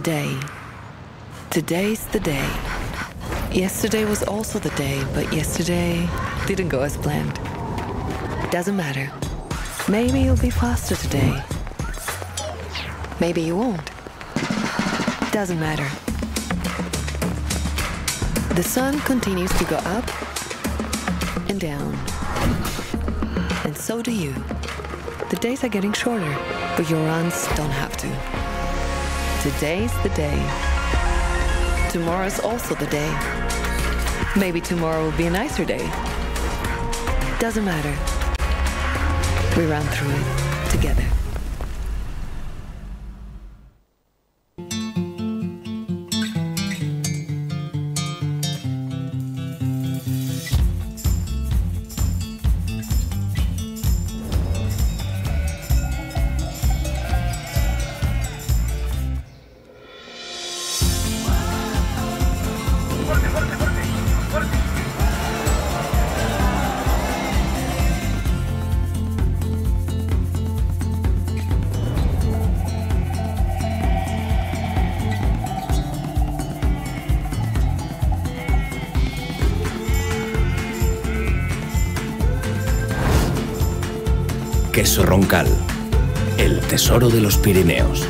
today. Today's the day. Yesterday was also the day, but yesterday didn't go as planned. Doesn't matter. Maybe you'll be faster today. Maybe you won't. Doesn't matter. The sun continues to go up and down. And so do you. The days are getting shorter, but your runs don't have to. Today's the day. Tomorrow's also the day. Maybe tomorrow will be a nicer day. Doesn't matter. We run through it together. tesoro de los Pirineos.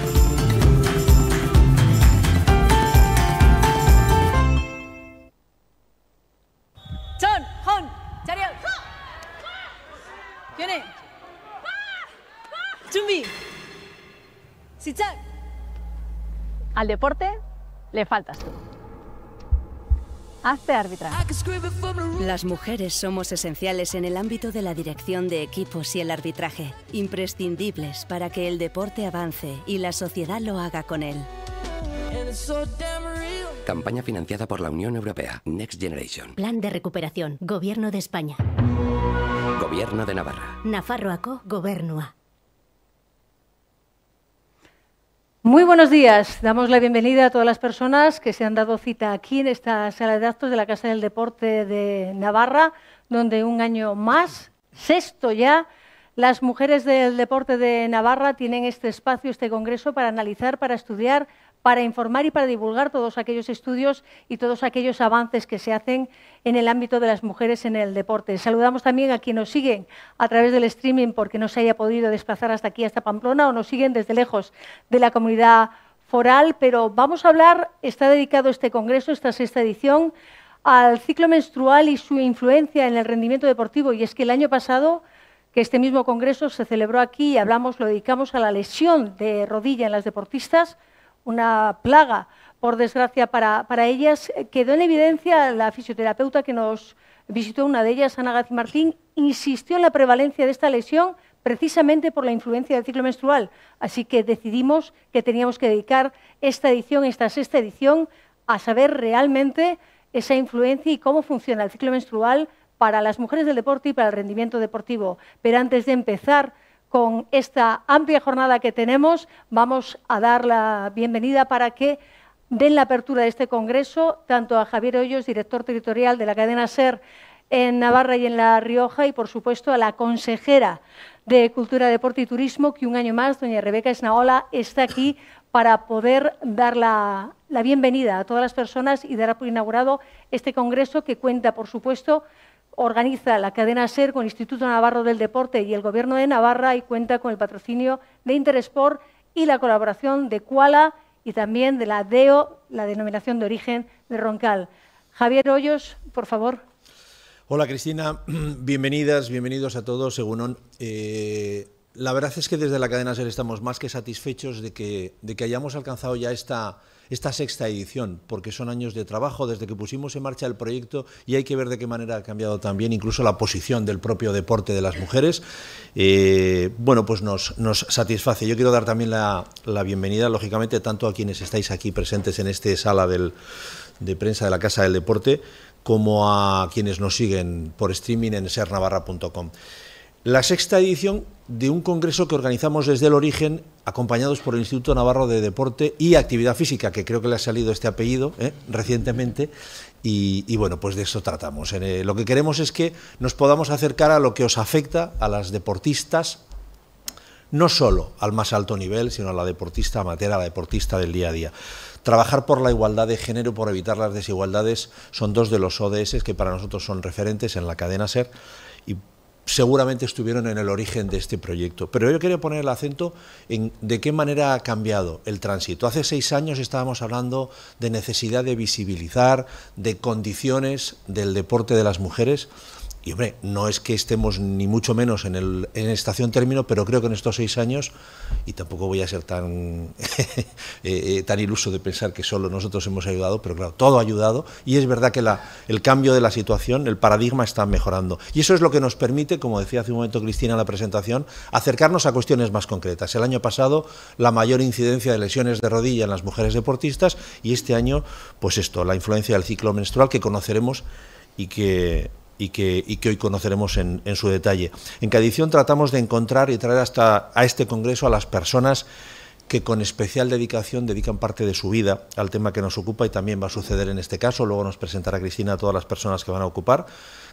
Al deporte le faltas tú. Hazte árbitra. Las mujeres somos esenciales en el ámbito de la dirección de equipos y el arbitraje, imprescindibles para que el deporte avance y la sociedad lo haga con él. Campaña financiada por la Unión Europea, Next Generation. Plan de recuperación, Gobierno de España. Gobierno de Navarra. Nafarroaco, Gobernua. Muy buenos días. Damos la bienvenida a todas las personas que se han dado cita aquí en esta sala de actos de la Casa del Deporte de Navarra, donde un año más, sexto ya, las mujeres del deporte de Navarra tienen este espacio, este congreso para analizar, para estudiar, para informar y para divulgar todos aquellos estudios y todos aquellos avances que se hacen en el ámbito de las mujeres en el deporte. Saludamos también a quienes nos siguen a través del streaming porque no se haya podido desplazar hasta aquí, hasta Pamplona, o nos siguen desde lejos de la comunidad foral, pero vamos a hablar, está dedicado este congreso, esta sexta edición, al ciclo menstrual y su influencia en el rendimiento deportivo. Y es que el año pasado que este mismo congreso se celebró aquí y hablamos, lo dedicamos a la lesión de rodilla en las deportistas, una plaga, por desgracia, para, ellas. Eh, quedó en evidencia la fisioterapeuta que nos visitó, una de ellas, Ana García Martín, insistió en la prevalencia de esta lesión precisamente por la influencia del ciclo menstrual. Así que decidimos que teníamos que dedicar esta edición, esta sexta edición, a saber realmente esa influencia y cómo funciona el ciclo menstrual para las mujeres del deporte y para el rendimiento deportivo. Pero antes de empezar con esta amplia jornada que tenemos. Vamos a dar la bienvenida para que den la apertura de este Congreso tanto a Javier Hoyos, director territorial de la cadena SER en Navarra y en La Rioja, y por supuesto a la consejera de Cultura, Deporte y Turismo, que un año más, doña Rebeca Esnaola, está aquí para poder dar la, la bienvenida a todas las personas y dar por inaugurado este Congreso que cuenta, por supuesto, organiza la cadena SER con el Instituto Navarro del Deporte y el Gobierno de Navarra y cuenta con el patrocinio de Interesport y la colaboración de Kuala y también de la DEO, la denominación de origen de Roncal. Javier Hoyos, por favor. Hola Cristina, bienvenidas, bienvenidos a todos, Segunón. Eh, la verdad es que desde la cadena SER estamos más que satisfechos de de que hayamos alcanzado ya esta esta sexta edición, porque son años de trabajo desde que pusimos en marcha el proyecto y hay que ver de qué manera ha cambiado también incluso la posición del propio deporte de las mujeres. Eh, bueno, pues nos, satisface. Yo quiero dar también la, bienvenida, lógicamente, tanto a quienes estáis aquí presentes en esta sala de prensa de la Casa del Deporte, como a quienes nos siguen por streaming en sernavarra.com. La sexta edición de un congreso que organizamos desde el origen, acompañados por el Instituto Navarro de Deporte y Actividad Física, que creo que le ha salido este apellido ¿eh? recientemente, y, bueno, pues de eso tratamos. Eh, lo que queremos es que nos podamos acercar a lo que os afecta a las deportistas, no solo al más alto nivel, sino a la deportista amateur, a la deportista del día a día. Trabajar por la igualdad de género, por evitar las desigualdades, son dos de los ODS que para nosotros son referentes en la cadena SER seguramente estuvieron en el origen de este proyecto. Pero yo quería poner el acento en de qué manera ha cambiado el tránsito. Hace seis años estábamos hablando de necesidad de visibilizar, de condiciones del deporte de las mujeres. Y hombre, no es que estemos ni mucho menos en, estación término, pero creo que en estos seis años, y tampoco voy a ser eh, eh, tan, iluso de pensar que solo nosotros hemos ayudado, pero claro, todo ha ayudado, y es verdad que el cambio de la situación, el paradigma está mejorando. Y eso es lo que nos permite, como decía hace un momento Cristina en la presentación, acercarnos a cuestiones más concretas. El año pasado, la mayor incidencia de lesiones de rodilla en las mujeres deportistas, y este año, pues esto, la influencia del ciclo menstrual que conoceremos y que y que, hoy conoceremos en, su detalle. En cada edición tratamos de encontrar y traer hasta a este Congreso a las personas que con especial dedicación dedican parte de su vida al tema que nos ocupa y también va a suceder en este caso. Luego nos presentará Cristina a todas las personas que van a ocupar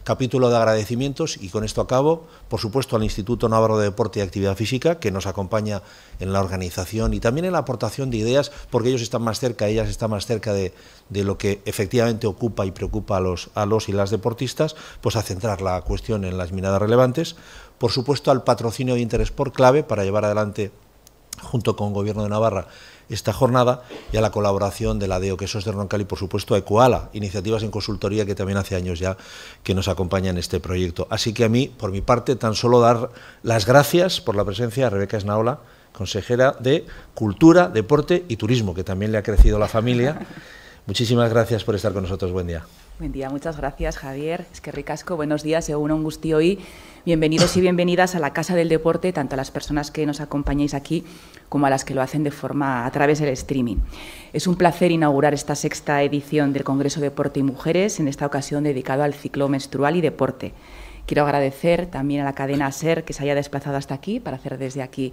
capítulo de agradecimientos y con esto acabo, por supuesto, al Instituto Navarro de Deporte y Actividad Física, que nos acompaña en la organización y también en la aportación de ideas, porque ellos están más cerca, ellas están más cerca de, lo que efectivamente ocupa y preocupa a los, a los y las deportistas, pues a centrar la cuestión en las miradas relevantes. Por supuesto, al patrocinio de por clave para llevar adelante junto con el Gobierno de Navarra esta jornada y a la colaboración de la DEO, que de Roncal, y por supuesto a Ecoala, iniciativas en consultoría que también hace años ya que nos acompañan en este proyecto. Así que a mí, por mi parte, tan solo dar las gracias por la presencia de Rebeca Esnaola, consejera de Cultura, Deporte y Turismo, que también le ha crecido la familia Muchísimas gracias por estar con nosotros. Buen día. Buen día, muchas gracias Javier. Es que ricasco, buenos días, uno un gustio y bienvenidos y bienvenidas a la Casa del Deporte, tanto a las personas que nos acompañáis aquí como a las que lo hacen de forma a través del streaming. Es un placer inaugurar esta sexta edición del Congreso Deporte y Mujeres, en esta ocasión dedicado al ciclo menstrual y deporte. Quiero agradecer también a la cadena SER que se haya desplazado hasta aquí para hacer desde aquí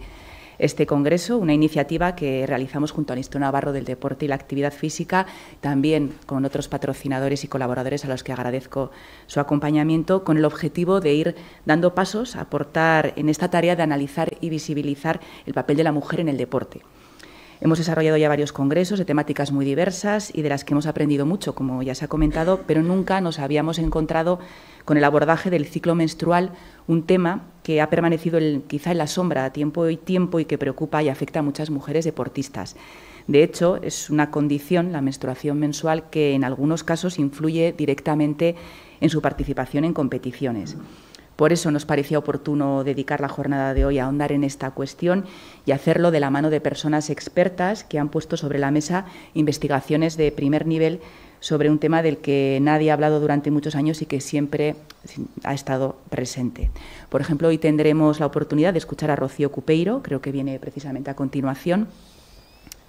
este congreso, una iniciativa que realizamos junto a Instituto Navarro del Deporte y la Actividad Física, también con otros patrocinadores y colaboradores a los que agradezco su acompañamiento, con el objetivo de ir dando pasos, a aportar en esta tarea de analizar y visibilizar el papel de la mujer en el deporte. Hemos desarrollado ya varios congresos de temáticas muy diversas y de las que hemos aprendido mucho, como ya se ha comentado, pero nunca nos habíamos encontrado con el abordaje del ciclo menstrual, un tema que ha permanecido quizá en la sombra a tiempo y tiempo y que preocupa y afecta a muchas mujeres deportistas. De hecho, es una condición, la menstruación mensual, que en algunos casos influye directamente en su participación en competiciones. Por eso nos parecía oportuno dedicar la jornada de hoy a ahondar en esta cuestión y hacerlo de la mano de personas expertas que han puesto sobre la mesa investigaciones de primer nivel sobre un tema del que nadie ha hablado durante muchos años y que siempre ha estado presente. Por ejemplo, hoy tendremos la oportunidad de escuchar a Rocío Cupeiro, creo que viene precisamente a continuación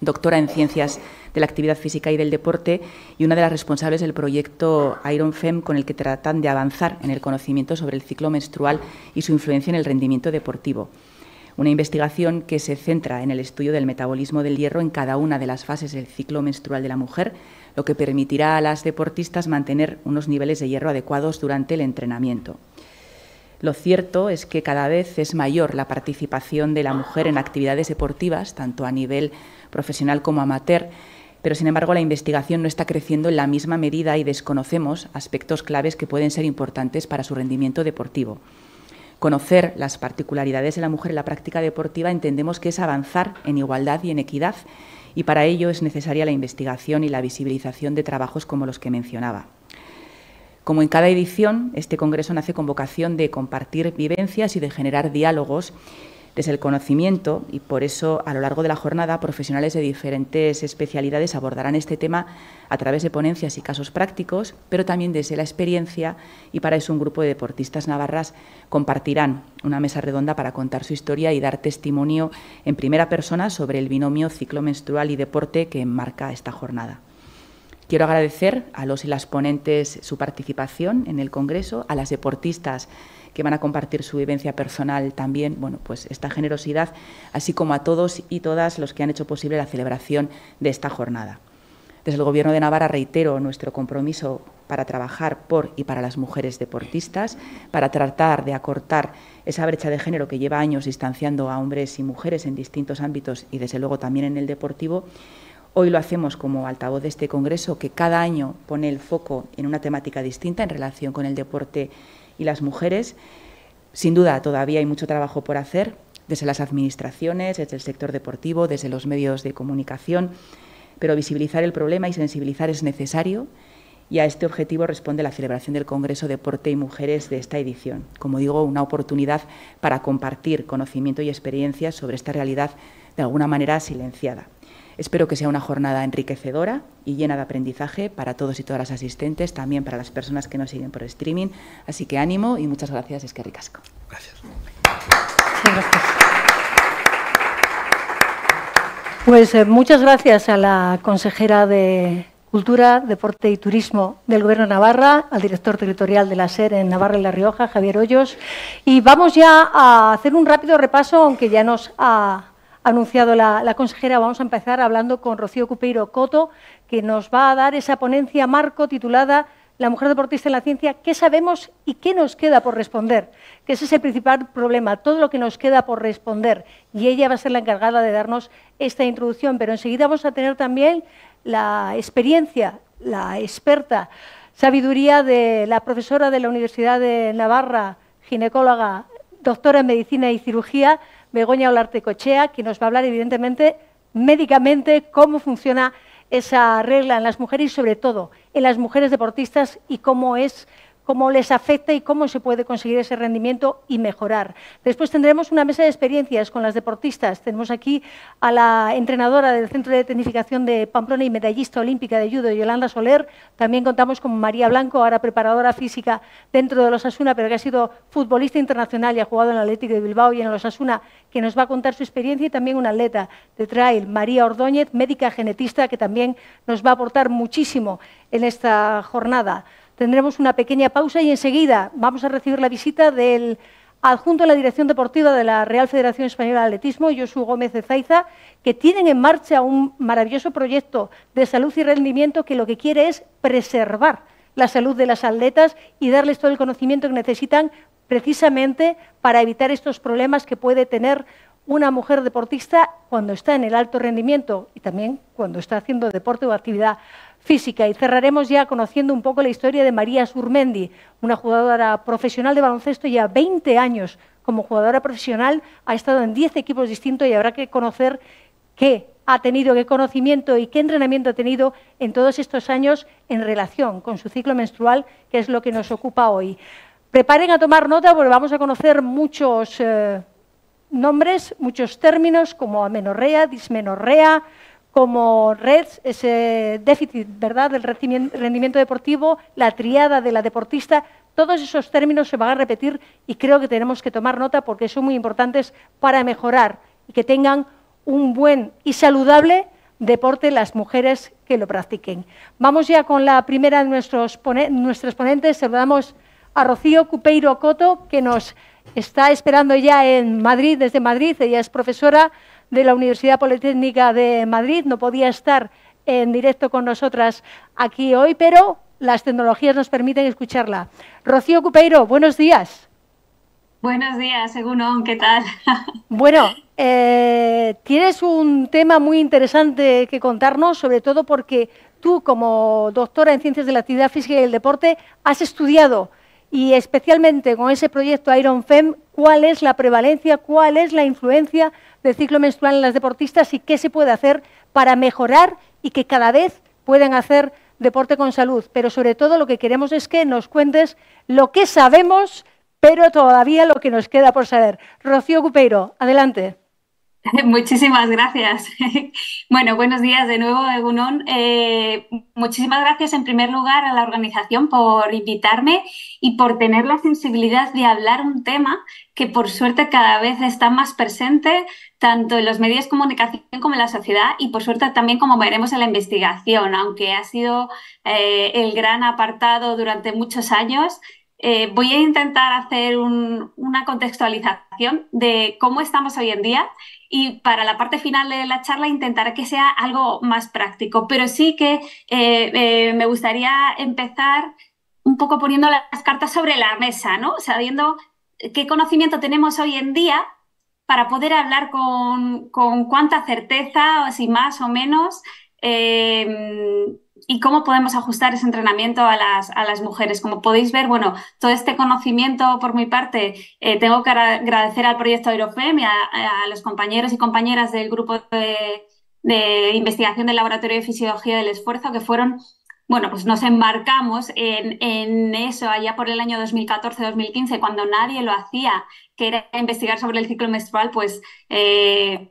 doctora en Ciencias de la Actividad Física y del Deporte y una de las responsables del proyecto Iron Fem, con el que tratan de avanzar en el conocimiento sobre el ciclo menstrual y su influencia en el rendimiento deportivo. Una investigación que se centra en el estudio del metabolismo del hierro en cada una de las fases del ciclo menstrual de la mujer, lo que permitirá a las deportistas mantener unos niveles de hierro adecuados durante el entrenamiento. Lo cierto es que cada vez es mayor la participación de la mujer en actividades deportivas, tanto a nivel profesional como amateur, pero sin embargo la investigación no está creciendo en la misma medida y desconocemos aspectos claves que pueden ser importantes para su rendimiento deportivo. Conocer las particularidades de la mujer en la práctica deportiva entendemos que es avanzar en igualdad y en equidad y para ello es necesaria la investigación y la visibilización de trabajos como los que mencionaba. Como en cada edición, este Congreso nace con vocación de compartir vivencias y de generar diálogos desde el conocimiento y por eso a lo largo de la jornada profesionales de diferentes especialidades abordarán este tema a través de ponencias y casos prácticos, pero también desde la experiencia y para eso un grupo de deportistas navarras compartirán una mesa redonda para contar su historia y dar testimonio en primera persona sobre el binomio ciclo menstrual y deporte que enmarca esta jornada. Quiero agradecer a los y las ponentes su participación en el Congreso, a las deportistas que van a compartir su vivencia personal también, bueno, pues esta generosidad, así como a todos y todas los que han hecho posible la celebración de esta jornada. Desde el Gobierno de Navarra reitero nuestro compromiso para trabajar por y para las mujeres deportistas, para tratar de acortar esa brecha de género que lleva años distanciando a hombres y mujeres en distintos ámbitos y, desde luego, también en el deportivo. Hoy lo hacemos como altavoz de este Congreso, que cada año pone el foco en una temática distinta en relación con el deporte y las mujeres. Sin duda, todavía hay mucho trabajo por hacer desde las administraciones, desde el sector deportivo, desde los medios de comunicación, pero visibilizar el problema y sensibilizar es necesario y a este objetivo responde la celebración del Congreso Deporte y Mujeres de esta edición. Como digo, una oportunidad para compartir conocimiento y experiencias sobre esta realidad de alguna manera silenciada. Espero que sea una jornada enriquecedora y llena de aprendizaje para todos y todas las asistentes, también para las personas que nos siguen por streaming. Así que ánimo y muchas gracias, es que Gracias. Pues eh, muchas gracias a la consejera de Cultura, Deporte y Turismo del Gobierno de Navarra, al director territorial de la SER en Navarra y La Rioja, Javier Hoyos. Y vamos ya a hacer un rápido repaso, aunque ya nos ha anunciado la, consejera, vamos a empezar hablando con Rocío Cupeiro Coto, que nos va a dar esa ponencia marco titulada La mujer deportista en la ciencia, ¿qué sabemos y qué nos queda por responder? Que ese es el principal problema, todo lo que nos queda por responder. Y ella va a ser la encargada de darnos esta introducción, pero enseguida vamos a tener también la experiencia, la experta, sabiduría de la profesora de la Universidad de Navarra, ginecóloga, doctora en medicina y cirugía, Begoña Cochea, que nos va a hablar evidentemente médicamente cómo funciona esa regla en las mujeres y sobre todo en las mujeres deportistas y cómo es cómo les afecta y cómo se puede conseguir ese rendimiento y mejorar. Después tendremos una mesa de experiencias con las deportistas. Tenemos aquí a la entrenadora del Centro de Tecnificación de Pamplona y medallista olímpica de judo, Yolanda Soler. También contamos con María Blanco, ahora preparadora física dentro de los Asuna, pero que ha sido futbolista internacional y ha jugado en el Atlético de Bilbao y en los Asuna, que nos va a contar su experiencia y también una atleta de trail, María Ordóñez, médica genetista, que también nos va a aportar muchísimo en esta jornada. Tendremos una pequeña pausa y enseguida vamos a recibir la visita del adjunto de la Dirección Deportiva de la Real Federación Española de Atletismo, Josu Gómez de Zaiza, que tienen en marcha un maravilloso proyecto de salud y rendimiento que lo que quiere es preservar la salud de las atletas y darles todo el conocimiento que necesitan precisamente para evitar estos problemas que puede tener una mujer deportista cuando está en el alto rendimiento y también cuando está haciendo deporte o actividad física. Y cerraremos ya conociendo un poco la historia de María Surmendi, una jugadora profesional de baloncesto ya 20 años como jugadora profesional, ha estado en 10 equipos distintos y habrá que conocer qué ha tenido, qué conocimiento y qué entrenamiento ha tenido en todos estos años en relación con su ciclo menstrual, que es lo que nos ocupa hoy. Preparen a tomar nota porque vamos a conocer muchos eh, nombres, muchos términos como amenorrea, dismenorrea, como REDS, ese déficit ¿verdad? del rendimiento deportivo, la triada de la deportista, todos esos términos se van a repetir y creo que tenemos que tomar nota porque son muy importantes para mejorar y que tengan un buen y saludable deporte las mujeres que lo practiquen. Vamos ya con la primera de nuestros nuestros ponentes. Saludamos a Rocío Cupeiro Coto, que nos está esperando ya en Madrid, desde Madrid. Ella es profesora de la Universidad Politécnica de Madrid. No podía estar en directo con nosotras aquí hoy, pero las tecnologías nos permiten escucharla. Rocío Cupeiro, buenos días. Buenos días, Egunon, ¿qué tal? bueno, eh, tienes un tema muy interesante que contarnos, sobre todo porque tú, como doctora en Ciencias de la Actividad Física y el Deporte, has estudiado y especialmente con ese proyecto Iron Femme, cuál es la prevalencia, cuál es la influencia de ciclo menstrual en las deportistas y qué se puede hacer para mejorar y que cada vez puedan hacer deporte con salud. Pero sobre todo lo que queremos es que nos cuentes lo que sabemos, pero todavía lo que nos queda por saber. Rocío Cupeiro, adelante. Muchísimas gracias. Bueno, buenos días de nuevo, Egunon. Eh, muchísimas gracias en primer lugar a la organización por invitarme y por tener la sensibilidad de hablar un tema que por suerte cada vez está más presente tanto en los medios de comunicación como en la sociedad y por suerte también como veremos en la investigación, aunque ha sido eh, el gran apartado durante muchos años. Eh, voy a intentar hacer una contextualización de cómo estamos hoy en día y para la parte final de la charla intentaré que sea algo más práctico, pero sí que eh, me gustaría empezar un poco poniendo las cartas sobre la mesa, ¿no? Sabiendo qué conocimiento tenemos hoy en día para poder hablar con, cuánta certeza, o si más o menos, em, y cómo podemos ajustar ese entrenamiento a las, mujeres. Como podéis ver, bueno, todo este conocimiento por mi parte eh, tengo que agradecer al proyecto europeo y a, los compañeros y compañeras del grupo de, de investigación del Laboratorio de Fisiología del Esfuerzo, que fueron bueno, pues nos embarcamos en, eso allá por el año 2014-2015, cuando nadie lo hacía, que era investigar sobre el ciclo menstrual, pues eh,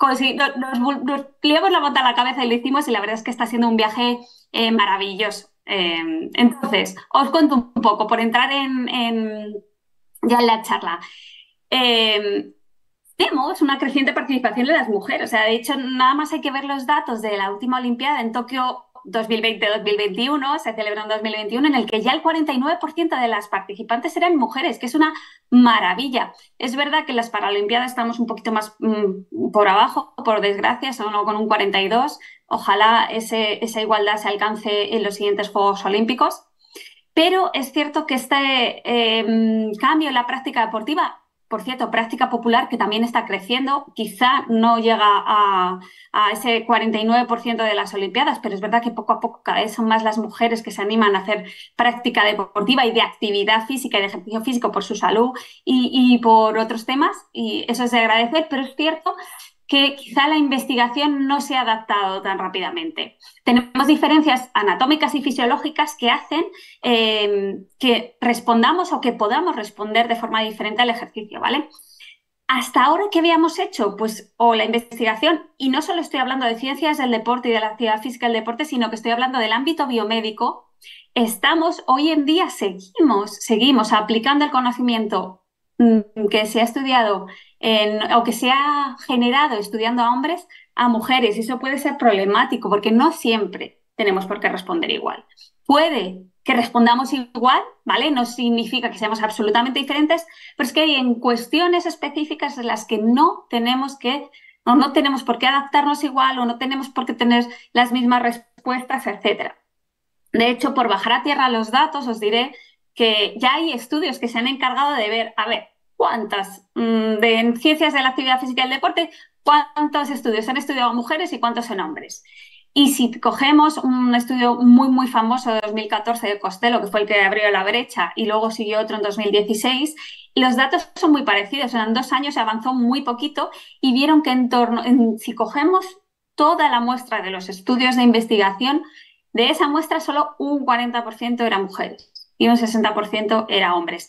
nos, la bota a la cabeza y lo hicimos y la verdad es que está siendo un viaje eh, maravilloso. Eh, entonces, os cuento un poco por entrar en, ya en la charla. Eh, tenemos una creciente participación de las mujeres. O sea, de hecho, nada más hay que ver los datos de la última Olimpiada en Tokio 2020-2021, se celebró en 2021, en el que ya el 49% de las participantes eran mujeres, que es una maravilla. Es verdad que en las Paralimpiadas estamos un poquito más mm, por abajo, por desgracia, solo con un 42. Ojalá esa igualdad se alcance en los siguientes Juegos Olímpicos. Pero es cierto que este eh, mm, cambio en la práctica deportiva por cierto, práctica popular que también está creciendo, quizá no llega a, ese 49% de las Olimpiadas, pero es verdad que poco a poco cada vez son más las mujeres que se animan a hacer práctica deportiva y de actividad física y de ejercicio físico por su salud y, y por otros temas, y eso es de agradecer, pero es cierto que quizá la investigación no se ha adaptado tan rápidamente. Tenemos diferencias anatómicas y fisiológicas que hacen eh, que respondamos o que podamos responder de forma diferente al ejercicio, ¿vale? Hasta ahora, ¿qué habíamos hecho? Pues, o la investigación, y no solo estoy hablando de ciencias del deporte y de la actividad física del deporte, sino que estoy hablando del ámbito biomédico. Estamos, hoy en día, seguimos, seguimos aplicando el conocimiento mm, que se ha estudiado o que se ha generado estudiando a hombres a mujeres. Y eso puede ser problemático porque no siempre tenemos por qué responder igual. Puede que respondamos igual, ¿vale? No significa que seamos absolutamente diferentes, pero es que hay en cuestiones específicas en las que no tenemos que, o no tenemos por qué adaptarnos igual, o no tenemos por qué tener las mismas respuestas, etc. De hecho, por bajar a tierra los datos, os diré que ya hay estudios que se han encargado de ver, a ver, ¿Cuántas? Mm, de ciencias de la actividad física y el deporte, ¿cuántos estudios han estudiado mujeres y cuántos en hombres? Y si cogemos un estudio muy, muy famoso de 2014 de Costello, que fue el que abrió la brecha, y luego siguió otro en 2016, los datos son muy parecidos. En dos años se avanzó muy poquito y vieron que en torno, si cogemos toda la muestra de los estudios de investigación, de esa muestra solo un 40% eran mujeres y un 60% era hombres.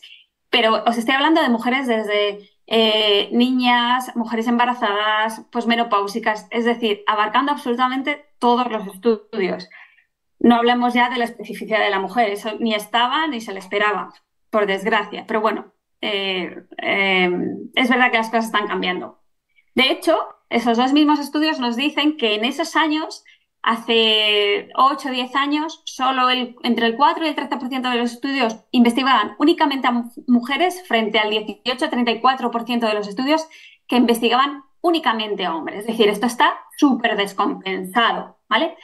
Pero os estoy hablando de mujeres desde eh, niñas, mujeres embarazadas, pues menopáusicas, es decir, abarcando absolutamente todos los estudios. No hablemos ya de la especificidad de la mujer, eso ni estaba ni se le esperaba, por desgracia. Pero bueno, eh, em, es verdad que las cosas están cambiando. De hecho, esos dos mismos estudios nos dicen que en esos años Hace 8 o 10 años, solo el, entre el 4 y el 13% de los estudios investigaban únicamente a mujeres frente al 18-34% de los estudios que investigaban únicamente a hombres. Es decir, esto está súper descompensado, ¿vale?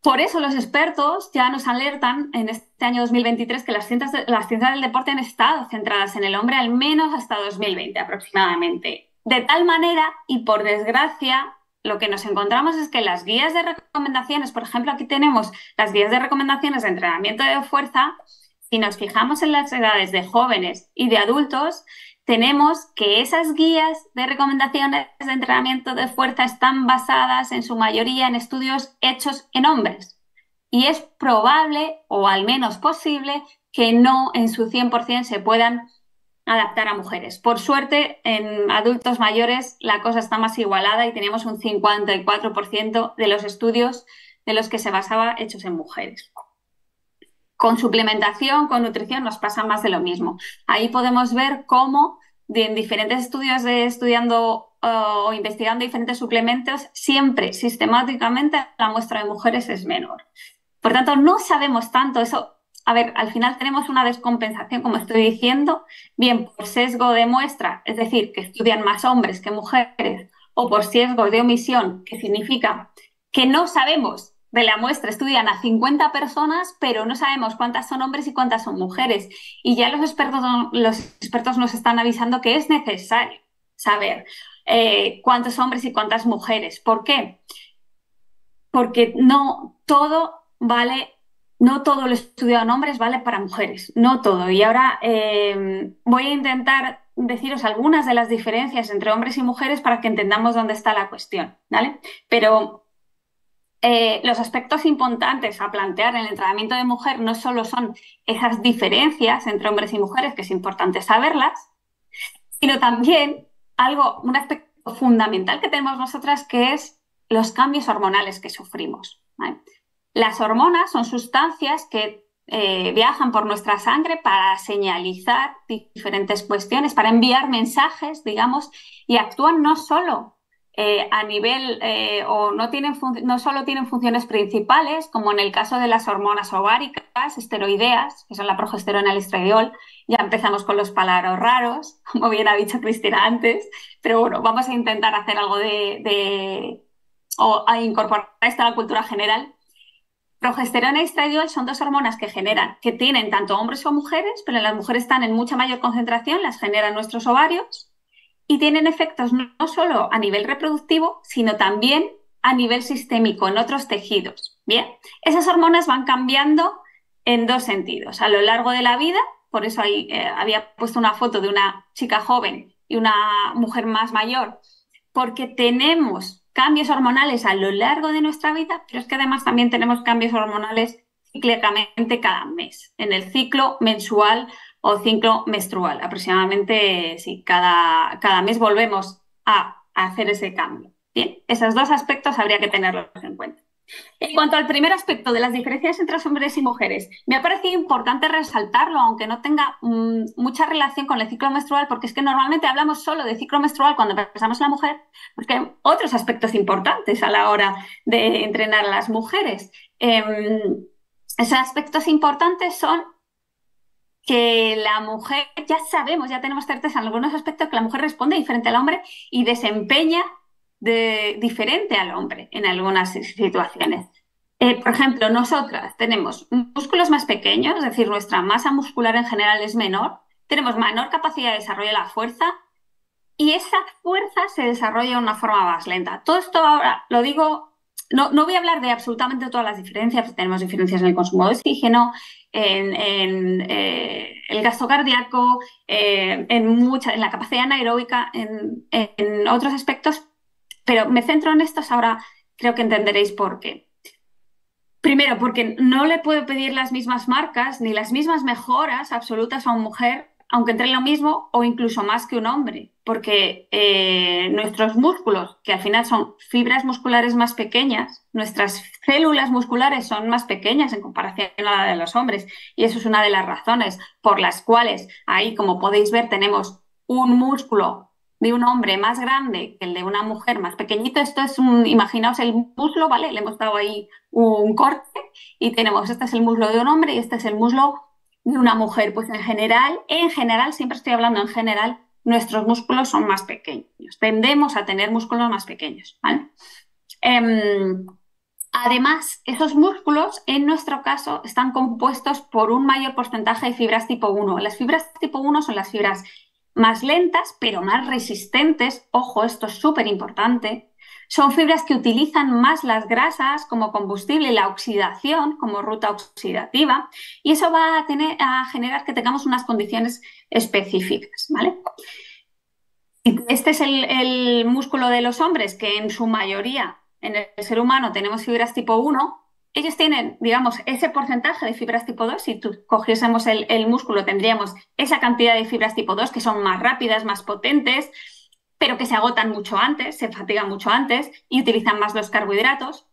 Por eso los expertos ya nos alertan en este año 2023 que las ciencias del deporte han estado centradas en el hombre al menos hasta 2020 aproximadamente. De tal manera, y por desgracia, lo que nos encontramos es que las guías de recomendaciones, por ejemplo, aquí tenemos las guías de recomendaciones de entrenamiento de fuerza, si nos fijamos en las edades de jóvenes y de adultos, tenemos que esas guías de recomendaciones de entrenamiento de fuerza están basadas en su mayoría en estudios hechos en hombres. Y es probable, o al menos posible, que no en su 100% se puedan adaptar a mujeres. Por suerte, en adultos mayores la cosa está más igualada y tenemos un 54% de los estudios de los que se basaba hechos en mujeres. Con suplementación, con nutrición, nos pasa más de lo mismo. Ahí podemos ver cómo en diferentes estudios de estudiando eh, o investigando diferentes suplementos, siempre sistemáticamente la muestra de mujeres es menor. Por tanto, no sabemos tanto, eso a ver, al final tenemos una descompensación, como estoy diciendo, bien por sesgo de muestra, es decir, que estudian más hombres que mujeres, o por sesgo de omisión, que significa que no sabemos de la muestra, estudian a 50 personas, pero no sabemos cuántas son hombres y cuántas son mujeres. Y ya los expertos, los expertos nos están avisando que es necesario saber eh, cuántos hombres y cuántas mujeres. ¿Por qué? Porque no todo vale no todo lo estudiado en hombres vale para mujeres, no todo. Y ahora eh, voy a intentar deciros algunas de las diferencias entre hombres y mujeres para que entendamos dónde está la cuestión, ¿vale? Pero eh, los aspectos importantes a plantear en el entrenamiento de mujer no solo son esas diferencias entre hombres y mujeres, que es importante saberlas, sino también algo, un aspecto fundamental que tenemos nosotras, que es los cambios hormonales que sufrimos. Las hormonas son sustancias que eh, viajan por nuestra sangre para señalizar diferentes cuestiones, para enviar mensajes, digamos, y actúan no solo eh, a nivel eh, o no, tienen solo tienen funciones principales, como en el caso de las hormonas ováricas, esteroideas, que son la progesterona y el estradiol. Ya empezamos con los palabras raros, como bien ha dicho Cristina antes, pero bueno, vamos a intentar hacer algo de, de o a incorporar esto a la cultura general Progesterona y estradiol son dos hormonas que generan, que tienen tanto hombres como mujeres, pero las mujeres están en mucha mayor concentración, las generan nuestros ovarios y tienen efectos no, solo a nivel reproductivo, sino también a nivel sistémico en otros tejidos. Bien, esas hormonas van cambiando en dos sentidos. A lo largo de la vida, por eso ahí eh, había puesto una foto de una chica joven y una mujer más mayor, porque tenemos cambios hormonales a lo largo de nuestra vida, pero es que además también tenemos cambios hormonales cíclicamente cada mes, en el ciclo mensual o ciclo menstrual. Aproximadamente, si cada, cada mes volvemos a hacer ese cambio. Bien, esos dos aspectos habría que tenerlos en cuenta. En cuanto al primer aspecto de las diferencias entre hombres y mujeres, me ha parecido importante resaltarlo, aunque no tenga mm, mucha relación con el ciclo menstrual, porque es que normalmente hablamos solo de ciclo menstrual cuando pensamos en la mujer, porque hay otros aspectos importantes a la hora de entrenar a las mujeres. Em, esos aspectos importantes son que la mujer, ya sabemos, ya tenemos certeza en algunos aspectos que la mujer responde diferente al hombre y desempeña diferente al hombre en algunas situaciones. Eh, por ejemplo, nosotras tenemos músculos más pequeños, es decir, nuestra masa muscular en general es menor, tenemos menor capacidad de desarrollo de la fuerza y esa fuerza se desarrolla de una forma más lenta. Todo esto ahora lo digo, no, no voy a hablar de absolutamente todas las diferencias, tenemos diferencias en el consumo de oxígeno, en, eh, el gasto cardíaco, eh, en, mucha, en la capacidad anaeróbica, en, en otros aspectos, pero me centro en estos ahora, creo que entenderéis por qué. Primero, porque no le puedo pedir las mismas marcas ni las mismas mejoras absolutas a una mujer, aunque entre lo mismo o incluso más que un hombre, porque eh, nuestros músculos, que al final son fibras musculares más pequeñas, nuestras células musculares son más pequeñas en comparación a la de los hombres, y eso es una de las razones por las cuales ahí, como podéis ver, tenemos un músculo de un hombre más grande que el de una mujer más pequeñito. Esto es un, imaginaos el muslo, ¿vale? Le hemos dado ahí un corte y tenemos, este es el muslo de un hombre y este es el muslo de una mujer. Pues en general, en general, siempre estoy hablando en general, nuestros músculos son más pequeños. Tendemos a tener músculos más pequeños, ¿vale? Em, además, esos músculos, en nuestro caso, están compuestos por un mayor porcentaje de fibras tipo 1. Las fibras tipo 1 son las fibras más lentas pero más resistentes, ojo, esto es súper importante, son fibras que utilizan más las grasas como combustible la oxidación como ruta oxidativa y eso va a, tener, a generar que tengamos unas condiciones específicas, Este es el, el músculo de los hombres que en su mayoría en el ser humano tenemos fibras tipo 1, ellos tienen, digamos, ese porcentaje de fibras tipo 2. Si tú cogiésemos el, músculo, tendríamos esa cantidad de fibras tipo 2 que son más rápidas, más potentes, pero que se agotan mucho antes, se fatigan mucho antes y utilizan más los carbohidratos.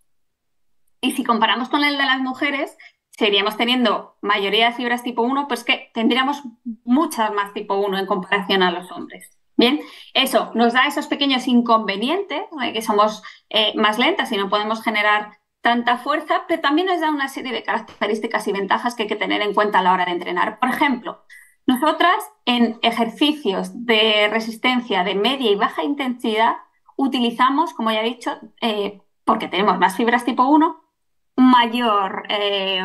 Y si comparamos con el de las mujeres, seríamos teniendo mayoría de fibras tipo 1, pues que tendríamos muchas más tipo 1 en comparación a los hombres. Bien, eso nos da esos pequeños inconvenientes que somos eh, más lentas y no podemos generar tanta fuerza, pero también nos da una serie de características y ventajas que hay que tener en cuenta a la hora de entrenar. Por ejemplo, nosotras en ejercicios de resistencia de media y baja intensidad utilizamos, como ya he dicho, eh, porque tenemos más fibras tipo 1, mayor, eh,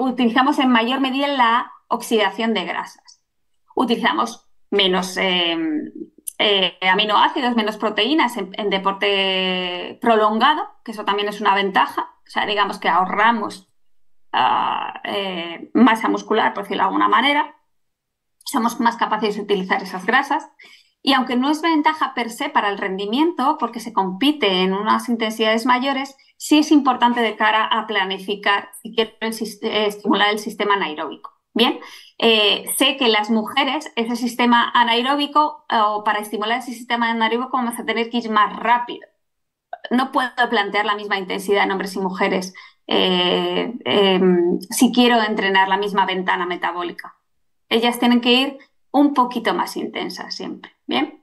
utilizamos en mayor medida la oxidación de grasas. Utilizamos menos eh, eh, aminoácidos, menos proteínas en, deporte prolongado, que eso también es una ventaja. O sea, digamos que ahorramos ah, eh, masa muscular, por decirlo de alguna manera. Somos más capaces de utilizar esas grasas. Y aunque no es ventaja per se para el rendimiento, porque se compite en unas intensidades mayores, sí es importante de cara a planificar si eh, estimular el sistema anaeróbico. Bien, eh, sé que las mujeres, ese sistema anaeróbico, eh, o para estimular ese sistema anaeróbico, vamos a tener que ir más rápido. No puedo plantear la misma intensidad en hombres y mujeres eh, em, si quiero entrenar la misma ventana metabólica. Ellas tienen que ir un poquito más intensas siempre. Bien.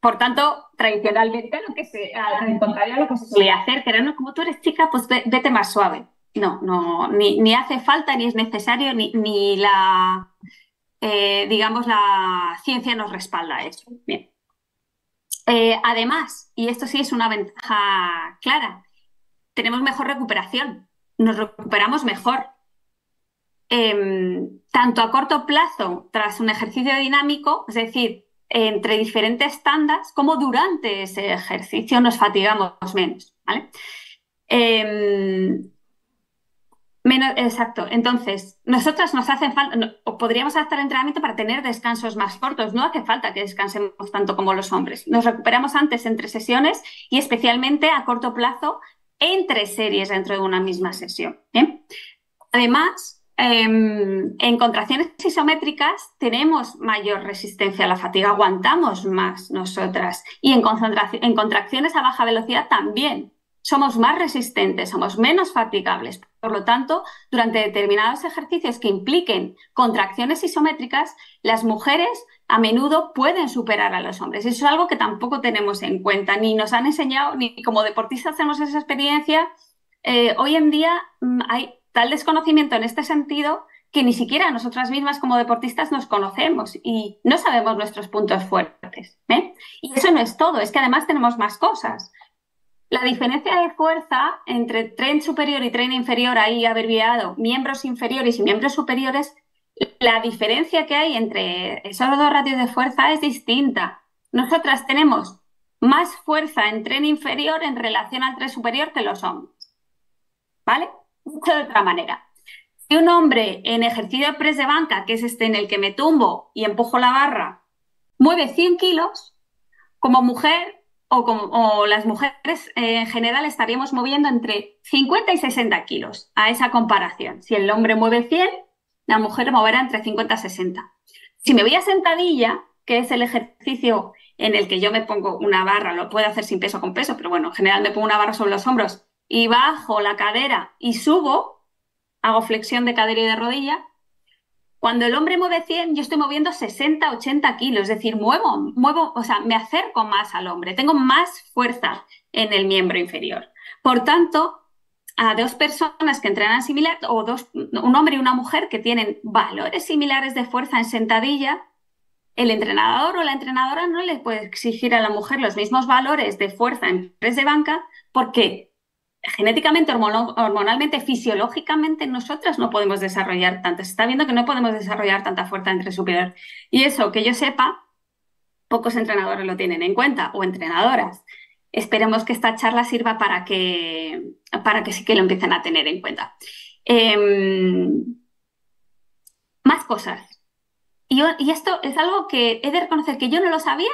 Por tanto, tradicionalmente, lo que se, al contrario lo que se suele hacer, que no, como tú eres chica, pues vete más suave no, no, ni, hace falta, ni es necesario, ni, la, eh, digamos, la ciencia nos respalda eso. Eh, además, y esto sí es una ventaja clara, tenemos mejor recuperación, nos recuperamos mejor. Em, tanto a corto plazo, tras un ejercicio dinámico, es decir, entre diferentes tandas, como durante ese ejercicio nos fatigamos menos. ¿vale? Em, exacto. Entonces, nosotras nos hacen falta, o podríamos adaptar entrenamiento para tener descansos más cortos. No hace falta que descansemos tanto como los hombres. Nos recuperamos antes entre sesiones y especialmente a corto plazo entre series dentro de una misma sesión. Además, em, en contracciones isométricas tenemos mayor resistencia a la fatiga, aguantamos más nosotras. Y en contracciones a baja velocidad también somos más resistentes, somos menos fatigables. Por lo tanto, durante determinados ejercicios que impliquen contracciones isométricas, las mujeres a menudo pueden superar a los hombres. Eso es algo que tampoco tenemos en cuenta, ni nos han enseñado, ni como deportistas hacemos esa experiencia. Eh, hoy en día mm, hay tal desconocimiento en este sentido que ni siquiera nosotras mismas como deportistas nos conocemos y no sabemos nuestros puntos fuertes. ¿eh? Y eso no es todo, es que además tenemos más cosas. La diferencia de fuerza entre tren superior y tren inferior, ahí abreviado, miembros inferiores y miembros superiores, la diferencia que hay entre esos dos ratios de fuerza es distinta. Nosotras tenemos más fuerza en tren inferior en relación al tren superior que los hombres. ¿Vale? de otra manera, si un hombre en ejercicio de press de banca, que es este en el que me tumbo y empujo la barra, mueve 100 kilos, como mujer o, las mujeres eh, en general estaríamos moviendo entre 50 y 60 kilos a esa comparación. Si el hombre mueve 100, la mujer moverá entre 50 y 60. Si me voy a sentadilla, que es el ejercicio en el que yo me pongo una barra, lo puedo hacer sin peso con peso, pero bueno, en general me pongo una barra sobre los hombros y bajo la cadera y subo, hago flexión de cadera y de rodilla, cuando el hombre mueve 100, yo estoy moviendo 60, 80 kilos, es decir, muevo, muevo, o sea, me acerco más al hombre, tengo más fuerza en el miembro inferior. Por tanto, a dos personas que entrenan similar, o dos, un hombre y una mujer que tienen valores similares de fuerza en sentadilla, el entrenador o la entrenadora no le puede exigir a la mujer los mismos valores de fuerza en press de banca porque genéticamente, hormonalmente, fisiológicamente, nosotras no podemos desarrollar tanto. Se está viendo que no podemos desarrollar tanta fuerza entre superior. Y eso, que yo sepa, pocos entrenadores lo tienen en cuenta o entrenadoras. Esperemos que esta charla sirva para que, para que sí que lo empiecen a tener en cuenta. Em, más cosas. y esto es algo que he de reconocer que yo no lo sabía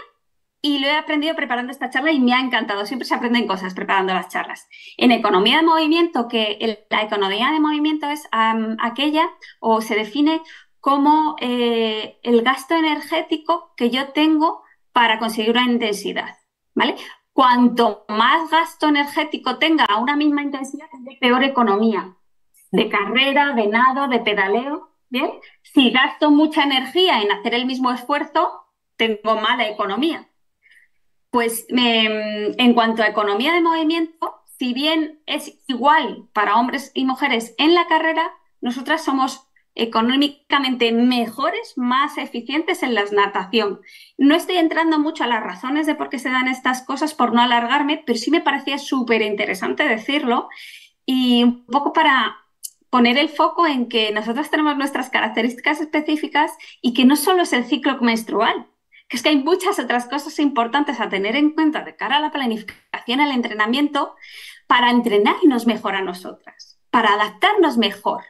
y lo he aprendido preparando esta charla y me ha encantado. Siempre se aprenden cosas preparando las charlas. En economía de movimiento, que la economía de movimiento es aquella o se define como eh, el gasto energético que yo tengo para conseguir una intensidad, ¿vale? Cuanto más gasto energético tenga a una misma intensidad, es peor economía. De carrera, de nado, de pedaleo, ¿bien? Si gasto mucha energía en hacer el mismo esfuerzo, tengo mala economía. Pues em, en cuanto a economía de movimiento, si bien es igual para hombres y mujeres en la carrera, nosotras somos económicamente mejores, más eficientes en la natación. No estoy entrando mucho a las razones de por qué se dan estas cosas por no alargarme, pero sí me parecía súper interesante decirlo y un poco para poner el foco en que nosotros tenemos nuestras características específicas y que no solo es el ciclo menstrual, que es que hay muchas otras cosas importantes a tener en cuenta de cara a la planificación, al entrenamiento, para entrenarnos mejor a nosotras, para adaptarnos mejor,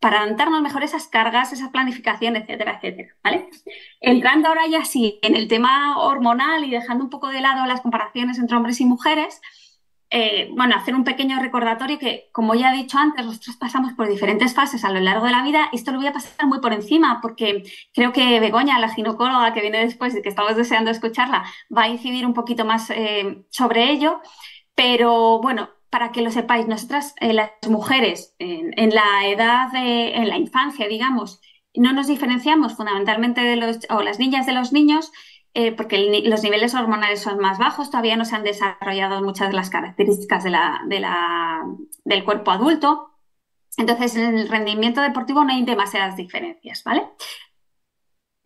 para adaptarnos mejor esas cargas, esa planificación, etcétera, etcétera, ¿vale? Entrando ahora ya sí en el tema hormonal y dejando un poco de lado las comparaciones entre hombres y mujeres, eh, bueno, hacer un pequeño recordatorio que, como ya he dicho antes, nosotros pasamos por diferentes fases a lo largo de la vida. Esto lo voy a pasar muy por encima porque creo que Begoña, la ginecóloga que viene después y que estamos deseando escucharla, va a incidir un poquito más eh, sobre ello. Pero bueno, para que lo sepáis, nosotras, eh, las mujeres, en, la edad, de, en la infancia, digamos, no nos diferenciamos fundamentalmente de los, o las niñas de los niños, eh, porque los niveles hormonales son más bajos, todavía no se han desarrollado muchas de las características del cuerpo adulto. Entonces, en el rendimiento deportivo no hay demasiadas diferencias, ¿vale?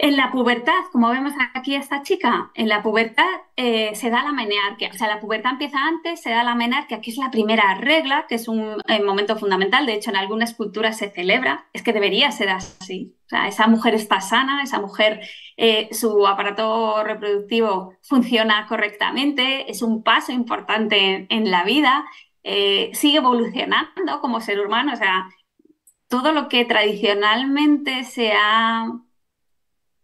En la pubertad, como vemos aquí esta chica, en la pubertad eh, se da la menarquia. O sea, la pubertad empieza antes, se da la menarquia, que es la primera regla, que es un eh, momento fundamental. De hecho, en algunas culturas se celebra. Es que debería ser así. O sea, esa mujer está sana, esa mujer, eh, su aparato reproductivo funciona correctamente, es un paso importante en, en la vida, sigue evolucionando como ser humano. O sea, todo lo que tradicionalmente se ha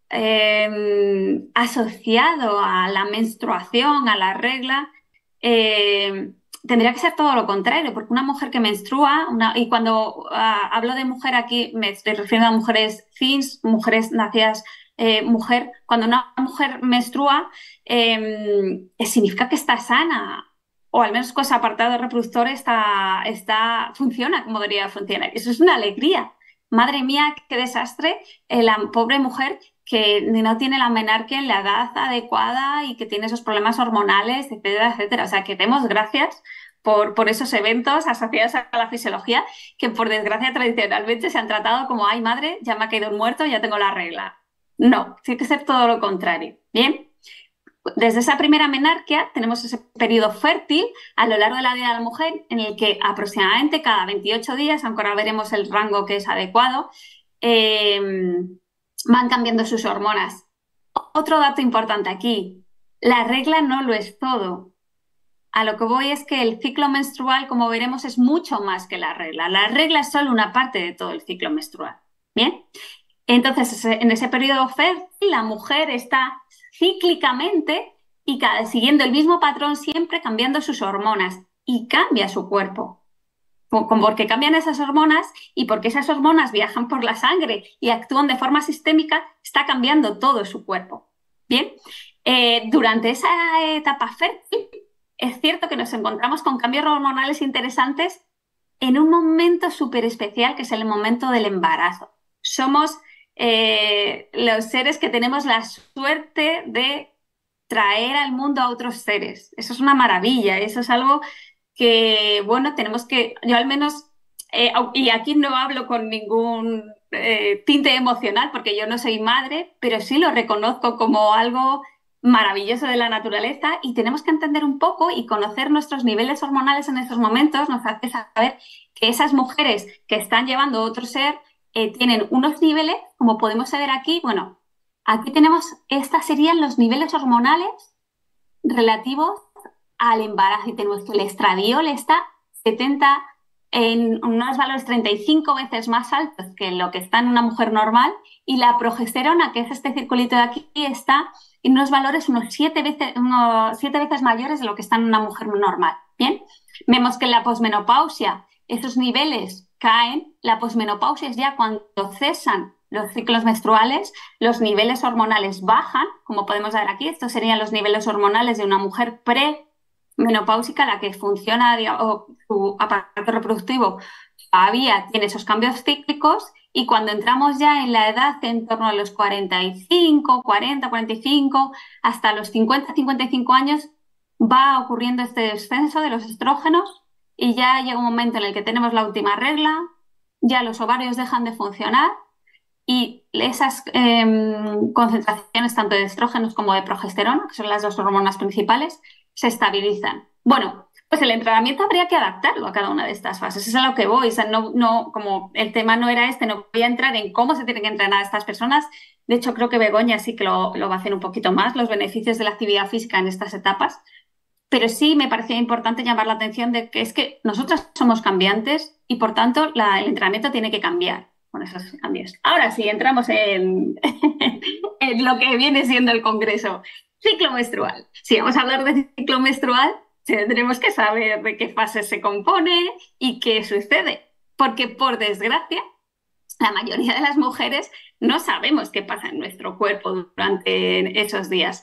Em, asociado a la menstruación, a la regla, em, tendría que ser todo lo contrario, porque una mujer que menstrua, y cuando ah, hablo de mujer aquí me estoy refiriendo a mujeres fins mujeres nacidas eh, mujer, cuando una mujer menstrua, em, significa que está sana, o al menos con ese apartado reproductor está, está, funciona como debería funcionar. Eso es una alegría. Madre mía, qué desastre, eh, la pobre mujer que no tiene la menarquia en la edad adecuada y que tiene esos problemas hormonales, etcétera, etcétera. O sea, que demos gracias por, por, esos eventos asociados a la fisiología que, por desgracia, tradicionalmente se han tratado como, ay, madre, ya me ha caído un muerto, ya tengo la regla. No, tiene que ser todo lo contrario. Bien, desde esa primera menarquia tenemos ese periodo fértil a lo largo de la vida de la mujer en el que aproximadamente cada 28 días, aunque ahora veremos el rango que es adecuado, eh, van cambiando sus hormonas. Otro dato importante aquí, la regla no lo es todo. A lo que voy es que el ciclo menstrual, como veremos, es mucho más que la regla. La regla es solo una parte de todo el ciclo menstrual. Bien, entonces en ese periodo FED, la mujer está cíclicamente y siguiendo el mismo patrón siempre cambiando sus hormonas y cambia su cuerpo porque cambian esas hormonas y porque esas hormonas viajan por la sangre y actúan de forma sistémica, está cambiando todo su cuerpo. Bien, eh, durante esa etapa fértil, es cierto que nos encontramos con cambios hormonales interesantes en un momento súper especial que es el momento del embarazo. Somos eh, los seres que tenemos la suerte de traer al mundo a otros seres. Eso es una maravilla, eso es algo que, bueno, tenemos que, yo al menos, eh, y aquí no hablo con ningún eh, tinte emocional, porque yo no soy madre, pero sí lo reconozco como algo maravilloso de la naturaleza y tenemos que entender un poco y conocer nuestros niveles hormonales en estos momentos nos hace saber que esas mujeres que están llevando otro ser eh, tienen unos niveles, como podemos ver aquí, bueno, aquí tenemos, estas serían los niveles hormonales relativos al embarazo y tenemos que el estradiol está 70 en unos valores 35 veces más altos que lo que está en una mujer normal y la progesterona, que es este circulito de aquí, está en unos valores unos 7 veces, veces mayores de lo que está en una mujer normal. Bien, vemos que en la posmenopausia esos niveles caen, la posmenopausia es ya cuando cesan los ciclos menstruales, los niveles hormonales bajan, como podemos ver aquí, estos serían los niveles hormonales de una mujer pre menopáusica, la que funciona o su aparato reproductivo todavía tiene esos cambios cíclicos y cuando entramos ya en la edad en torno a los 45, 40, 45, hasta los 50, 55 años, va ocurriendo este descenso de los estrógenos y ya llega un momento en el que tenemos la última regla, ya los ovarios dejan de funcionar y esas em, concentraciones tanto de estrógenos como de progesterona, que son las dos hormonas principales, se estabilizan. Bueno, pues el entrenamiento habría que adaptarlo a cada una de estas fases. es a lo que voy. no, no, como el tema no era este, no voy a entrar en cómo se tienen que entrenar a estas personas. De hecho, creo que Begoña sí que lo, va a hacer un poquito más, los beneficios de la actividad física en estas etapas. Pero sí me parecía importante llamar la atención de que es que nosotras somos cambiantes y por tanto el entrenamiento tiene que cambiar con esos cambios. Ahora sí, entramos en, en lo que viene siendo el Congreso. Ciclo menstrual. Si vamos a hablar de ciclo menstrual, tendremos que saber de qué fase se compone y qué sucede. Porque, por desgracia, la mayoría de las mujeres no sabemos qué pasa en nuestro cuerpo durante esos días.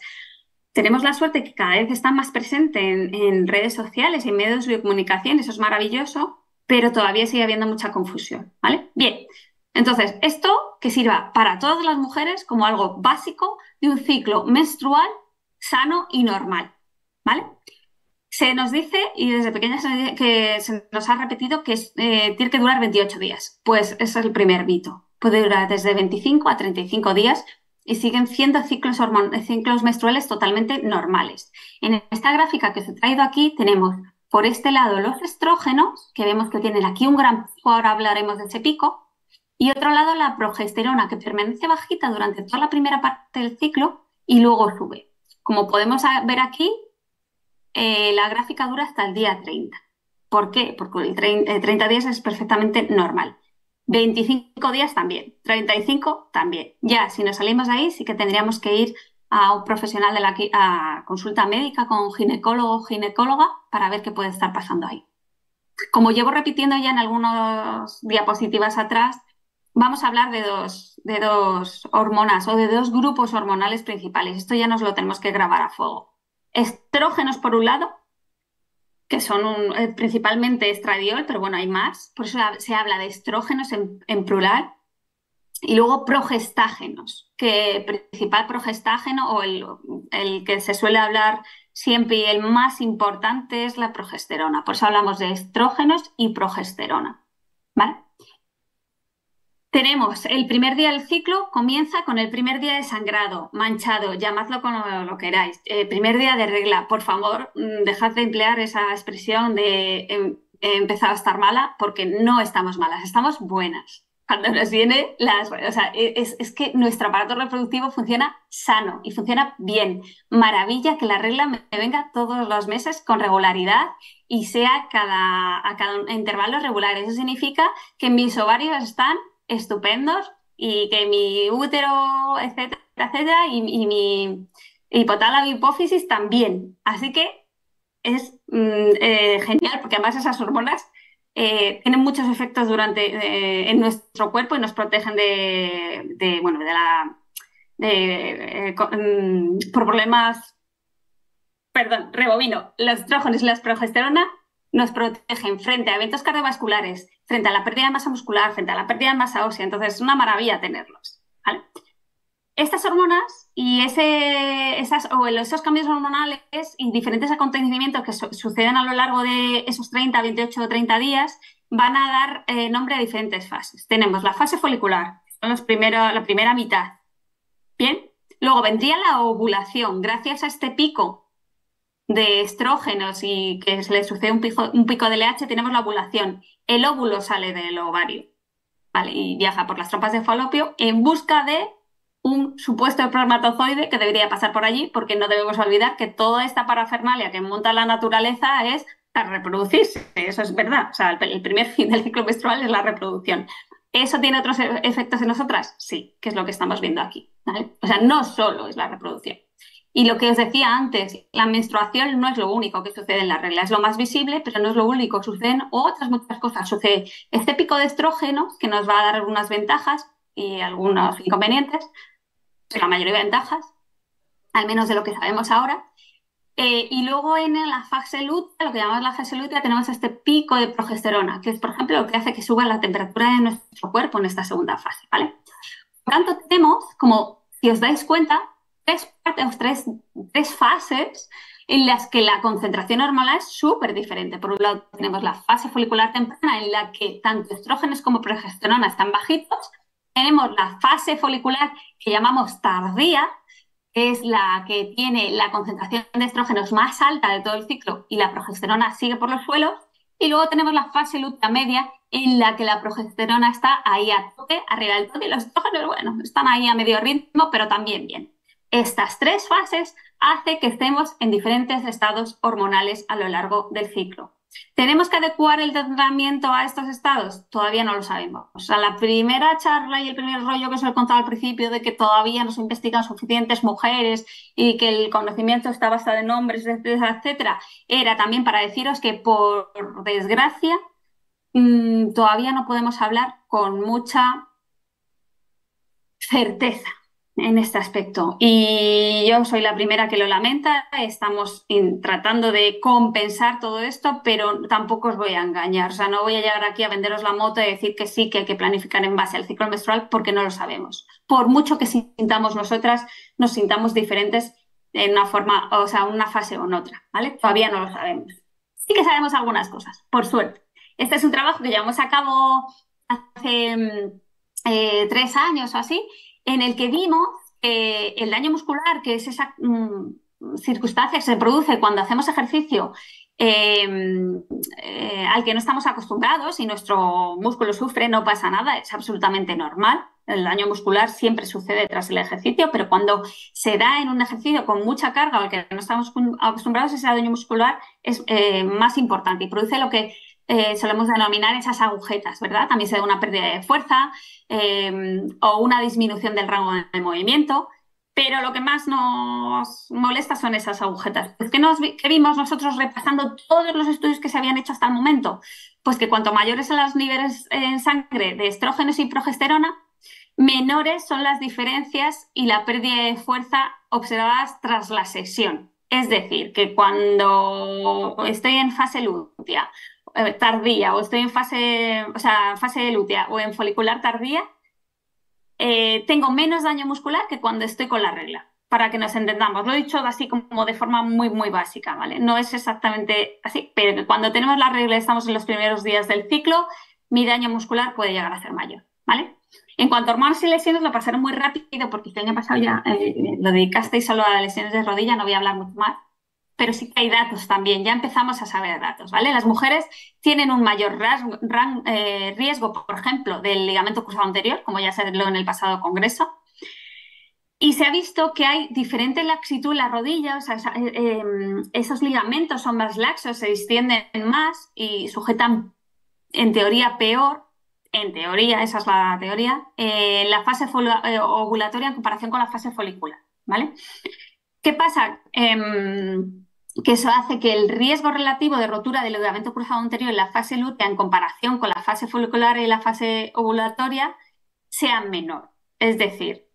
Tenemos la suerte que cada vez está más presente en, redes sociales, en medios de comunicación, eso es maravilloso, pero todavía sigue habiendo mucha confusión, ¿vale? Bien, entonces, esto que sirva para todas las mujeres como algo básico de un ciclo menstrual sano y normal, ¿vale? Se nos dice, y desde pequeñas que se nos ha repetido, que eh, tiene que durar 28 días. Pues ese es el primer mito. Puede durar desde 25 a 35 días y siguen siendo ciclos, ciclos menstruales totalmente normales. En esta gráfica que os he traído aquí tenemos por este lado los estrógenos, que vemos que tienen aquí un gran pico, ahora hablaremos de ese pico, y otro lado la progesterona, que permanece bajita durante toda la primera parte del ciclo y luego sube. Como podemos ver aquí, eh, la gráfica dura hasta el día 30. ¿Por qué? Porque el 30 eh, días es perfectamente normal. 25 días también, 35 también. Ya, si nos salimos de ahí, sí que tendríamos que ir a un profesional de la consulta médica con ginecólogo o ginecóloga para ver qué puede estar pasando ahí. Como llevo repitiendo ya en algunas diapositivas atrás, vamos a hablar de dos, de dos hormonas o de dos grupos hormonales principales. Esto ya nos lo tenemos que grabar a fuego. Estrógenos, por un lado, que son eh, principalmente estradiol, pero bueno, hay más. Por eso se habla de estrógenos en, plural. Y luego progestágenos, que el principal progestágeno o el, el que se suele hablar siempre y el más importante es la progesterona. Por eso hablamos de estrógenos y progesterona. ¿Vale? Tenemos el primer día del ciclo, comienza con el primer día de sangrado, manchado, llamadlo como lo queráis. Eh, primer día de regla, por favor, mm, dejad de emplear esa expresión de em, he, empezado a estar mala, porque no estamos malas, estamos buenas. Cuando nos viene e, es, que nuestro aparato reproductivo funciona sano y funciona bien. Maravilla que la regla me venga todos los meses con regularidad y sea cada, a cada intervalo regular. Eso significa que mis ovarios están estupendos y que mi útero, etcétera, y, mi hipotálamo hipófisis también. Así que es mm, eh, genial porque además esas hormonas eh, tienen muchos efectos durante eh, en nuestro cuerpo y nos protegen de, bueno de la mm, por problemas perdón rebobino los estrógenos y la progesterona nos protegen frente a eventos cardiovasculares, frente a la pérdida de masa muscular, frente a la pérdida de masa ósea. Entonces, es una maravilla tenerlos. Estas hormonas y o esos cambios hormonales y diferentes acontecimientos que suceden a lo largo de esos 30, 28 o 30 días van a dar eh, nombre a diferentes fases. Tenemos la fase folicular, los primero, la primera mitad. Bien, luego vendría la ovulación. Gracias a este pico de estrógenos y que se le sucede un, pico, de LH, tenemos la ovulación. El óvulo sale del ovario y viaja por las trompas de falopio en busca de un supuesto espermatozoide que debería pasar por allí, porque no debemos olvidar que toda esta parafernalia que monta la naturaleza es para reproducirse, eso es verdad. O sea, el, primer fin del ciclo menstrual es la reproducción. ¿Eso tiene otros e-, efectos en nosotras? Sí, que es lo que estamos viendo aquí. O sea, no solo es la reproducción. Y lo que os decía antes, la menstruación no es lo único que sucede en la regla, es lo más visible, pero no es lo único, suceden otras muchas cosas. Sucede este pico de estrógeno, que nos va a dar algunas ventajas y algunos inconvenientes, pero la mayoría de ventajas, al menos de lo que sabemos ahora. Eh, y luego en la fase lútea, lo que llamamos la fase lútea, tenemos este pico de progesterona, que es, por ejemplo, lo que hace que suba la temperatura de nuestro cuerpo en esta segunda fase, ¿vale? tanto, tenemos, como si os dais cuenta, tres, tres, tres fases en las que la concentración hormonal es súper diferente. Por un lado tenemos la fase folicular temprana en la que tanto estrógenos como progesterona están bajitos. Tenemos la fase folicular que llamamos tardía, que es la que tiene la concentración de estrógenos más alta de todo el ciclo y la progesterona sigue por los suelos. Y luego tenemos la fase lútea media en la que la progesterona está ahí a tope, arriba del todo y los estrógenos, bueno, están ahí a medio ritmo, pero también bien. Estas tres fases hace que estemos en diferentes estados hormonales a lo largo del ciclo. ¿Tenemos que adecuar el tratamiento a estos estados? Todavía no lo sabemos. O sea, la primera charla y el primer rollo que os he contado al principio de que todavía no se investigan suficientes mujeres y que el conocimiento está basado en hombres, etcétera, etcétera, era también para deciros que por desgracia mm, todavía no podemos hablar con mucha certeza en este aspecto. Y yo soy la primera que lo lamenta, estamos tratando de compensar todo esto, pero tampoco os voy a engañar, o sea, no voy a llegar aquí a venderos la moto y decir que sí, que hay que planificar en base al ciclo menstrual, porque no lo sabemos. Por mucho que sintamos nosotras, nos sintamos diferentes en una forma, o sea, una fase o en otra, ¿vale? Todavía no lo sabemos. Sí que sabemos algunas cosas, por suerte. Este es un trabajo que llevamos a cabo hace mm, eh, tres años o así, en el que vimos eh, el daño muscular, que es esa mm, circunstancia que se produce cuando hacemos ejercicio em, eh, al que no estamos acostumbrados y nuestro músculo sufre, no pasa nada, es absolutamente normal. El daño muscular siempre sucede tras el ejercicio, pero cuando se da en un ejercicio con mucha carga al que no estamos acostumbrados, ese daño muscular es eh, más importante y produce lo que eh, solemos denominar esas agujetas, ¿verdad? También se da una pérdida de fuerza em, o una disminución del rango de movimiento, pero lo que más nos molesta son esas agujetas. ¿Qué, nos, vimos nosotros repasando todos los estudios que se habían hecho hasta el momento? Pues que cuanto mayores son los niveles en sangre de estrógenos y progesterona, menores son las diferencias y la pérdida de fuerza observadas tras la sesión. Es decir, que cuando estoy en fase lútea eh, tardía o estoy en fase, o sea, fase lútea o en folicular tardía, eh, tengo menos daño muscular que cuando estoy con la regla, para que nos entendamos. Lo he dicho así como de forma muy, muy básica, ¿vale? No es exactamente así, pero cuando tenemos la regla y estamos en los primeros días del ciclo, mi daño muscular puede llegar a ser mayor, ¿vale? En cuanto a hormonas y lesiones, lo pasaron muy rápido porque el este año pasado ya eh, lo dedicasteis solo a lesiones de rodilla, no voy a hablar mucho más pero sí que hay datos también, ya empezamos a saber datos, ¿vale? Las mujeres tienen un mayor eh, riesgo, por ejemplo, del ligamento cruzado anterior, como ya se habló en el pasado congreso, y se ha visto que hay diferente laxitud en la rodilla, o sea, eh, em, esos ligamentos son más laxos, se distienden más y sujetan, en teoría, peor en teoría, esa es la teoría, eh, la fase ovulatoria en comparación con la fase folicular, ¿vale? ¿Qué pasa? Em, que eso hace que el riesgo relativo de rotura del ligamento cruzado anterior en la fase lútea en comparación con la fase folicular y la fase ovulatoria sea menor. Es decir,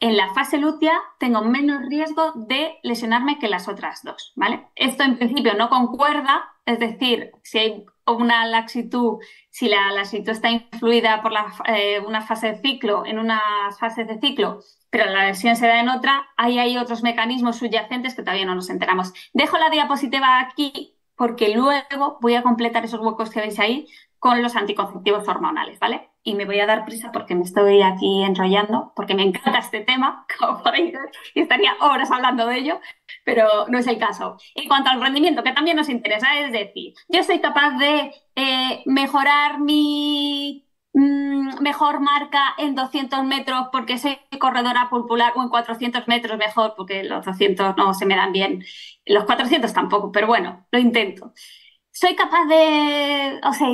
en la fase lútea tengo menos riesgo de lesionarme que las otras dos, ¿vale? Esto en principio no concuerda, es decir, si hay una laxitud, si la laxitud está influida por eh, una fase de ciclo, en una fases de ciclo, pero la lesión se da en otra, ahí hay otros mecanismos subyacentes que todavía no nos enteramos. Dejo la diapositiva aquí porque luego voy a completar esos huecos que veis ahí con los anticonceptivos hormonales, ¿vale? Y me voy a dar prisa porque me estoy aquí enrollando, porque me encanta este tema, como podéis ver, y estaría horas hablando de ello, pero no es el caso. En cuanto al rendimiento, que también nos interesa, es decir, yo soy capaz de eh, mejorar mi mm, mejor marca en 200 metros porque soy corredora popular o en 400 metros mejor porque los 200 no se me dan bien, los 400 tampoco, pero bueno, lo intento soy capaz de, o sea,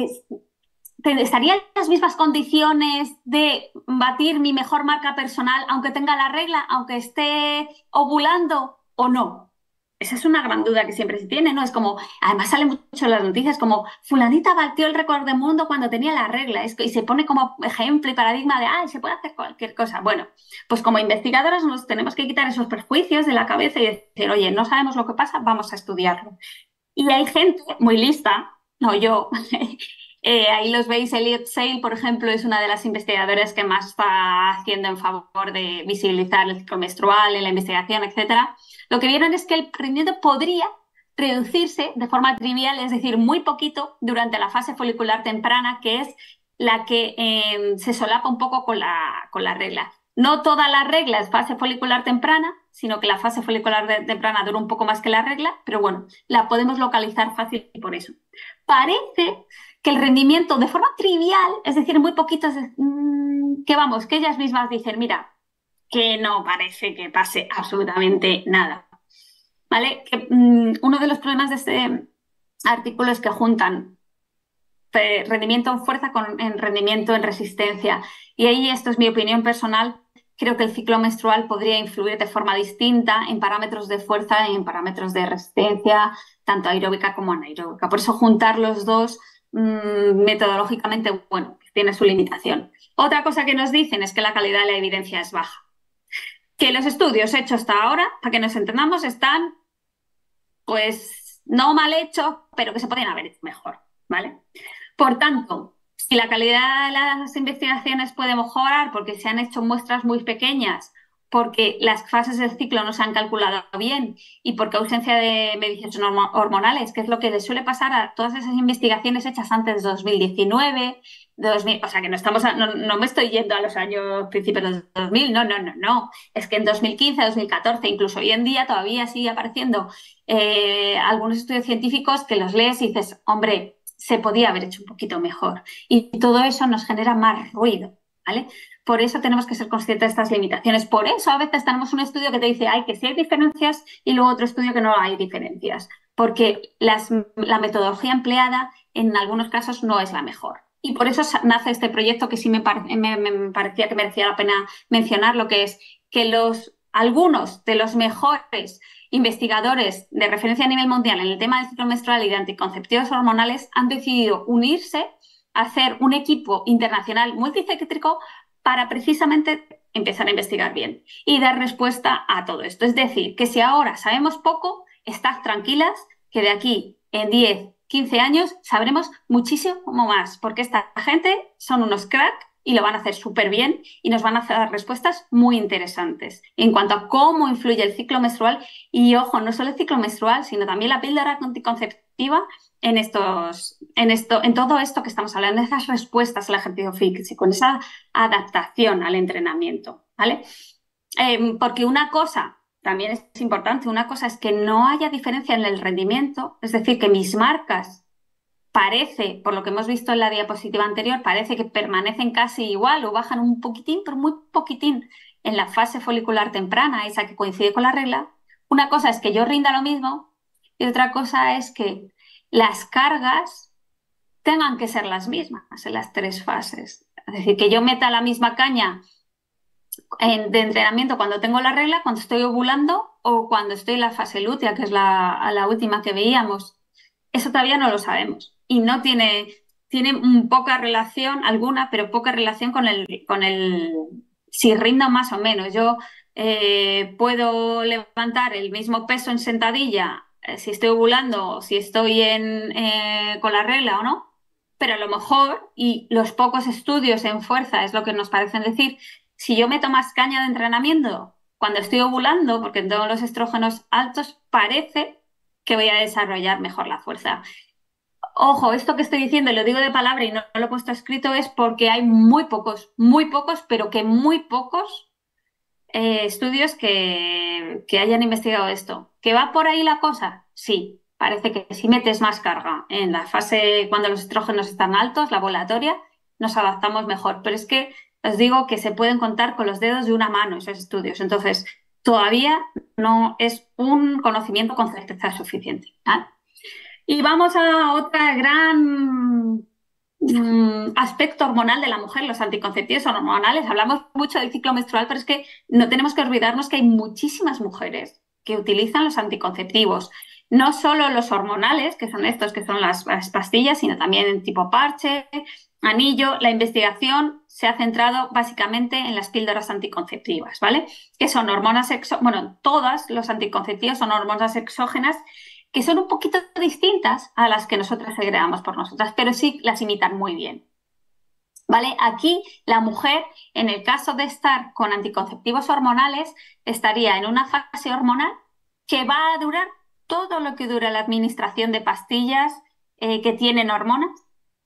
estaría en las mismas condiciones de batir mi mejor marca personal, aunque tenga la regla, aunque esté ovulando o no. Esa es una gran duda que siempre se tiene, ¿no? Es como, además sale mucho en las noticias, como fulanita batió el récord del mundo cuando tenía la regla, y se pone como ejemplo y paradigma de, ah, se puede hacer cualquier cosa. Bueno, pues como investigadoras nos tenemos que quitar esos perjuicios de la cabeza y decir, oye, no sabemos lo que pasa, vamos a estudiarlo. Y hay gente muy lista, no yo. Eh, ahí los veis, Elliot Sale, por ejemplo, es una de las investigadoras que más está haciendo en favor de visibilizar el ciclo menstrual en la investigación, etc. Lo que vieron es que el rendimiento podría reducirse de forma trivial, es decir, muy poquito durante la fase folicular temprana, que es la que em, se solapa un poco con la, con la regla. No todas las reglas fase folicular temprana, sino que la fase folicular de, temprana dura un poco más que la regla, pero bueno, la podemos localizar fácil y por eso. Parece que el rendimiento de forma trivial, es decir, muy poquitos, mm, que vamos, que ellas mismas dicen, mira, que no parece que pase absolutamente nada. ¿Vale? Mm, uno de los problemas de este artículo es que juntan eh, rendimiento en fuerza con rendimiento en resistencia. Y ahí esto es mi opinión personal, Creo que el ciclo menstrual podría influir de forma distinta en parámetros de fuerza y en parámetros de resistencia, tanto aeróbica como anaeróbica. Por eso juntar los dos mm, metodológicamente, bueno, tiene su limitación. Otra cosa que nos dicen es que la calidad de la evidencia es baja. Que los estudios hechos hasta ahora, para que nos entendamos, están pues no mal hechos, pero que se podían haber hecho mejor, ¿vale? Por tanto, si la calidad de las investigaciones puede mejorar porque se han hecho muestras muy pequeñas, porque las fases del ciclo no se han calculado bien y porque ausencia de mediciones hormonales, que es lo que le suele pasar a todas esas investigaciones hechas antes de 2019, 2000, o sea que no estamos no, me estoy yendo a los años principios de 2000, no, no, no, no, es que en 2015, 2014, incluso hoy en día todavía sigue apareciendo eh, algunos estudios científicos que los lees y dices, hombre, se podía haber hecho un poquito mejor. Y todo eso nos genera más ruido, ¿vale? Por eso tenemos que ser conscientes de estas limitaciones. Por eso a veces tenemos un estudio que te dice, que sí hay diferencias y luego otro estudio que no hay diferencias, porque la metodología empleada en algunos casos no es la mejor. Y por eso nace este proyecto que sí me, me parecía que merecía la pena mencionar, lo que es que los, algunos de los mejores Investigadores de referencia a nivel mundial en el tema del ciclo menstrual y de anticonceptivos hormonales han decidido unirse a hacer un equipo internacional multicéntrico para precisamente empezar a investigar bien y dar respuesta a todo esto. Es decir, que si ahora sabemos poco, estad tranquilas que de aquí en 10, 15 años sabremos muchísimo más, porque esta gente son unos crack y lo van a hacer súper bien y nos van a dar respuestas muy interesantes en cuanto a cómo influye el ciclo menstrual y, ojo, no solo el ciclo menstrual, sino también la píldora anticonceptiva en, estos, en, esto, en todo esto que estamos hablando, esas respuestas al ejercicio físico, con esa adaptación al entrenamiento, ¿vale? Em, porque una cosa también es importante, una cosa es que no haya diferencia en el rendimiento, es decir, que mis marcas parece, por lo que hemos visto en la diapositiva anterior, parece que permanecen casi igual o bajan un poquitín, pero muy poquitín en la fase folicular temprana, esa que coincide con la regla. Una cosa es que yo rinda lo mismo y otra cosa es que las cargas tengan que ser las mismas en las tres fases. Es decir, que yo meta la misma caña de entrenamiento cuando tengo la regla, cuando estoy ovulando o cuando estoy en la fase lútea, que es la, la última que veíamos. Eso todavía no lo sabemos y no tiene, tiene poca relación, alguna, pero poca relación con el, con el si rindo más o menos. Yo eh, puedo levantar el mismo peso en sentadilla eh, si estoy ovulando o si estoy eh, con la regla o no, pero a lo mejor, y los pocos estudios en fuerza es lo que nos parecen decir, si yo me más caña de entrenamiento cuando estoy ovulando, porque todos los estrógenos altos, parece que voy a desarrollar mejor la fuerza. Ojo, esto que estoy diciendo, lo digo de palabra y no, lo he puesto escrito, es porque hay muy pocos, muy pocos, pero que muy pocos eh, estudios que, que hayan investigado esto. ¿Que va por ahí la cosa? Sí, parece que si metes más carga en la fase cuando los estrógenos están altos, la volatoria, nos adaptamos mejor. Pero es que os digo que se pueden contar con los dedos de una mano esos estudios. Entonces, todavía no es un conocimiento con certeza suficiente. ¿ah? Y vamos a otro gran mm, aspecto hormonal de la mujer, los anticonceptivos hormonales. Hablamos mucho del ciclo menstrual, pero es que no tenemos que olvidarnos que hay muchísimas mujeres que utilizan los anticonceptivos. No solo los hormonales, que son estos, que son las, pastillas, sino también tipo parche, anillo, la investigación se ha centrado básicamente en las píldoras anticonceptivas, ¿vale? Que son hormonas exógenas, bueno, todas los anticonceptivos son hormonas exógenas que son un poquito distintas a las que nosotras agregamos por nosotras, pero sí las imitan muy bien. ¿Vale? Aquí la mujer, en el caso de estar con anticonceptivos hormonales, estaría en una fase hormonal que va a durar todo lo que dura la administración de pastillas eh, que tienen hormonas,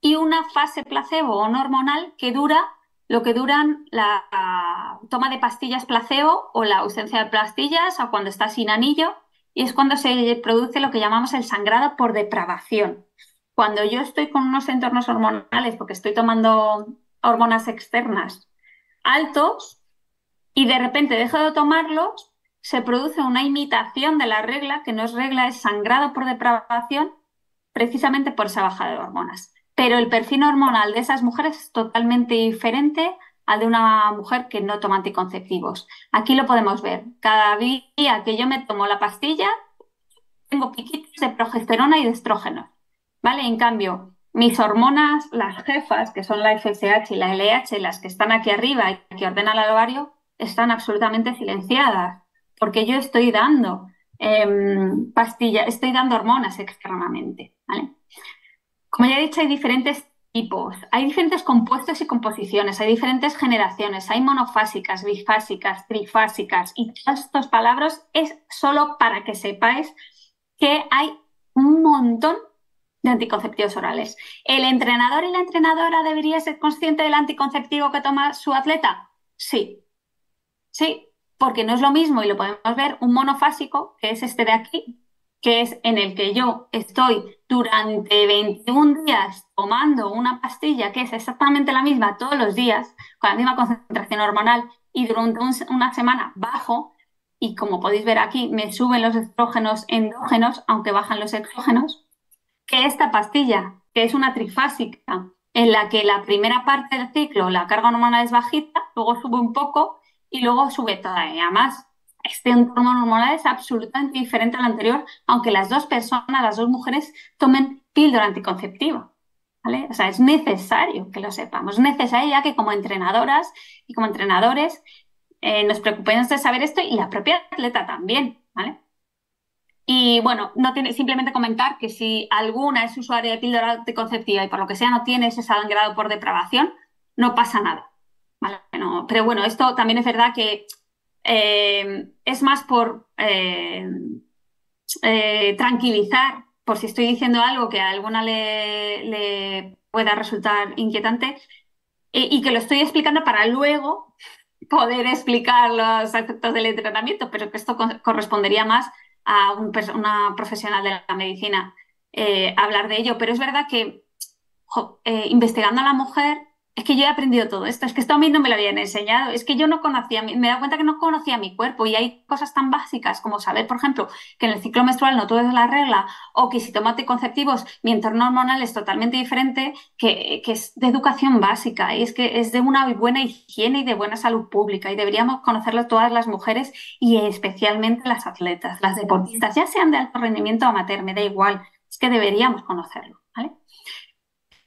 y una fase placebo o no hormonal que dura lo que duran la, toma de pastillas placebo o la ausencia de pastillas o cuando está sin anillo y es cuando se produce lo que llamamos el sangrado por depravación. Cuando yo estoy con unos entornos hormonales porque estoy tomando hormonas externas altos y de repente dejo de tomarlos, se produce una imitación de la regla, que no es regla, es sangrado por depravación, precisamente por esa bajada de hormonas pero el perfil hormonal de esas mujeres es totalmente diferente al de una mujer que no toma anticonceptivos. Aquí lo podemos ver. Cada día que yo me tomo la pastilla, tengo piquitos de progesterona y de estrógeno. ¿Vale? En cambio, mis hormonas, las jefas, que son la FSH y la LH, las que están aquí arriba y que ordenan al ovario, están absolutamente silenciadas, porque yo estoy dando em, pastillas, estoy dando hormonas externamente. ¿vale? Como ya he dicho, hay diferentes tipos, hay diferentes compuestos y composiciones, hay diferentes generaciones, hay monofásicas, bifásicas, trifásicas y todas estas palabras es solo para que sepáis que hay un montón de anticonceptivos orales. ¿El entrenador y la entrenadora debería ser consciente del anticonceptivo que toma su atleta? Sí, sí, porque no es lo mismo y lo podemos ver un monofásico, que es este de aquí, que es en el que yo estoy durante 21 días tomando una pastilla que es exactamente la misma todos los días, con la misma concentración hormonal y durante una semana bajo, y como podéis ver aquí, me suben los estrógenos endógenos, aunque bajan los exógenos, que esta pastilla, que es una trifásica, en la que la primera parte del ciclo, la carga hormonal es bajita, luego sube un poco y luego sube todavía más este entorno hormonal es absolutamente diferente al anterior, aunque las dos personas, las dos mujeres, tomen píldora anticonceptiva. ¿Vale? O sea, es necesario que lo sepamos. Es necesario ya que como entrenadoras y como entrenadores eh, nos preocupemos de saber esto y la propia atleta también, ¿vale? Y bueno, no tiene, simplemente comentar que si alguna es usuaria de píldora anticonceptiva y por lo que sea no tiene ese grado por depravación, no pasa nada. pero bueno, esto también es verdad que eh, es más por eh, eh, tranquilizar, por si estoy diciendo algo que a alguna le, pueda resultar inquietante, y que lo estoy explicando para luego poder explicar los aspectos del entrenamiento, pero que esto correspondería más a una profesional de la medicina hablar de ello. Pero es verdad que investigando a la mujer es que yo he aprendido todo esto, es que esto a mí no me lo habían enseñado, es que yo no conocía, me da cuenta que no conocía mi cuerpo y hay cosas tan básicas como saber, por ejemplo, que en el ciclo menstrual no todo es la regla o que si tomo anticonceptivos mi entorno hormonal es totalmente diferente, que, es de educación básica y es que es de una buena higiene y de buena salud pública y deberíamos conocerlo todas las mujeres y especialmente las atletas, las deportistas, ya sean de alto rendimiento o amateur, me da igual, es que deberíamos conocerlo.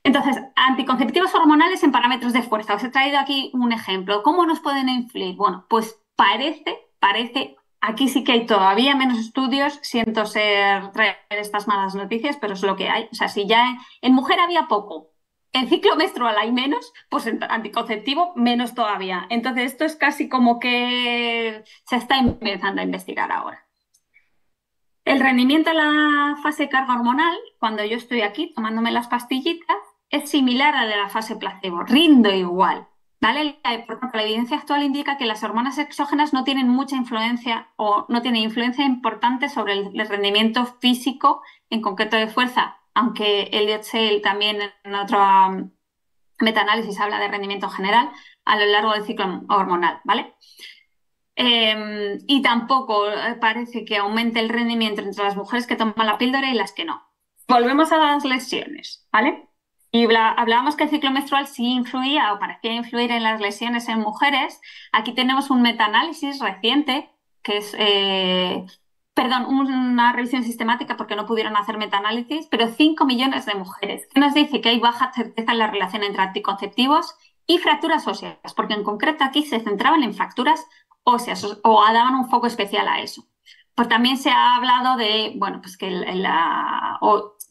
Entonces, anticonceptivos hormonales en parámetros de fuerza. Os he traído aquí un ejemplo. ¿Cómo nos pueden influir? Bueno, pues parece, parece, aquí sí que hay todavía menos estudios. Siento ser traer estas malas noticias, pero es lo que hay. O sea, si ya en, mujer había poco, en ciclo menstrual hay menos, pues en anticonceptivo menos todavía. Entonces, esto es casi como que se está empezando a investigar ahora. El rendimiento a la fase de carga hormonal, cuando yo estoy aquí tomándome las pastillitas, es similar a la de la fase placebo, rindo igual. ¿vale? Por tanto, la evidencia actual indica que las hormonas exógenas no tienen mucha influencia o no tienen influencia importante sobre el, rendimiento físico, en concreto de fuerza, aunque el Sale también en otro um, metaanálisis habla de rendimiento general a lo largo del ciclo hormonal, ¿vale? Em, y tampoco eh, parece que aumente el rendimiento entre las mujeres que toman la píldora y las que no. Volvemos a las lesiones, ¿vale? Y hablábamos que el ciclo menstrual sí influía o parecía influir en las lesiones en mujeres. Aquí tenemos un metaanálisis reciente, que es, eh, perdón, una revisión sistemática porque no pudieron hacer metaanálisis, pero 5 millones de mujeres, que nos dice que hay baja certeza en la relación entre anticonceptivos y fracturas óseas, porque en concreto aquí se centraban en fracturas óseas o daban un foco especial a eso. Pues también se ha hablado de, bueno, pues que la,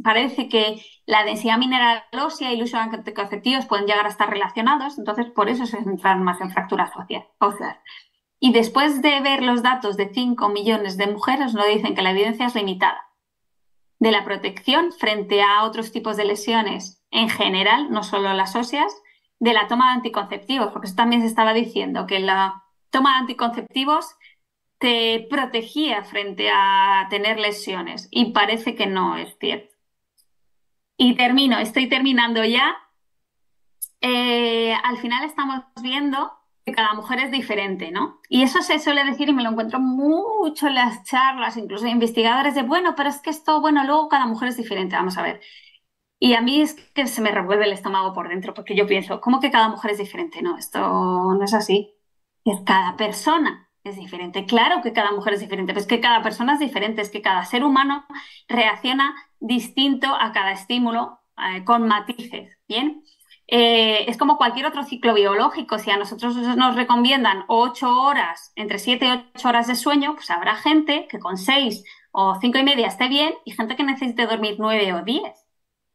parece que la densidad mineral ósea y el uso de anticonceptivos pueden llegar a estar relacionados, entonces por eso se centran más en fracturas óseas. Y después de ver los datos de 5 millones de mujeres, nos dicen que la evidencia es limitada. De la protección frente a otros tipos de lesiones en general, no solo las óseas, de la toma de anticonceptivos, porque eso también se estaba diciendo que la toma de anticonceptivos te protegía frente a tener lesiones y parece que no es cierto. Y termino, estoy terminando ya. Eh, al final estamos viendo que cada mujer es diferente, ¿no? Y eso se suele decir y me lo encuentro mucho en las charlas, incluso investigadores, de, bueno, pero es que esto, bueno, luego cada mujer es diferente, vamos a ver. Y a mí es que se me revuelve el estómago por dentro, porque yo pienso, ¿cómo que cada mujer es diferente? No, esto no es así. Es cada persona es diferente. Claro que cada mujer es diferente, pero es que cada persona es diferente, es que cada ser humano reacciona distinto a cada estímulo eh, con matices, ¿bien? Eh, es como cualquier otro ciclo biológico, si a nosotros nos recomiendan ocho horas, entre siete y 8 horas de sueño, pues habrá gente que con seis o cinco y media esté bien y gente que necesite dormir nueve o diez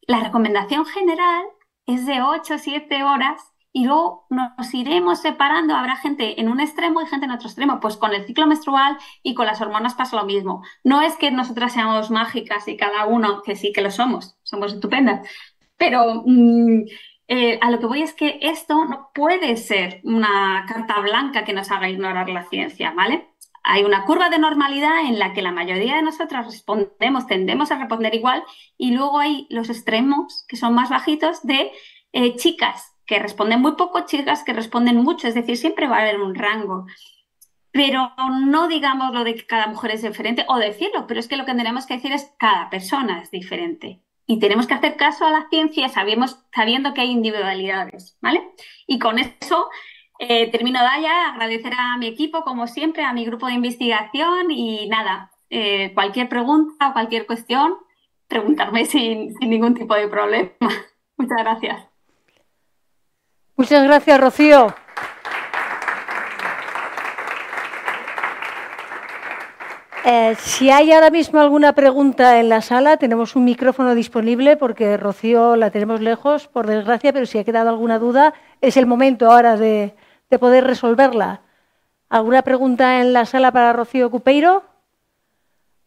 La recomendación general es de 8 o 7 horas y luego nos iremos separando, habrá gente en un extremo y gente en otro extremo, pues con el ciclo menstrual y con las hormonas pasa lo mismo. No es que nosotras seamos mágicas y cada uno, que sí que lo somos, somos estupendas, pero mm, eh, a lo que voy es que esto no puede ser una carta blanca que nos haga ignorar la ciencia, ¿vale? Hay una curva de normalidad en la que la mayoría de nosotras respondemos, tendemos a responder igual, y luego hay los extremos que son más bajitos de eh, chicas que responden muy poco, chicas que responden mucho, es decir, siempre va a haber un rango. Pero no digamos lo de que cada mujer es diferente, o decirlo, pero es que lo que tenemos que decir es cada persona es diferente. Y tenemos que hacer caso a la ciencia sabemos, sabiendo que hay individualidades, ¿vale? Y con eso eh, termino, Daya, agradecer a mi equipo, como siempre, a mi grupo de investigación y nada, eh, cualquier pregunta, o cualquier cuestión, preguntarme sin ningún tipo de problema. Muchas gracias. Muchas gracias, Rocío. Eh, si hay ahora mismo alguna pregunta en la sala, tenemos un micrófono disponible porque Rocío la tenemos lejos, por desgracia, pero si ha quedado alguna duda, es el momento ahora de, poder resolverla. ¿Alguna pregunta en la sala para Rocío Cupeiro?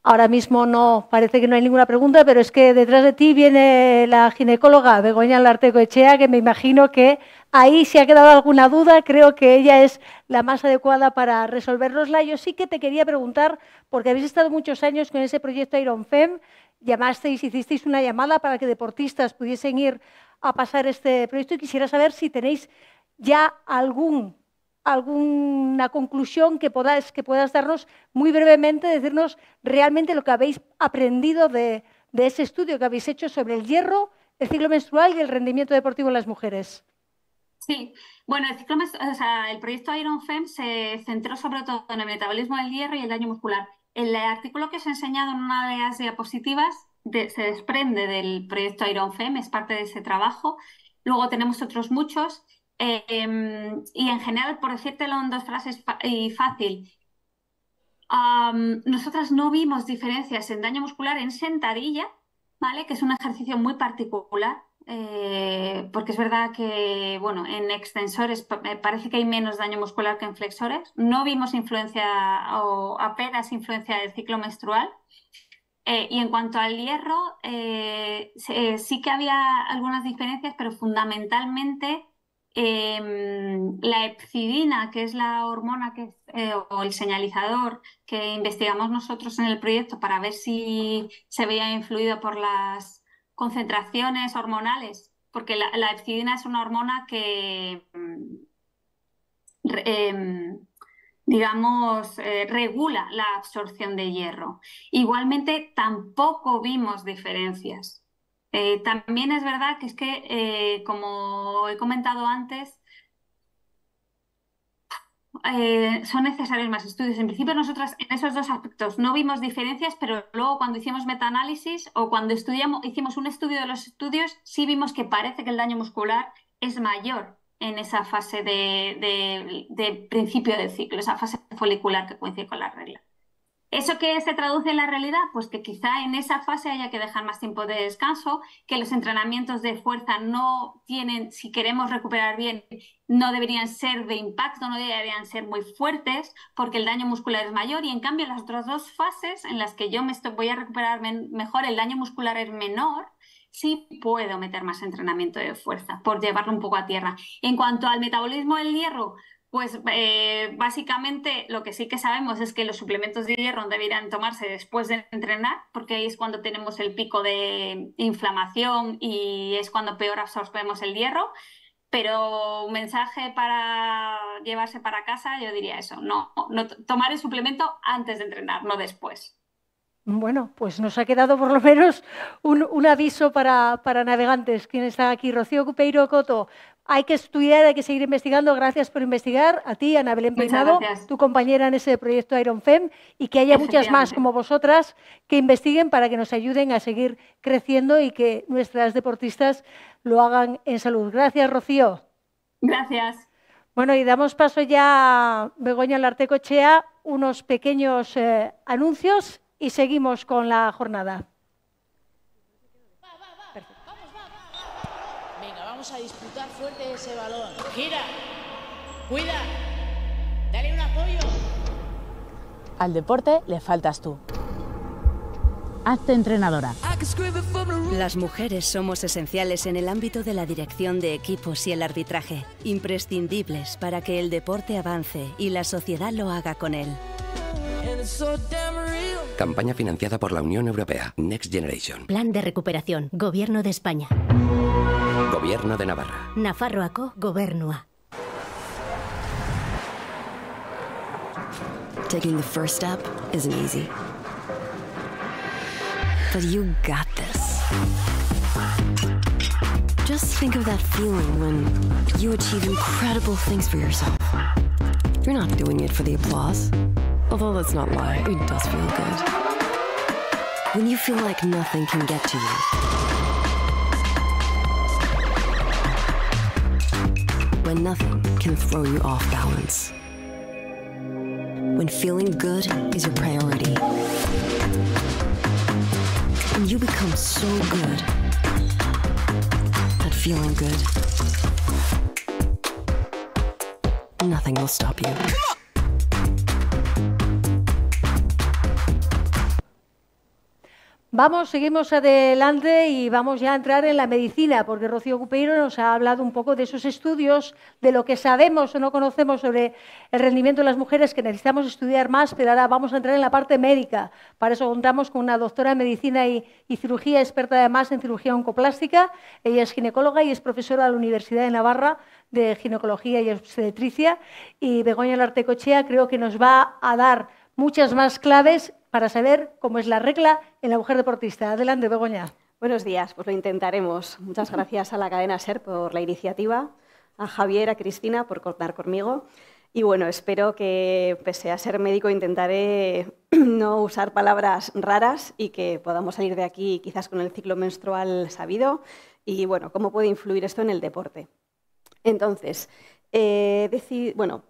Ahora mismo no, parece que no hay ninguna pregunta, pero es que detrás de ti viene la ginecóloga Begoña Larteco Echea, que me imagino que ahí si ha quedado alguna duda, creo que ella es la más adecuada para resolvernosla. Yo sí que te quería preguntar, porque habéis estado muchos años con ese proyecto IronFem, llamasteis, hicisteis una llamada para que deportistas pudiesen ir a pasar este proyecto y quisiera saber si tenéis ya algún, alguna conclusión que podáis, que puedas darnos muy brevemente, decirnos realmente lo que habéis aprendido de ese estudio que habéis hecho sobre el hierro, el ciclo menstrual y el rendimiento deportivo en las mujeres. Sí, bueno, el, o sea, el proyecto Iron Fem se centró sobre todo en el metabolismo del hierro y el daño muscular. El artículo que os he enseñado en una de las diapositivas se desprende del proyecto Iron Fem, es parte de ese trabajo. Luego tenemos otros muchos. Em, y en general, por decírtelo en dos frases y fácil, nosotras no vimos diferencias en daño muscular en sentadilla, ¿vale? Que es un ejercicio muy particular eh, porque es verdad que bueno, en extensores eh, parece que hay menos daño muscular que en flexores. No vimos influencia o apenas influencia del ciclo menstrual. Eh, y en cuanto al hierro, sí que había algunas diferencias, pero fundamentalmente em, la epcidina, que es la hormona que, o el señalizador que investigamos nosotros en el proyecto para ver si se veía influido por las concentraciones hormonales, porque la, la es una hormona que, mm, em, digamos, eh, regula la absorción de hierro. Igualmente, tampoco vimos diferencias. Eh, también es verdad que es que, eh, como he comentado antes, eh, son necesarios más estudios. En principio, nosotros en esos dos aspectos no vimos diferencias, pero luego cuando hicimos metaanálisis o cuando estudiamos, hicimos un estudio de los estudios, sí vimos que parece que el daño muscular es mayor en esa fase de, de principio del ciclo, esa fase folicular que coincide con la regla. ¿Eso que se traduce en la realidad? Pues que quizá en esa fase haya que dejar más tiempo de descanso, que los entrenamientos de fuerza no tienen, si queremos recuperar bien, no deberían ser de impacto, no deberían ser muy fuertes, porque el daño muscular es mayor y en cambio las otras dos fases en las que yo me voy a recuperar mejor, el daño muscular es menor, sí puedo meter más entrenamiento de fuerza, por llevarlo un poco a tierra. En cuanto al metabolismo del hierro, pues eh, básicamente lo que sí que sabemos es que los suplementos de hierro deberían tomarse después de entrenar, porque ahí es cuando tenemos el pico de inflamación y es cuando peor absorbemos el hierro. Pero un mensaje para llevarse para casa, yo diría eso, no, no tomar el suplemento antes de entrenar, no después. Bueno, pues nos ha quedado por lo menos un, aviso para, para, navegantes. ¿Quién está aquí, Rocío Cupeiro Coto, hay que estudiar, hay que seguir investigando. Gracias por investigar. A ti, Ana Belén Peinado, tu compañera en ese proyecto IronFem, y que haya muchas más como vosotras que investiguen para que nos ayuden a seguir creciendo y que nuestras deportistas lo hagan en salud. Gracias, Rocío. Gracias. Bueno, y damos paso ya a Begoña Cochea, unos pequeños eh, anuncios y seguimos con la jornada. a disputar fuerte ese valor Gira. Cuida. Dale un apoyo. Al deporte le faltas tú. Hazte entrenadora. Las mujeres somos esenciales en el ámbito de la dirección de equipos y el arbitraje, imprescindibles para que el deporte avance y la sociedad lo haga con él. Campaña financiada por la Unión Europea, Next Generation. Plan de recuperación, Gobierno de España. Gobierno de Navarra. gobernua. Taking the first step isn't easy. But you got this. Just think of that feeling when you achieve incredible things for yourself. You're not doing it for the applause. Although let's not lie, it does feel good. When you feel like nothing can get to you, when nothing can throw you off balance. When feeling good is your priority. And you become so good at feeling good. Nothing will stop you. Vamos, seguimos adelante y vamos ya a entrar en la medicina, porque Rocío Cupeiro nos ha hablado un poco de esos estudios, de lo que sabemos o no conocemos sobre el rendimiento de las mujeres, que necesitamos estudiar más, pero ahora vamos a entrar en la parte médica. Para eso contamos con una doctora en medicina y, cirugía, experta además en cirugía oncoplástica. Ella es ginecóloga y es profesora de la Universidad de Navarra de Ginecología y Obstetricia. Y Begoña Lartecochea creo que nos va a dar muchas más claves para saber cómo es la regla en la mujer deportista. Adelante, Begoña. Buenos días, pues lo intentaremos. Muchas gracias a la cadena SER por la iniciativa, a Javier, a Cristina por contar conmigo. Y bueno, espero que pese a ser médico intentaré no usar palabras raras y que podamos salir de aquí quizás con el ciclo menstrual sabido y bueno, cómo puede influir esto en el deporte. Entonces, eh, bueno,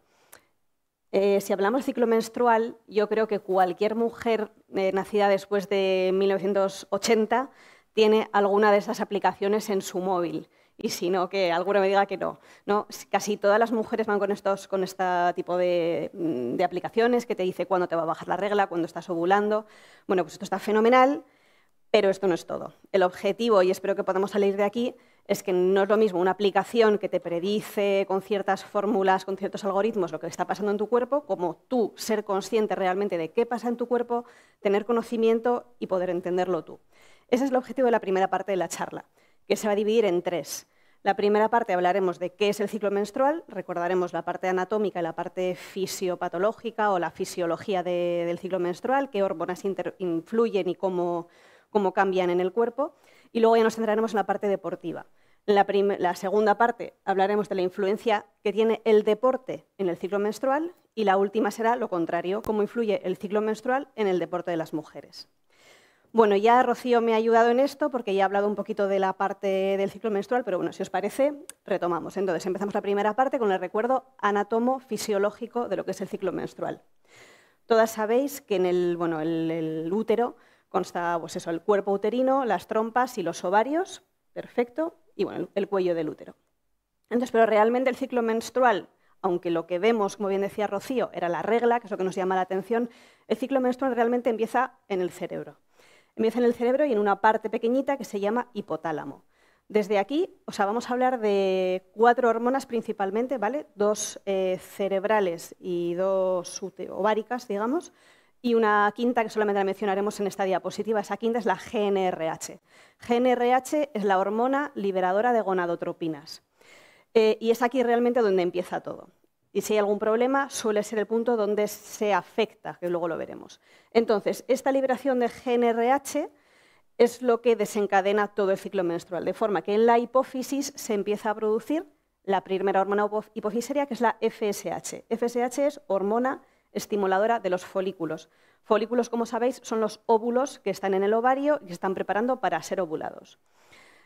eh, si hablamos de ciclo menstrual, yo creo que cualquier mujer eh, nacida después de 1980 tiene alguna de estas aplicaciones en su móvil. Y si no, que alguno me diga que no. no casi todas las mujeres van con, con este tipo de, mm, de aplicaciones que te dice cuándo te va a bajar la regla, cuándo estás ovulando. Bueno, pues esto está fenomenal pero esto no es todo. El objetivo, y espero que podamos salir de aquí, es que no es lo mismo una aplicación que te predice con ciertas fórmulas, con ciertos algoritmos lo que está pasando en tu cuerpo, como tú ser consciente realmente de qué pasa en tu cuerpo, tener conocimiento y poder entenderlo tú. Ese es el objetivo de la primera parte de la charla, que se va a dividir en tres. La primera parte hablaremos de qué es el ciclo menstrual, recordaremos la parte anatómica y la parte fisiopatológica o la fisiología del ciclo menstrual, qué hormonas influyen y cómo cómo cambian en el cuerpo, y luego ya nos centraremos en la parte deportiva. En la, segunda parte hablaremos de la influencia que tiene el deporte en el ciclo menstrual y la última será lo contrario, cómo influye el ciclo menstrual en el deporte de las mujeres. Bueno, ya Rocío me ha ayudado en esto porque ya ha hablado un poquito de la parte del ciclo menstrual, pero bueno, si os parece, retomamos. Entonces, empezamos la primera parte con el recuerdo anatomo fisiológico de lo que es el ciclo menstrual. Todas sabéis que en el, bueno, el útero Consta pues eso, el cuerpo uterino, las trompas y los ovarios, perfecto, y bueno, el cuello del útero. Entonces, pero realmente el ciclo menstrual, aunque lo que vemos, como bien decía Rocío, era la regla, que es lo que nos llama la atención, el ciclo menstrual realmente empieza en el cerebro. Empieza en el cerebro y en una parte pequeñita que se llama hipotálamo. Desde aquí, o sea, vamos a hablar de cuatro hormonas principalmente, ¿vale? Dos eh, cerebrales y dos ováricas, digamos, y una quinta que solamente la mencionaremos en esta diapositiva. Esa quinta es la GNRH. GNRH es la hormona liberadora de gonadotropinas. Eh, y es aquí realmente donde empieza todo. Y si hay algún problema, suele ser el punto donde se afecta, que luego lo veremos. Entonces, esta liberación de GNRH es lo que desencadena todo el ciclo menstrual, de forma que en la hipófisis se empieza a producir la primera hormona hipofisaria, que es la FSH. FSH es hormona estimuladora de los folículos. Folículos, como sabéis, son los óvulos que están en el ovario y están preparando para ser ovulados.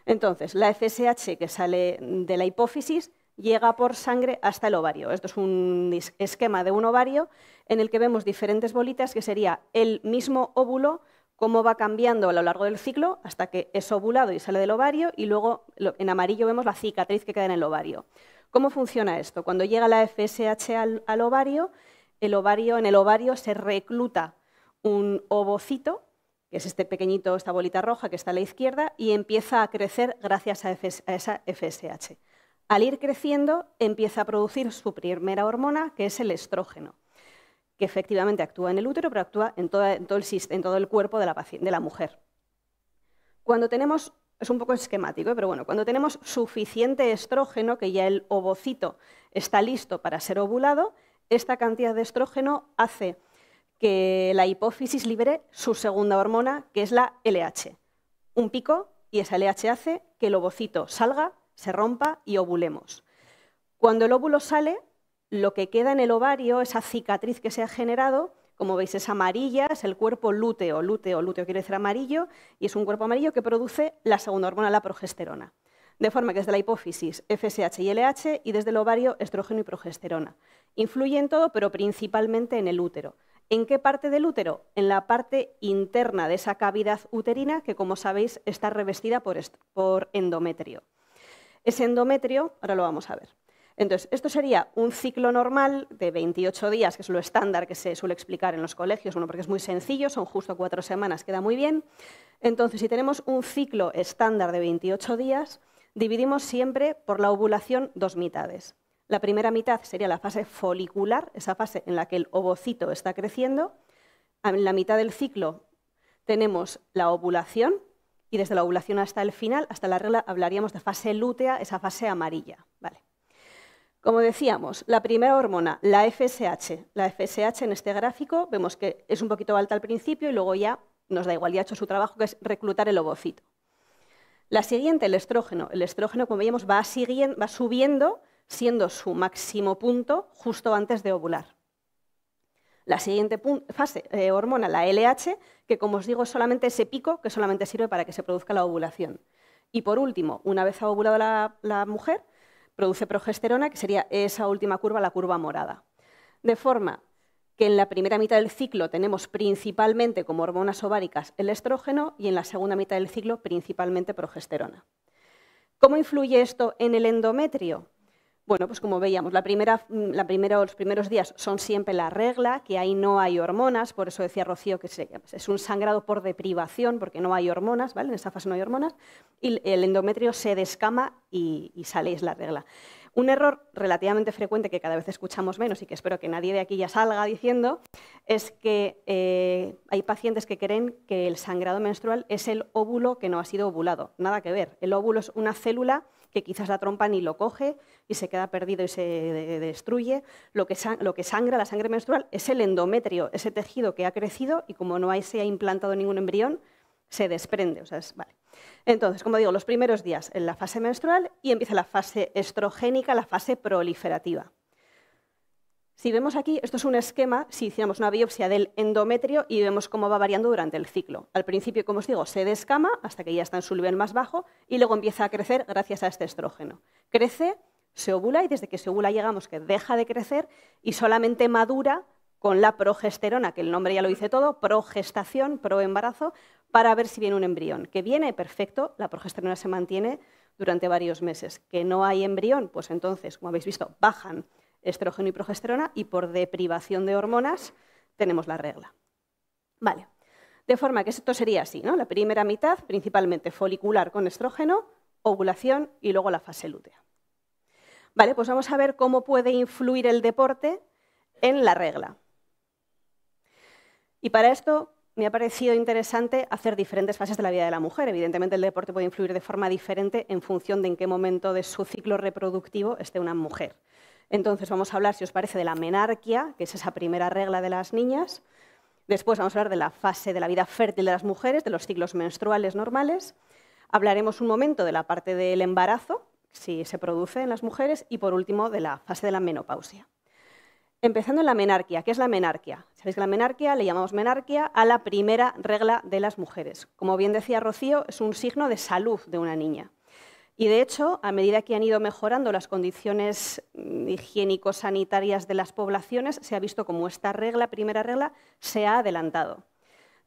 Entonces, la FSH que sale de la hipófisis llega por sangre hasta el ovario. Esto es un esquema de un ovario en el que vemos diferentes bolitas que sería el mismo óvulo, cómo va cambiando a lo largo del ciclo hasta que es ovulado y sale del ovario y luego en amarillo vemos la cicatriz que queda en el ovario. ¿Cómo funciona esto? Cuando llega la FSH al ovario, el ovario, en el ovario se recluta un ovocito, que es este pequeñito, esta bolita roja que está a la izquierda, y empieza a crecer gracias a, esa FSH. Al ir creciendo, empieza a producir su primera hormona, que es el estrógeno, que efectivamente actúa en el útero, pero actúa en, todo, el, cuerpo de la, de la mujer. Cuando tenemos es un poco esquemático, ¿eh? pero bueno, cuando tenemos suficiente estrógeno, que ya el ovocito está listo para ser ovulado, esta cantidad de estrógeno hace que la hipófisis libere su segunda hormona, que es la LH. Un pico y esa LH hace que el ovocito salga, se rompa y ovulemos. Cuando el óvulo sale, lo que queda en el ovario, esa cicatriz que se ha generado, como veis es amarilla, es el cuerpo lúteo, lúteo, lúteo quiere decir amarillo, y es un cuerpo amarillo que produce la segunda hormona, la progesterona de forma que desde la hipófisis FSH y LH y desde el ovario estrógeno y progesterona. Influye en todo, pero principalmente en el útero. ¿En qué parte del útero? En la parte interna de esa cavidad uterina que, como sabéis, está revestida por, endometrio. Ese endometrio, ahora lo vamos a ver. Entonces, esto sería un ciclo normal de 28 días, que es lo estándar que se suele explicar en los colegios, bueno, porque es muy sencillo, son justo cuatro semanas, queda muy bien. Entonces, si tenemos un ciclo estándar de 28 días, dividimos siempre por la ovulación dos mitades. La primera mitad sería la fase folicular, esa fase en la que el ovocito está creciendo. En la mitad del ciclo tenemos la ovulación y desde la ovulación hasta el final, hasta la regla, hablaríamos de fase lútea, esa fase amarilla. Vale. Como decíamos, la primera hormona, la FSH. La FSH en este gráfico vemos que es un poquito alta al principio y luego ya nos da igual, ya ha hecho su trabajo, que es reclutar el ovocito. La siguiente, el estrógeno. El estrógeno, como veíamos, va, subiendo, siendo su máximo punto justo antes de ovular. La siguiente fase, hormonal, eh, hormona, la LH, que como os digo es solamente ese pico que solamente sirve para que se produzca la ovulación. Y por último, una vez ha ovulado la mujer, produce progesterona, que sería esa última curva, la curva morada. De forma que en la primera mitad del ciclo tenemos principalmente como hormonas ováricas el estrógeno y en la segunda mitad del ciclo principalmente progesterona. ¿Cómo influye esto en el endometrio? Bueno, pues como veíamos, la primera, mm, los primeros días son siempre la regla, que ahí no hay hormonas, por eso decía Rocío que es un sangrado por deprivación, porque no hay hormonas, ¿vale? En esa fase no hay hormonas, y el endometrio se descama y, y sale, es la regla. Un error relativamente frecuente que cada vez escuchamos menos y que espero que nadie de aquí ya salga diciendo es que eh, hay pacientes que creen que el sangrado menstrual es el óvulo que no ha sido ovulado. Nada que ver. El óvulo es una célula que quizás la trompa ni lo coge y se queda perdido y se destruye. Lo que, sangra, la sangre menstrual, es el endometrio, ese tejido que ha crecido y como no se ha implantado ningún embrión, se desprende. vale. Entonces, como digo, los primeros días en la fase menstrual y empieza la fase estrogénica, la fase proliferativa. Si vemos aquí, esto es un esquema, si hiciéramos una biopsia del endometrio y vemos cómo va variando durante el ciclo. Al principio, como os digo, se descama hasta que ya está en su nivel más bajo y luego empieza a crecer gracias a este estrógeno. Crece, se ovula y desde que se ovula llegamos que deja de crecer y solamente madura con la progesterona, que el nombre ya lo dice todo, progestación, proembarazo, para ver si viene un embrión. Que viene, perfecto, la progesterona se mantiene durante varios meses. Que no hay embrión, pues entonces, como habéis visto, bajan estrógeno y progesterona y por deprivación de hormonas tenemos la regla. Vale. De forma que esto sería así, ¿no? La primera mitad, principalmente folicular con estrógeno, ovulación y luego la fase lútea. Vale, pues vamos a ver cómo puede influir el deporte en la regla. Y para esto, me ha parecido interesante hacer diferentes fases de la vida de la mujer. Evidentemente, el deporte puede influir de forma diferente en función de en qué momento de su ciclo reproductivo esté una mujer. Entonces, vamos a hablar, si os parece, de la menarquía, que es esa primera regla de las niñas. Después vamos a hablar de la fase de la vida fértil de las mujeres, de los ciclos menstruales normales. Hablaremos un momento de la parte del embarazo, si se produce en las mujeres, y por último de la fase de la menopausia. Empezando en la menarquía. ¿Qué es la menarquía? Sabéis que la menarquía le llamamos menarquía a la primera regla de las mujeres. Como bien decía Rocío, es un signo de salud de una niña. Y de hecho, a medida que han ido mejorando las condiciones mm, higiénico-sanitarias de las poblaciones, se ha visto como esta regla, primera regla, se ha adelantado.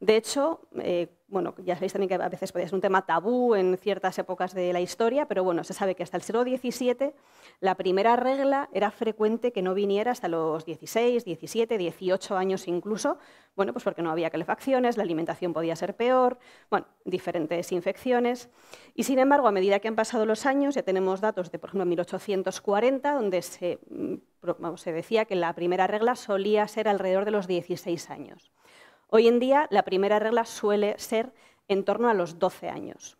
De hecho, eh, bueno, ya sabéis también que a veces puede ser un tema tabú en ciertas épocas de la historia, pero bueno, se sabe que hasta el siglo XVII la primera regla era frecuente que no viniera hasta los 16, 17, 18 años incluso, bueno, pues porque no había calefacciones, la alimentación podía ser peor, bueno, diferentes infecciones. Y sin embargo, a medida que han pasado los años, ya tenemos datos de, por ejemplo, 1840, donde se, mm, se decía que la primera regla solía ser alrededor de los 16 años. Hoy en día la primera regla suele ser en torno a los 12 años.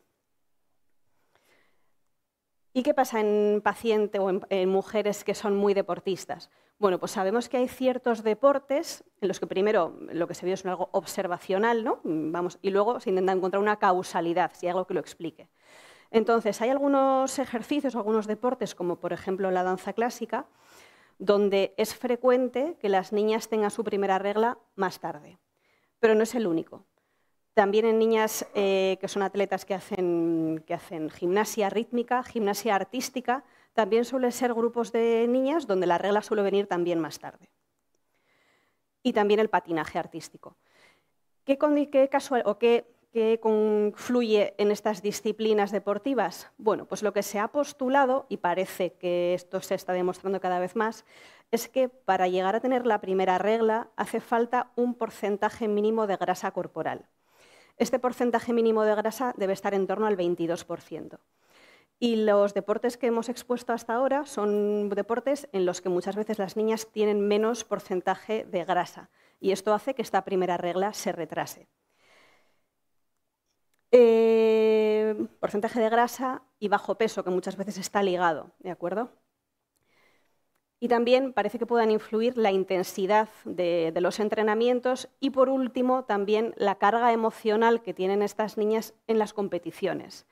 ¿Y qué pasa en pacientes o en, mujeres que son muy deportistas? Bueno, pues sabemos que hay ciertos deportes en los que primero lo que se vio es algo observacional, ¿no? Vamos, y luego se intenta encontrar una causalidad, si hay algo que lo explique. Entonces, hay algunos ejercicios, algunos deportes, como por ejemplo la danza clásica, donde es frecuente que las niñas tengan su primera regla más tarde pero no es el único. También en niñas eh, que son atletas que hacen, gimnasia rítmica, gimnasia artística, también suelen ser grupos de niñas donde la regla suele venir también más tarde. Y también el patinaje artístico. ¿Qué, qué, casual, o qué que confluye en estas disciplinas deportivas? Bueno, pues lo que se ha postulado, y parece que esto se está demostrando cada vez más, es que para llegar a tener la primera regla hace falta un porcentaje mínimo de grasa corporal. Este porcentaje mínimo de grasa debe estar en torno al 22%. Y los deportes que hemos expuesto hasta ahora son deportes en los que muchas veces las niñas tienen menos porcentaje de grasa. Y esto hace que esta primera regla se retrase. Eh, porcentaje de grasa y bajo peso, que muchas veces está ligado, ¿de acuerdo? Y también parece que puedan influir la intensidad de los entrenamientos y, por último, también la carga emocional que tienen estas niñas en las competiciones.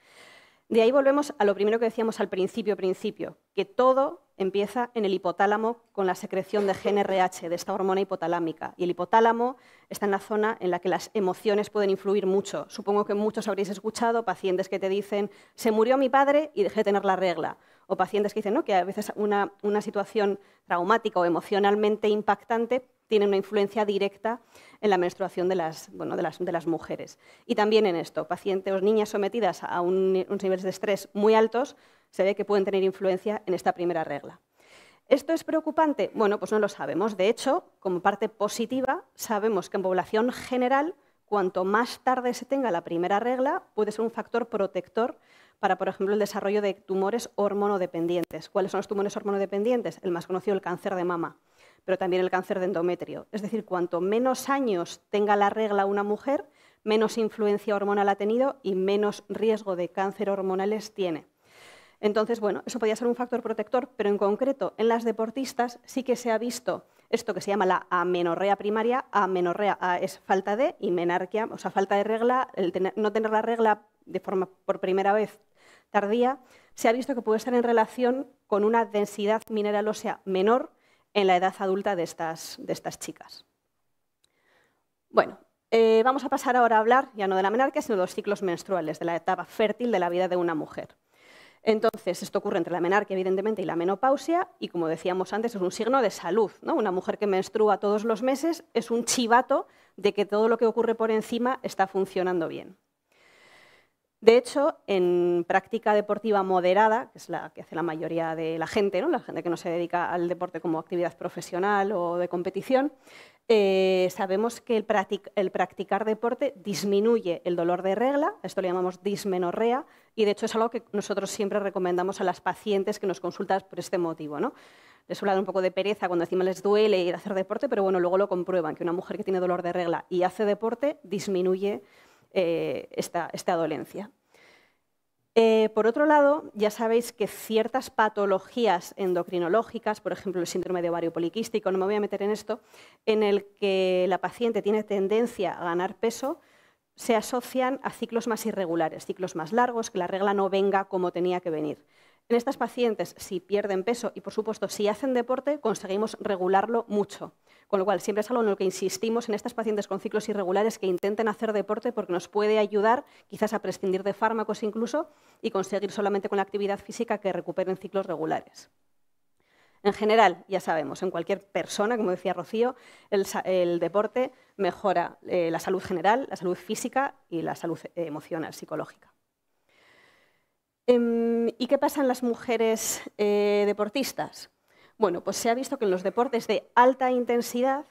De ahí volvemos a lo primero que decíamos al principio, principio, que todo empieza en el hipotálamo con la secreción de GNRH, de esta hormona hipotalámica. Y el hipotálamo está en la zona en la que las emociones pueden influir mucho. Supongo que muchos habréis escuchado pacientes que te dicen, se murió mi padre y dejé de tener la regla. O pacientes que dicen, no, que a veces una situación traumática o emocionalmente impactante tienen una influencia directa en la menstruación de las, mujeres. Y también en esto, pacientes o niñas sometidas a un, unos niveles de estrés muy altos se ve que pueden tener influencia en esta primera regla. ¿Esto es preocupante? Bueno, pues no lo sabemos. De hecho, como parte positiva, sabemos que en población general, cuanto más tarde se tenga la primera regla, puede ser un factor protector para, por ejemplo, el desarrollo de tumores hormonodependientes. ¿Cuáles son los tumores hormonodependientes? El más conocido, el cáncer de mama pero también el cáncer de endometrio. Es decir, cuanto menos años tenga la regla una mujer, menos influencia hormonal ha tenido y menos riesgo de cáncer hormonales tiene. Entonces, bueno, eso podría ser un factor protector, pero en concreto en las deportistas sí que se ha visto esto que se llama la amenorrea primaria. Amenorrea es falta de y menarquia, o sea, falta de regla, el no tener la regla de forma por primera vez tardía. Se ha visto que puede estar en relación con una densidad mineral ósea menor, en la edad adulta de estas, de estas chicas. Bueno, eh, vamos a pasar ahora a hablar, ya no de la menarquía, sino de los ciclos menstruales, de la etapa fértil de la vida de una mujer. Entonces, esto ocurre entre la menarquía evidentemente, y la menopausia, y como decíamos antes, es un signo de salud. ¿no? Una mujer que menstrua todos los meses es un chivato de que todo lo que ocurre por encima está funcionando bien. De hecho, en práctica deportiva moderada, que es la que hace la mayoría de la gente, la gente que no se dedica al deporte como actividad profesional o de competición, eh, sabemos que el, practicar deporte disminuye el dolor de regla, esto lo llamamos dismenorrea, y de hecho es algo que nosotros siempre recomendamos a las pacientes que nos consultan por este motivo. Les suele un poco de pereza cuando encima les duele ir a hacer deporte, pero bueno, luego lo comprueban, que una mujer que tiene dolor de regla y hace deporte disminuye eh, esta, dolencia. Eh, por otro lado, ya sabéis que ciertas patologías endocrinológicas, por ejemplo el síndrome de ovario poliquístico, no me voy a meter en esto, en el que la paciente tiene tendencia a ganar peso, se asocian a ciclos más irregulares, ciclos más largos, que la regla no venga como tenía que venir. En estas pacientes, si pierden peso y por supuesto si hacen deporte, conseguimos regularlo mucho. Con lo cual, siempre es algo en lo que insistimos en estas pacientes con ciclos irregulares que intenten hacer deporte porque nos puede ayudar quizás a prescindir de fármacos incluso y conseguir solamente con la actividad física que recuperen ciclos regulares. En general, ya sabemos, en cualquier persona, como decía Rocío, el, deporte mejora eh, la salud general, la salud física y la salud eh, emocional, psicológica. Em, ¿Y qué pasa en las mujeres eh, deportistas? Bueno, pues se ha visto que en los deportes de alta intensidad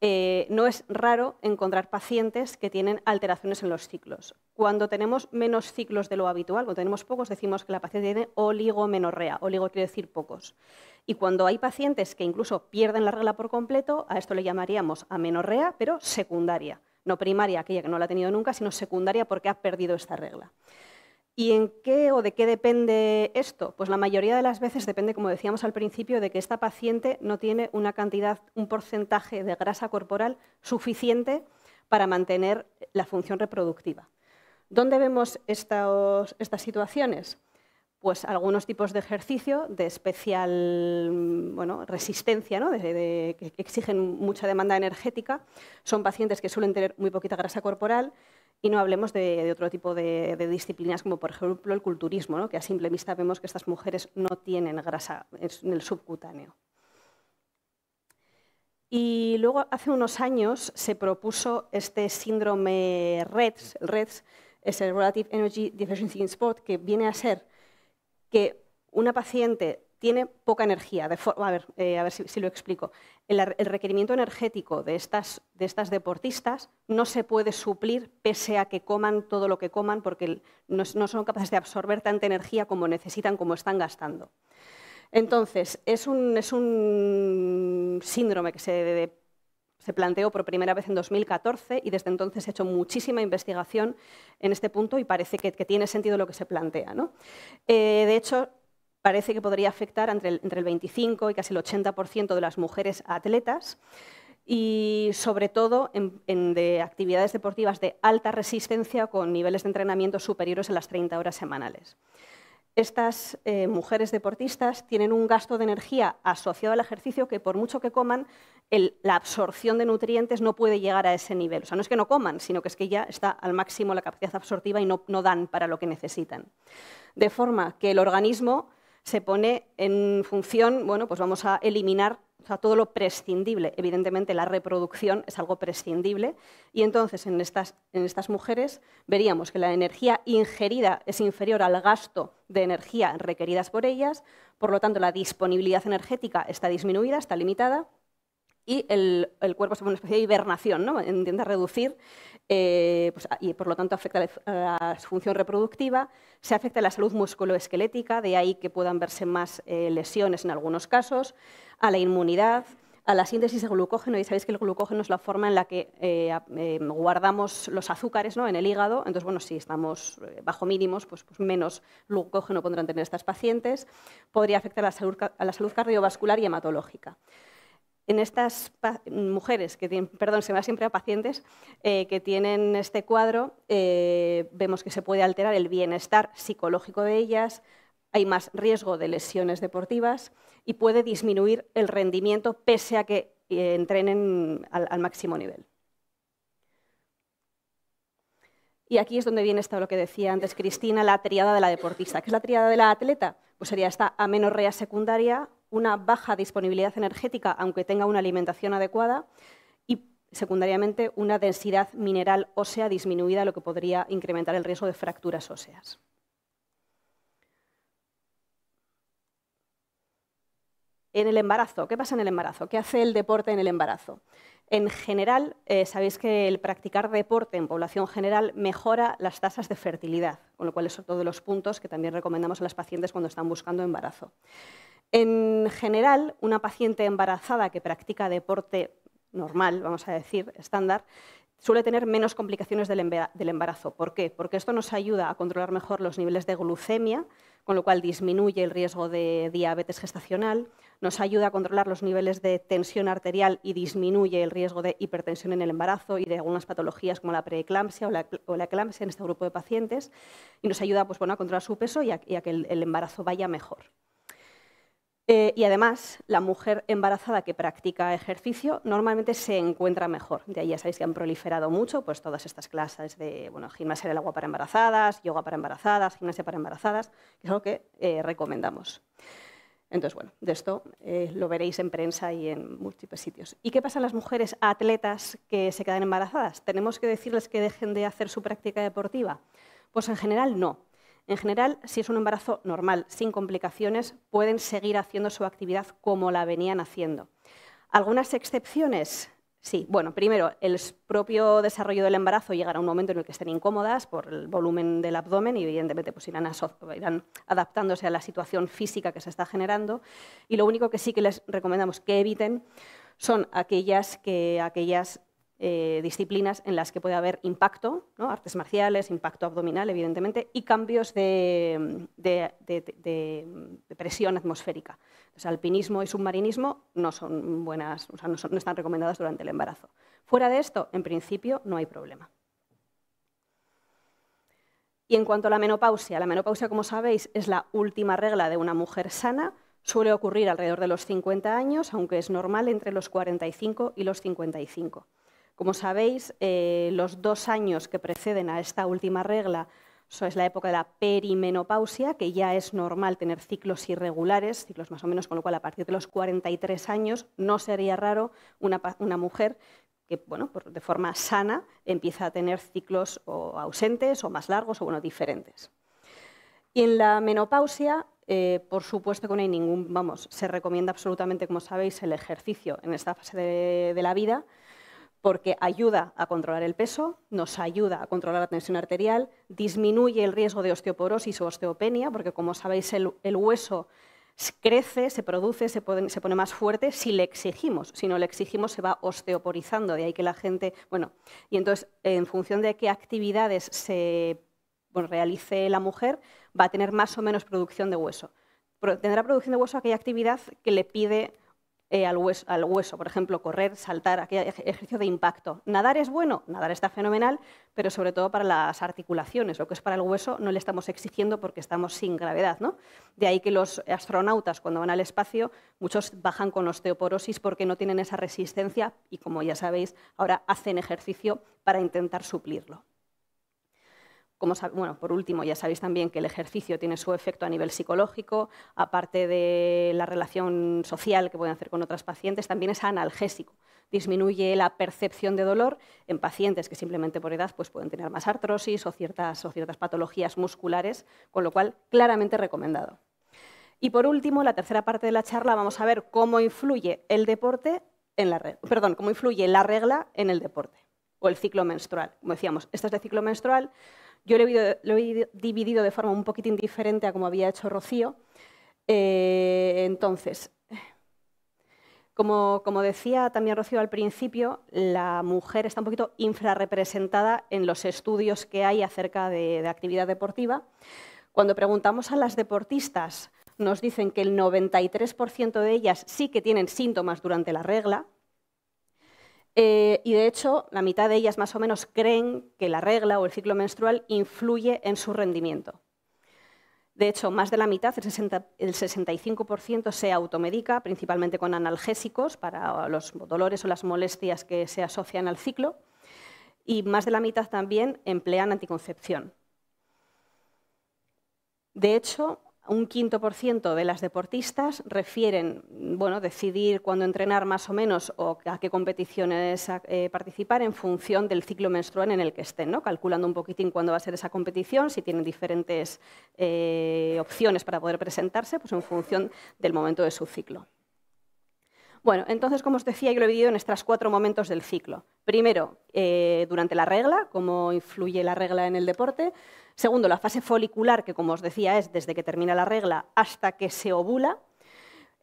eh, no es raro encontrar pacientes que tienen alteraciones en los ciclos. Cuando tenemos menos ciclos de lo habitual, cuando tenemos pocos, decimos que la paciente tiene oligomenorrea. Oligo quiere decir pocos. Y cuando hay pacientes que incluso pierden la regla por completo, a esto le llamaríamos amenorrea, pero secundaria. No primaria, aquella que no la ha tenido nunca, sino secundaria porque ha perdido esta regla. ¿Y en qué o de qué depende esto? Pues la mayoría de las veces depende, como decíamos al principio, de que esta paciente no tiene una cantidad, un porcentaje de grasa corporal suficiente para mantener la función reproductiva. ¿Dónde vemos estas situaciones? Pues algunos tipos de ejercicio de especial resistencia, que exigen mucha demanda energética. Son pacientes que suelen tener muy poquita grasa corporal y no hablemos de, otro tipo de, disciplinas, como por ejemplo el culturismo, que a simple vista vemos que estas mujeres no tienen grasa en el subcutáneo. Y luego, hace unos años, se propuso este síndrome REDS, el REDS es el Relative Energy Deficiency in Sport, que viene a ser que una paciente tiene poca energía. a ver, eh, a ver si, lo explico. El, requerimiento energético de estas, de estas deportistas no se puede suplir pese a que coman todo lo que coman porque no, son capaces de absorber tanta energía como necesitan, como están gastando. Entonces, es un, es un síndrome que se, planteó por primera vez en 2014 y desde entonces se ha hecho muchísima investigación en este punto y parece que, tiene sentido lo que se plantea. ¿no? Eh, de hecho, parece que podría afectar entre el, entre el 25 y casi el 80% de las mujeres atletas y sobre todo en, de actividades deportivas de alta resistencia con niveles de entrenamiento superiores a las 30 horas semanales. Estas eh, mujeres deportistas tienen un gasto de energía asociado al ejercicio que por mucho que coman, la absorción de nutrientes no puede llegar a ese nivel. O sea, no es que no coman, sino que es que ya está al máximo la capacidad absortiva y no, no dan para lo que necesitan. De forma que el organismo se pone en función, bueno, pues vamos a eliminar todo lo prescindible. Evidentemente, la reproducción es algo prescindible. Y entonces, en estas, en estas mujeres, veríamos que la energía ingerida es inferior al gasto de energía requeridas por ellas. Por lo tanto, la disponibilidad energética está disminuida, está limitada y el, cuerpo se pone una especie de hibernación, ¿no? intenta reducir eh, pues, y por lo tanto afecta a la función reproductiva, se afecta a la salud musculoesquelética, de ahí que puedan verse más eh, lesiones en algunos casos, a la inmunidad, a la síntesis de glucógeno, y sabéis que el glucógeno es la forma en la que eh, guardamos los azúcares en el hígado, entonces, bueno, si estamos bajo mínimos, pues, pues, menos glucógeno podrán tener estas pacientes, podría afectar a la salud cardiovascular y hematológica en estas mujeres, que perdón, se va siempre a pacientes, eh, que tienen este cuadro, eh, vemos que se puede alterar el bienestar psicológico de ellas, hay más riesgo de lesiones deportivas y puede disminuir el rendimiento pese a que eh, entrenen al, máximo nivel. Y aquí es donde viene esto lo que decía antes Cristina, la triada de la deportista. ¿Qué es la triada de la atleta? Pues sería esta amenorrea secundaria, una baja disponibilidad energética, aunque tenga una alimentación adecuada, y secundariamente una densidad mineral ósea disminuida, lo que podría incrementar el riesgo de fracturas óseas. En el embarazo, ¿qué pasa en el embarazo? ¿Qué hace el deporte en el embarazo? En general, eh, sabéis que el practicar deporte en población general mejora las tasas de fertilidad, con lo cual es otro de los puntos que también recomendamos a las pacientes cuando están buscando embarazo. En general, una paciente embarazada que practica deporte normal, vamos a decir, estándar, suele tener menos complicaciones del embarazo. ¿Por qué? Porque esto nos ayuda a controlar mejor los niveles de glucemia, con lo cual disminuye el riesgo de diabetes gestacional, nos ayuda a controlar los niveles de tensión arterial y disminuye el riesgo de hipertensión en el embarazo y de algunas patologías como la preeclampsia o la, eclampsia en este grupo de pacientes, y nos ayuda pues a controlar su peso y a, que el embarazo vaya mejor. Eh, y además, la mujer embarazada que practica ejercicio normalmente se encuentra mejor. De ahí ya sabéis que han proliferado mucho pues, todas estas clases de bueno, gimnasia del agua para embarazadas, yoga para embarazadas, gimnasia para embarazadas, que es lo que eh, recomendamos. Entonces, bueno, de esto eh, lo veréis en prensa y en múltiples sitios. ¿Y qué pasa las mujeres atletas que se quedan embarazadas? ¿Tenemos que decirles que dejen de hacer su práctica deportiva? Pues en general no. En general, si es un embarazo normal, sin complicaciones, pueden seguir haciendo su actividad como la venían haciendo. Algunas excepciones, Sí, bueno, primero, el propio desarrollo del embarazo llegará a un momento en el que estén incómodas por el volumen del abdomen y evidentemente pues irán, irán, adaptándose a la situación física que se está generando. Y lo único que sí que les recomendamos que eviten son aquellas, que, aquellas eh, disciplinas en las que puede haber impacto, artes marciales, impacto abdominal, evidentemente, y cambios de, presión atmosférica. alpinismo y submarinismo no son buenas, no están recomendadas durante el embarazo. Fuera de esto, en principio, no hay problema. Y en cuanto a la menopausia, la menopausia, como sabéis, es la última regla de una mujer sana. Suele ocurrir alrededor de los 50 años, aunque es normal entre los 45 y los 55. Como sabéis, eh, los dos años que preceden a esta última regla eso es la época de la perimenopausia, que ya es normal tener ciclos irregulares, ciclos más o menos, con lo cual a partir de los 43 años no sería raro una, mujer que bueno, de forma sana empieza a tener ciclos ausentes o más largos o bueno, diferentes. Y en la menopausia, eh, por supuesto que no hay ningún, vamos, se recomienda absolutamente, como sabéis, el ejercicio en esta fase de la vida, porque ayuda a controlar el peso, nos ayuda a controlar la tensión arterial, disminuye el riesgo de osteoporosis o osteopenia, porque como sabéis el, hueso crece, se produce, se, pone más fuerte si le exigimos. Si no le exigimos, se va osteoporizando. De ahí que la gente. Bueno, y entonces, en función de qué actividades se realice la mujer, va a tener más o menos producción de hueso. tendrá producción de hueso aquella actividad que le pide eh, al, hueso, por ejemplo, correr, saltar, aquel ejercicio de impacto. Nadar es bueno, nadar está fenomenal, pero sobre todo para las articulaciones, lo que es para el hueso no le estamos exigiendo porque estamos sin gravedad. De ahí que los astronautas cuando van al espacio, muchos bajan con osteoporosis porque no tienen esa resistencia y como ya sabéis, ahora hacen ejercicio para intentar suplirlo bueno, por último, ya sabéis también que el ejercicio tiene su efecto a nivel psicológico, aparte de la relación social que pueden hacer con otras pacientes, también es analgésico. Disminuye la percepción de dolor en pacientes que simplemente por edad pues, pueden tener más artrosis o ciertas, o ciertas patologías musculares, con lo cual claramente recomendado. Y por último, la tercera parte de la charla, vamos a ver cómo influye el deporte en la perdón, influye la regla en el deporte o el ciclo menstrual. Como decíamos, esto es de ciclo menstrual. Yo lo he, dividido de forma un poquito indiferente a como había hecho Rocío. Eh, entonces, como, decía también Rocío al principio, la mujer está un poquito infrarrepresentada en los estudios que hay acerca de actividad deportiva. Cuando preguntamos a las deportistas, nos dicen que el 93% de ellas sí que tienen síntomas durante la regla, eh, y de hecho, la mitad de ellas más o menos creen que la regla o el ciclo menstrual influye en su rendimiento. De hecho, más de la mitad, el, el 65%, se automedica, principalmente con analgésicos para los dolores o las molestias que se asocian al ciclo. Y más de la mitad también emplean anticoncepción. De hecho, un quinto por ciento de las deportistas refieren decidir cuándo entrenar más o menos o a qué competiciones eh, participar en función del ciclo menstrual en el que estén, calculando un poquitín cuándo va a ser esa competición, si tienen diferentes eh, opciones para poder presentarse, pues en función del momento de su ciclo. Bueno, entonces, como os decía, yo lo he dividido en estos cuatro momentos del ciclo. Primero, eh, durante la regla, cómo influye la regla en el deporte. Segundo, la fase folicular, que como os decía es desde que termina la regla hasta que se ovula.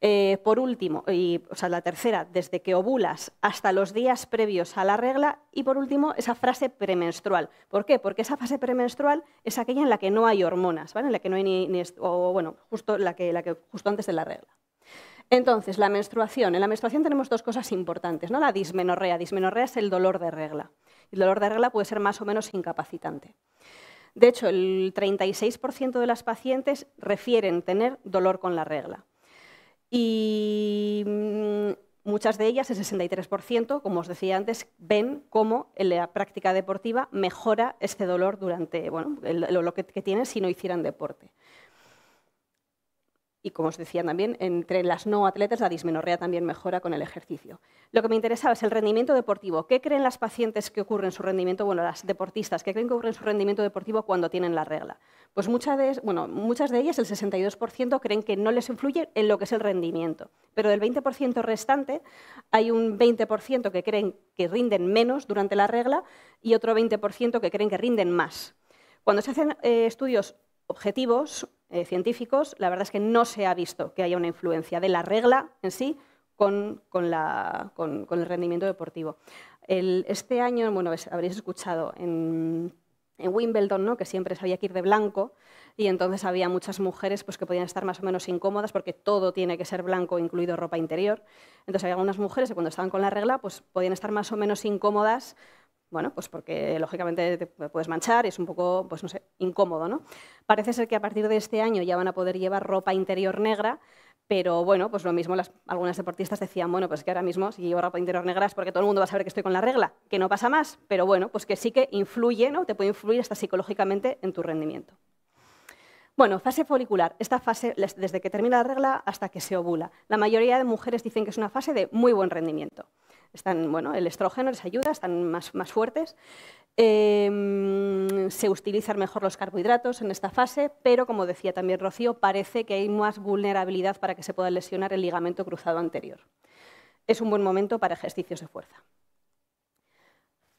Eh, por último, y, o sea, la tercera, desde que ovulas hasta los días previos a la regla. Y por último, esa frase premenstrual. ¿Por qué? Porque esa fase premenstrual es aquella en la que no hay hormonas, En la que no hay ni, o, bueno, justo la que justo antes de la regla. Entonces, la menstruación. En la menstruación tenemos dos cosas importantes, ¿no? La dismenorrea. Dismenorrea es el dolor de regla. El dolor de regla puede ser más o menos incapacitante. De hecho, el 36% de las pacientes refieren tener dolor con la regla. Y mm, muchas de ellas, el 63%, como os decía antes, ven cómo la práctica deportiva mejora este dolor durante bueno, lo que tienen si no hicieran deporte. Y como os decía también, entre las no atletas la dismenorrea también mejora con el ejercicio. Lo que me interesaba es el rendimiento deportivo. ¿Qué creen las pacientes que ocurre en su rendimiento, bueno, las deportistas, qué creen que ocurre en su rendimiento deportivo cuando tienen la regla? Pues muchas de, bueno, muchas de ellas, el 62%, creen que no les influye en lo que es el rendimiento. Pero del 20% restante, hay un 20% que creen que rinden menos durante la regla y otro 20% que creen que rinden más. Cuando se hacen eh, estudios objetivos, eh, científicos, la verdad es que no se ha visto que haya una influencia de la regla en sí con, la, con, el rendimiento deportivo. este año, bueno, habréis escuchado en, Wimbledon, ¿no? que siempre sabía que ir de blanco, y entonces había muchas mujeres pues, que podían estar más o menos incómodas porque todo tiene que ser blanco, incluido ropa interior. Entonces había algunas mujeres que cuando estaban con la regla pues, podían estar más o menos incómodas bueno, pues porque lógicamente te puedes manchar es un poco, pues no sé, incómodo, ¿no? Parece ser que a partir de este año ya van a poder llevar ropa interior negra, pero bueno, pues lo mismo, algunas deportistas decían, bueno, pues que ahora mismo si llevo ropa interior negra es porque todo el mundo va a saber que estoy con la regla, que no pasa más, pero bueno, pues que sí que influye, ¿no? Te puede influir hasta psicológicamente en tu rendimiento. Bueno, fase folicular, esta fase desde que termina la regla hasta que se ovula. La mayoría de mujeres dicen que es una fase de muy buen rendimiento están, el estrógeno les ayuda, están más, fuertes. Em, se utilizan mejor los carbohidratos en esta fase, pero como decía también Rocío, parece que hay más vulnerabilidad para que se pueda lesionar el ligamento cruzado anterior. Es un buen momento para ejercicios de fuerza.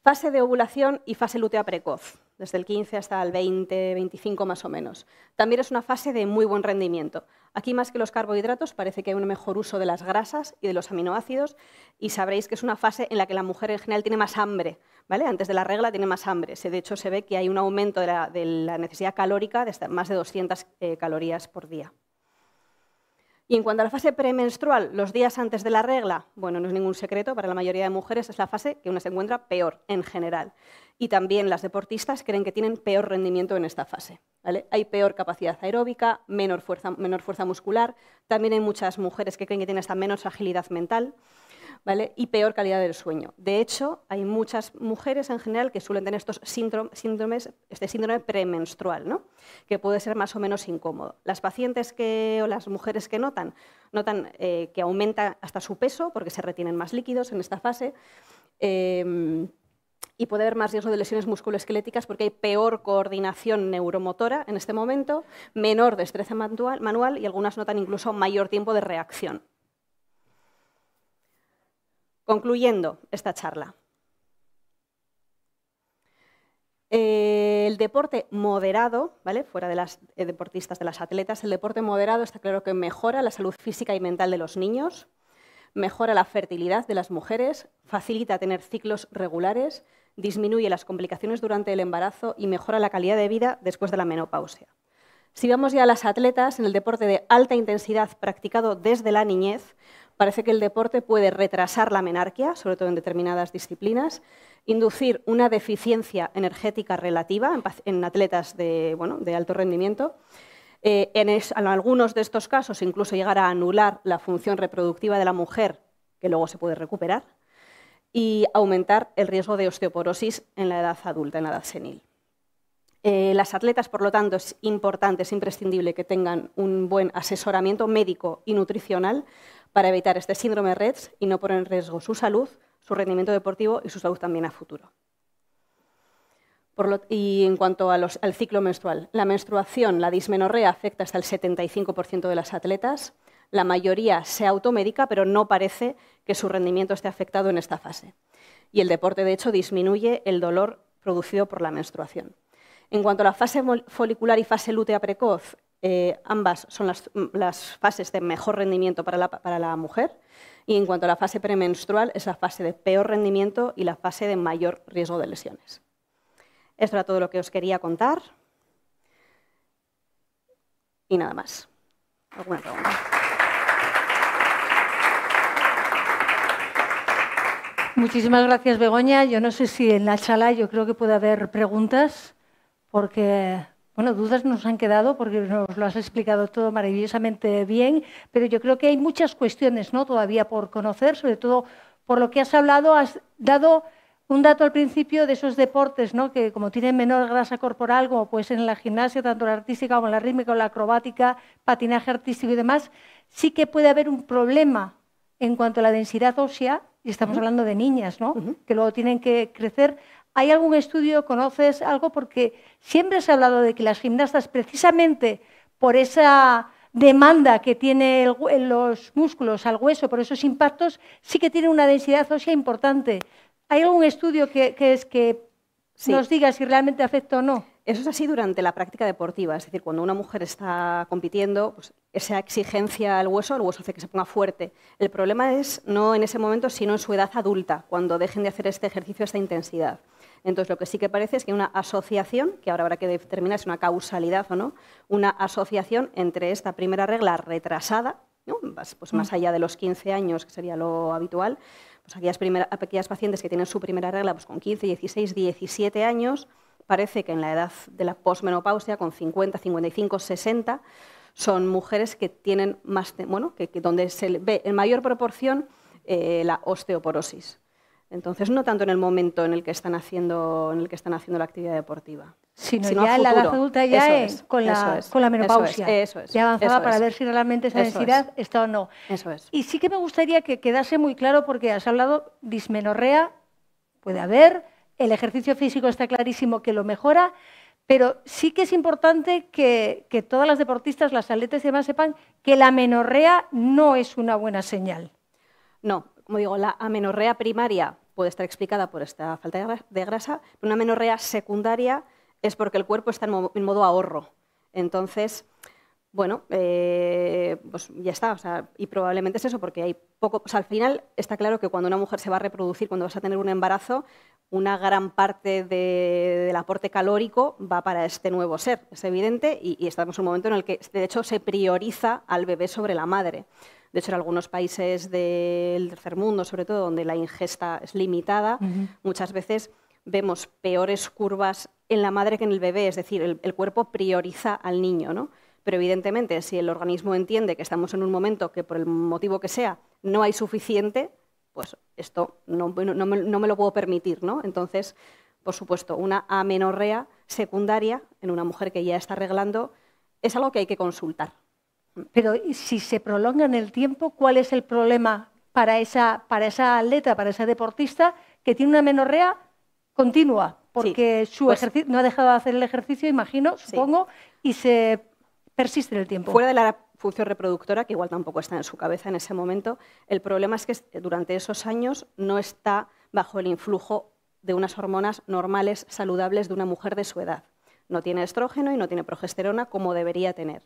Fase de ovulación y fase lutea precoz, desde el 15 hasta el 20, 25 más o menos. También es una fase de muy buen rendimiento. Aquí más que los carbohidratos parece que hay un mejor uso de las grasas y de los aminoácidos y sabréis que es una fase en la que la mujer en general tiene más hambre, ¿vale? Antes de la regla tiene más hambre. De hecho se ve que hay un aumento de la, necesidad calórica de más de 200 eh, calorías por día. Y en cuanto a la fase premenstrual, los días antes de la regla, bueno, no es ningún secreto, para la mayoría de mujeres es la fase que uno se encuentra peor en general. Y también las deportistas creen que tienen peor rendimiento en esta fase. Hay peor capacidad aeróbica, menor fuerza, menor fuerza muscular, también hay muchas mujeres que creen que tienen esta menos agilidad mental y peor calidad del sueño. De hecho, hay muchas mujeres en general que suelen tener estos síndromes, este síndrome premenstrual, que puede ser más o menos incómodo. Las pacientes que, o las mujeres que notan, notan eh, que aumenta hasta su peso porque se retienen más líquidos en esta fase. Em, y puede haber más riesgo de lesiones musculoesqueléticas porque hay peor coordinación neuromotora en este momento, menor destreza manual y algunas notan incluso mayor tiempo de reacción. Concluyendo esta charla. el deporte moderado, ¿vale? fuera de las eh, deportistas, de las atletas, el deporte moderado está claro que mejora la salud física y mental de los niños, mejora la fertilidad de las mujeres, facilita tener ciclos regulares, disminuye las complicaciones durante el embarazo y mejora la calidad de vida después de la menopausia. Si vamos ya a las atletas, en el deporte de alta intensidad practicado desde la niñez, Parece que el deporte puede retrasar la menarquía, sobre todo en determinadas disciplinas, inducir una deficiencia energética relativa en, atletas de, alto rendimiento. Eh, en, algunos de estos casos incluso llegar a anular la función reproductiva de la mujer, que luego se puede recuperar, y aumentar el riesgo de osteoporosis en la edad adulta, en la edad senil. Eh, las atletas, por lo tanto, es importante, es imprescindible que tengan un buen asesoramiento médico y nutricional para evitar este síndrome REDS y no poner en riesgo su salud, su rendimiento deportivo y su salud también a futuro. y en cuanto al ciclo menstrual, la menstruación, la dismenorrea, afecta hasta el 75% de las atletas. La mayoría se automédica, pero no parece que su rendimiento esté afectado en esta fase. Y el deporte, de hecho, disminuye el dolor producido por la menstruación. En cuanto a la fase folicular y fase lútea precoz, eh, ambas son las, mm, las, fases de mejor rendimiento para la, para la, mujer y en cuanto a la fase premenstrual es la fase de peor rendimiento y la fase de mayor riesgo de lesiones. Esto era todo lo que os quería contar y nada más. ¿Alguna pregunta? Muchísimas gracias, Begoña. Yo no sé si en la sala yo creo que puede haber preguntas porque bueno, dudas nos han quedado porque nos lo has explicado todo maravillosamente bien, pero yo creo que hay muchas cuestiones ¿no? todavía por conocer, sobre todo por lo que has hablado, has dado un dato al principio de esos deportes ¿no? que como tienen menor grasa corporal, como puede ser en la gimnasia, tanto la artística como la rítmica la acrobática, patinaje artístico y demás, sí que puede haber un problema en cuanto a la densidad ósea, y estamos hablando de niñas, ¿no? que luego tienen que crecer ¿Hay algún estudio, conoces algo? Porque siempre se ha hablado de que las gimnastas, precisamente por esa demanda que tiene el, los músculos al hueso, por esos impactos, sí que tienen una densidad ósea importante. ¿Hay algún estudio que, es que nos diga si realmente afecta o no? Eso es así durante la práctica deportiva, es decir, cuando una mujer está compitiendo, pues esa exigencia al hueso, el hueso hace que se ponga fuerte. El problema es no en ese momento, sino en su edad adulta, cuando dejen de hacer este ejercicio, esta intensidad. Entonces, lo que sí que parece es que una asociación, que ahora habrá que determinar si es una causalidad o no, una asociación entre esta primera regla retrasada, pues más mm. allá de los 15 años, que sería lo habitual, pues aquellas, pacientes que tienen su primera regla pues con 15, 16, 17 años, parece que en la edad de la posmenopausia, con 50, 55, 60, son mujeres que tienen más, bueno, que, donde se ve en mayor proporción eh, la osteoporosis. Entonces, no tanto en el momento en el que están haciendo, en el que están haciendo la actividad deportiva. Sino, ya en la edad adulta, ya es, con, la, menopausia. ya avanzaba para ver si realmente esa necesidad está o no. Y sí que me gustaría que quedase muy claro, porque has hablado dismenorrea, puede haber, el ejercicio físico está clarísimo que lo mejora, pero sí que es importante que, que todas las deportistas, las atletas y demás sepan que la menorrea no es una buena señal. No, como digo, la amenorrea primaria puede estar explicada por esta falta de grasa, pero una amenorrea secundaria es porque el cuerpo está en, modo ahorro. Entonces, bueno, eh, pues ya está. y probablemente es eso, porque hay poco. al final está claro que cuando una mujer se va a reproducir, cuando vas a tener un embarazo, una gran parte del aporte calórico va para este nuevo ser, es evidente, y, y, estamos en un momento en el que, de hecho, se prioriza al bebé sobre la madre. De hecho, en algunos países del tercer mundo, sobre todo, donde la ingesta es limitada, muchas veces vemos peores curvas en la madre que en el bebé, es decir, el, cuerpo prioriza al niño, ¿no? Pero evidentemente, si el organismo entiende que estamos en un momento que por el motivo que sea no hay suficiente, pues esto no, me, lo puedo permitir, ¿no? Entonces, por supuesto, una amenorrea secundaria en una mujer que ya está arreglando es algo que hay que consultar. Pero si se prolonga en el tiempo, ¿cuál es el problema para esa, para esa atleta, para esa deportista que tiene una menorrea continua? Porque su pues no ha dejado de hacer el ejercicio, imagino, supongo, y se persiste en el tiempo. Fuera de la función reproductora, que igual tampoco está en su cabeza en ese momento, el problema es que durante esos años no está bajo el influjo de unas hormonas normales, saludables de una mujer de su edad. No tiene estrógeno y no tiene progesterona como debería tener.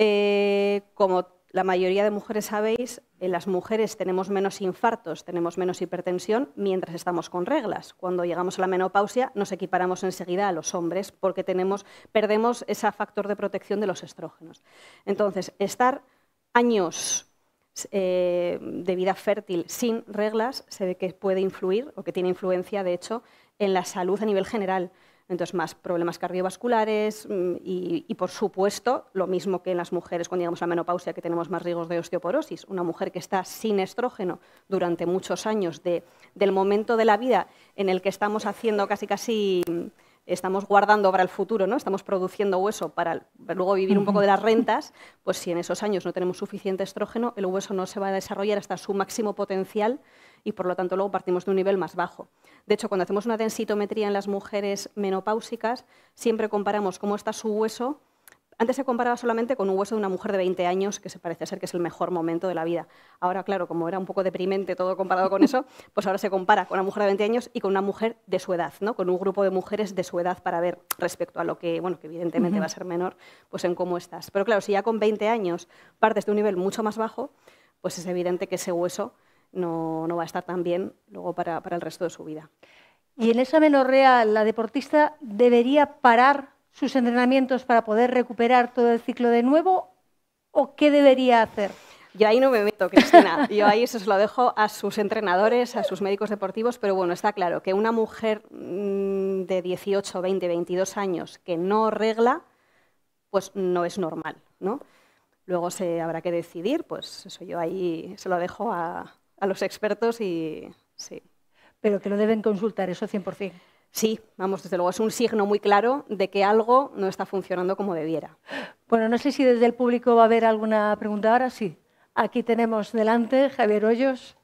Eh, como la mayoría de mujeres sabéis, las mujeres tenemos menos infartos, tenemos menos hipertensión mientras estamos con reglas. Cuando llegamos a la menopausia nos equiparamos enseguida a los hombres porque perdemos ese factor de protección de los estrógenos. Entonces, estar años eh, de vida fértil sin reglas se ve que puede influir o que tiene influencia, de hecho, en la salud a nivel general entonces más problemas cardiovasculares mm, y, por supuesto, lo mismo que en las mujeres cuando llegamos a la menopausia, que tenemos más riesgos de osteoporosis. Una mujer que está sin estrógeno durante muchos años, del momento de la vida en el que estamos haciendo casi casi mm, estamos guardando para el futuro, ¿no? estamos produciendo hueso para luego vivir un poco de las rentas, pues si en esos años no tenemos suficiente estrógeno, el hueso no se va a desarrollar hasta su máximo potencial y por lo tanto luego partimos de un nivel más bajo. De hecho, cuando hacemos una densitometría en las mujeres menopáusicas, siempre comparamos cómo está su hueso. Antes se comparaba solamente con un hueso de una mujer de 20 años, que se parece a ser que es el mejor momento de la vida. Ahora, claro, como era un poco deprimente todo comparado con eso, pues ahora se compara con una mujer de 20 años y con una mujer de su edad, ¿no? con un grupo de mujeres de su edad para ver respecto a lo que, bueno, que evidentemente va a ser menor, pues en cómo estás. Pero claro, si ya con 20 años partes de un nivel mucho más bajo, pues es evidente que ese hueso no, va a estar tan bien luego para, el resto de su vida. ¿Y en esa menorrea, la deportista debería parar sus entrenamientos para poder recuperar todo el ciclo de nuevo o qué debería hacer? Yo ahí no me meto, Cristina. Yo ahí eso se lo dejo a sus entrenadores, a sus médicos deportivos, pero bueno, está claro que una mujer mm, de 18, 20, 22 años que no regla, pues no es normal, ¿no? Luego se habrá que decidir, pues eso yo ahí se lo dejo a, a los expertos y sí. Pero que lo deben consultar, eso 100%. Sí, vamos, desde luego es un signo muy claro de que algo no está funcionando como debiera. Bueno, no sé si desde el público va a haber alguna pregunta ahora. Sí, aquí tenemos delante Javier Hoyos.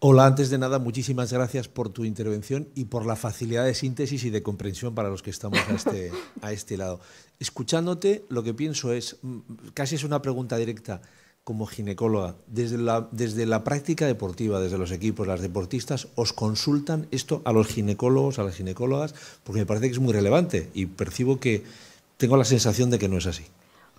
Hola, antes de nada, muchísimas gracias por tu intervención y por la facilidad de síntesis y de comprensión para los que estamos a este, a este lado. Escuchándote, lo que pienso es, mm, casi es una pregunta directa, como ginecóloga, desde la, desde la práctica deportiva, desde los equipos, las deportistas, os consultan esto a los ginecólogos, a las ginecólogas, porque me parece que es muy relevante y percibo que tengo la sensación de que no es así.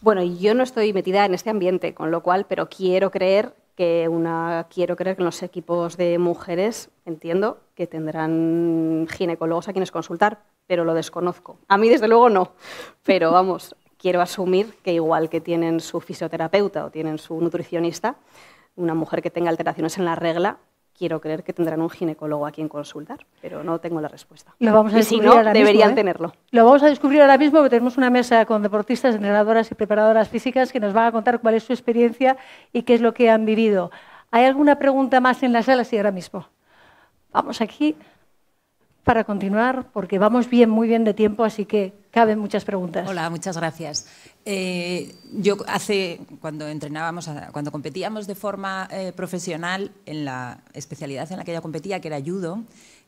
Bueno, yo no estoy metida en este ambiente, con lo cual, pero quiero creer que una quiero creer que en los equipos de mujeres entiendo que tendrán ginecólogos a quienes consultar, pero lo desconozco. A mí desde luego no, pero vamos, quiero asumir que igual que tienen su fisioterapeuta o tienen su nutricionista, una mujer que tenga alteraciones en la regla, quiero creer que tendrán un ginecólogo a quien consultar, pero no tengo la respuesta. Lo vamos a descubrir. deberían ¿eh? tenerlo. Lo vamos a descubrir ahora mismo porque tenemos una mesa con deportistas, entrenadoras y preparadoras físicas que nos van a contar cuál es su experiencia y qué es lo que han vivido. ¿Hay alguna pregunta más en la sala? Sí, ahora mismo. Vamos aquí para continuar porque vamos bien, muy bien de tiempo, así que Cabe, muchas preguntas. Hola, muchas gracias. Eh, yo hace, cuando entrenábamos, cuando competíamos de forma eh, profesional en la especialidad en la que yo competía, que era judo,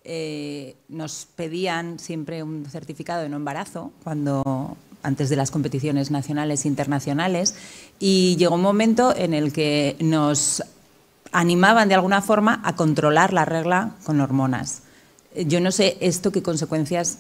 eh, nos pedían siempre un certificado de no embarazo cuando antes de las competiciones nacionales e internacionales y llegó un momento en el que nos animaban de alguna forma a controlar la regla con hormonas. Yo no sé esto qué consecuencias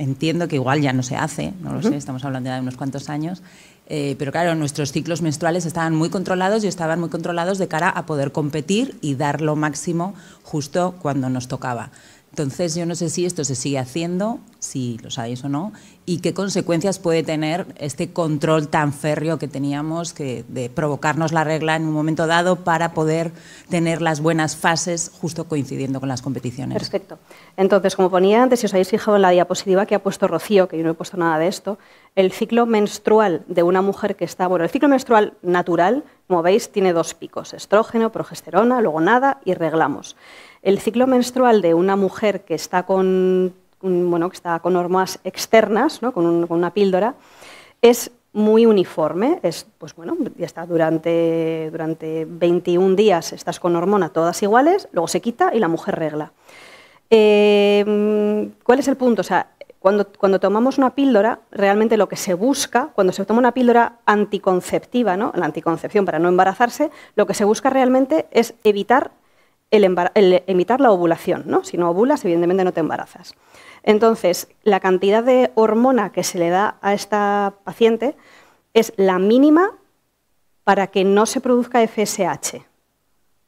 entiendo que igual ya no se hace, no lo sé, estamos hablando de unos cuantos años, eh, pero claro, nuestros ciclos menstruales estaban muy controlados y estaban muy controlados de cara a poder competir y dar lo máximo justo cuando nos tocaba. Entonces, yo no sé si esto se sigue haciendo, si lo sabéis o no, y qué consecuencias puede tener este control tan férreo que teníamos que de provocarnos la regla en un momento dado para poder tener las buenas fases justo coincidiendo con las competiciones. Perfecto. Entonces, como ponía antes, si os habéis fijado en la diapositiva que ha puesto Rocío, que yo no he puesto nada de esto, el ciclo menstrual de una mujer que está, bueno, el ciclo menstrual natural, como veis, tiene dos picos, estrógeno, progesterona, luego nada y reglamos. El ciclo menstrual de una mujer que está con, bueno, que está con hormonas externas, ¿no? con, una píldora, es muy uniforme, es, pues bueno, ya está durante, durante 21 días estás con hormona todas iguales, luego se quita y la mujer regla. Eh, ¿Cuál es el punto? O sea, cuando, cuando, tomamos una píldora, realmente lo que se busca, cuando se toma una píldora anticonceptiva, ¿no? la anticoncepción para no embarazarse, lo que se busca realmente es evitar el, evitar la ovulación. ¿no? Si no ovulas, evidentemente no te embarazas. Entonces, la cantidad de hormona que se le da a esta paciente es la mínima para que no se produzca FSH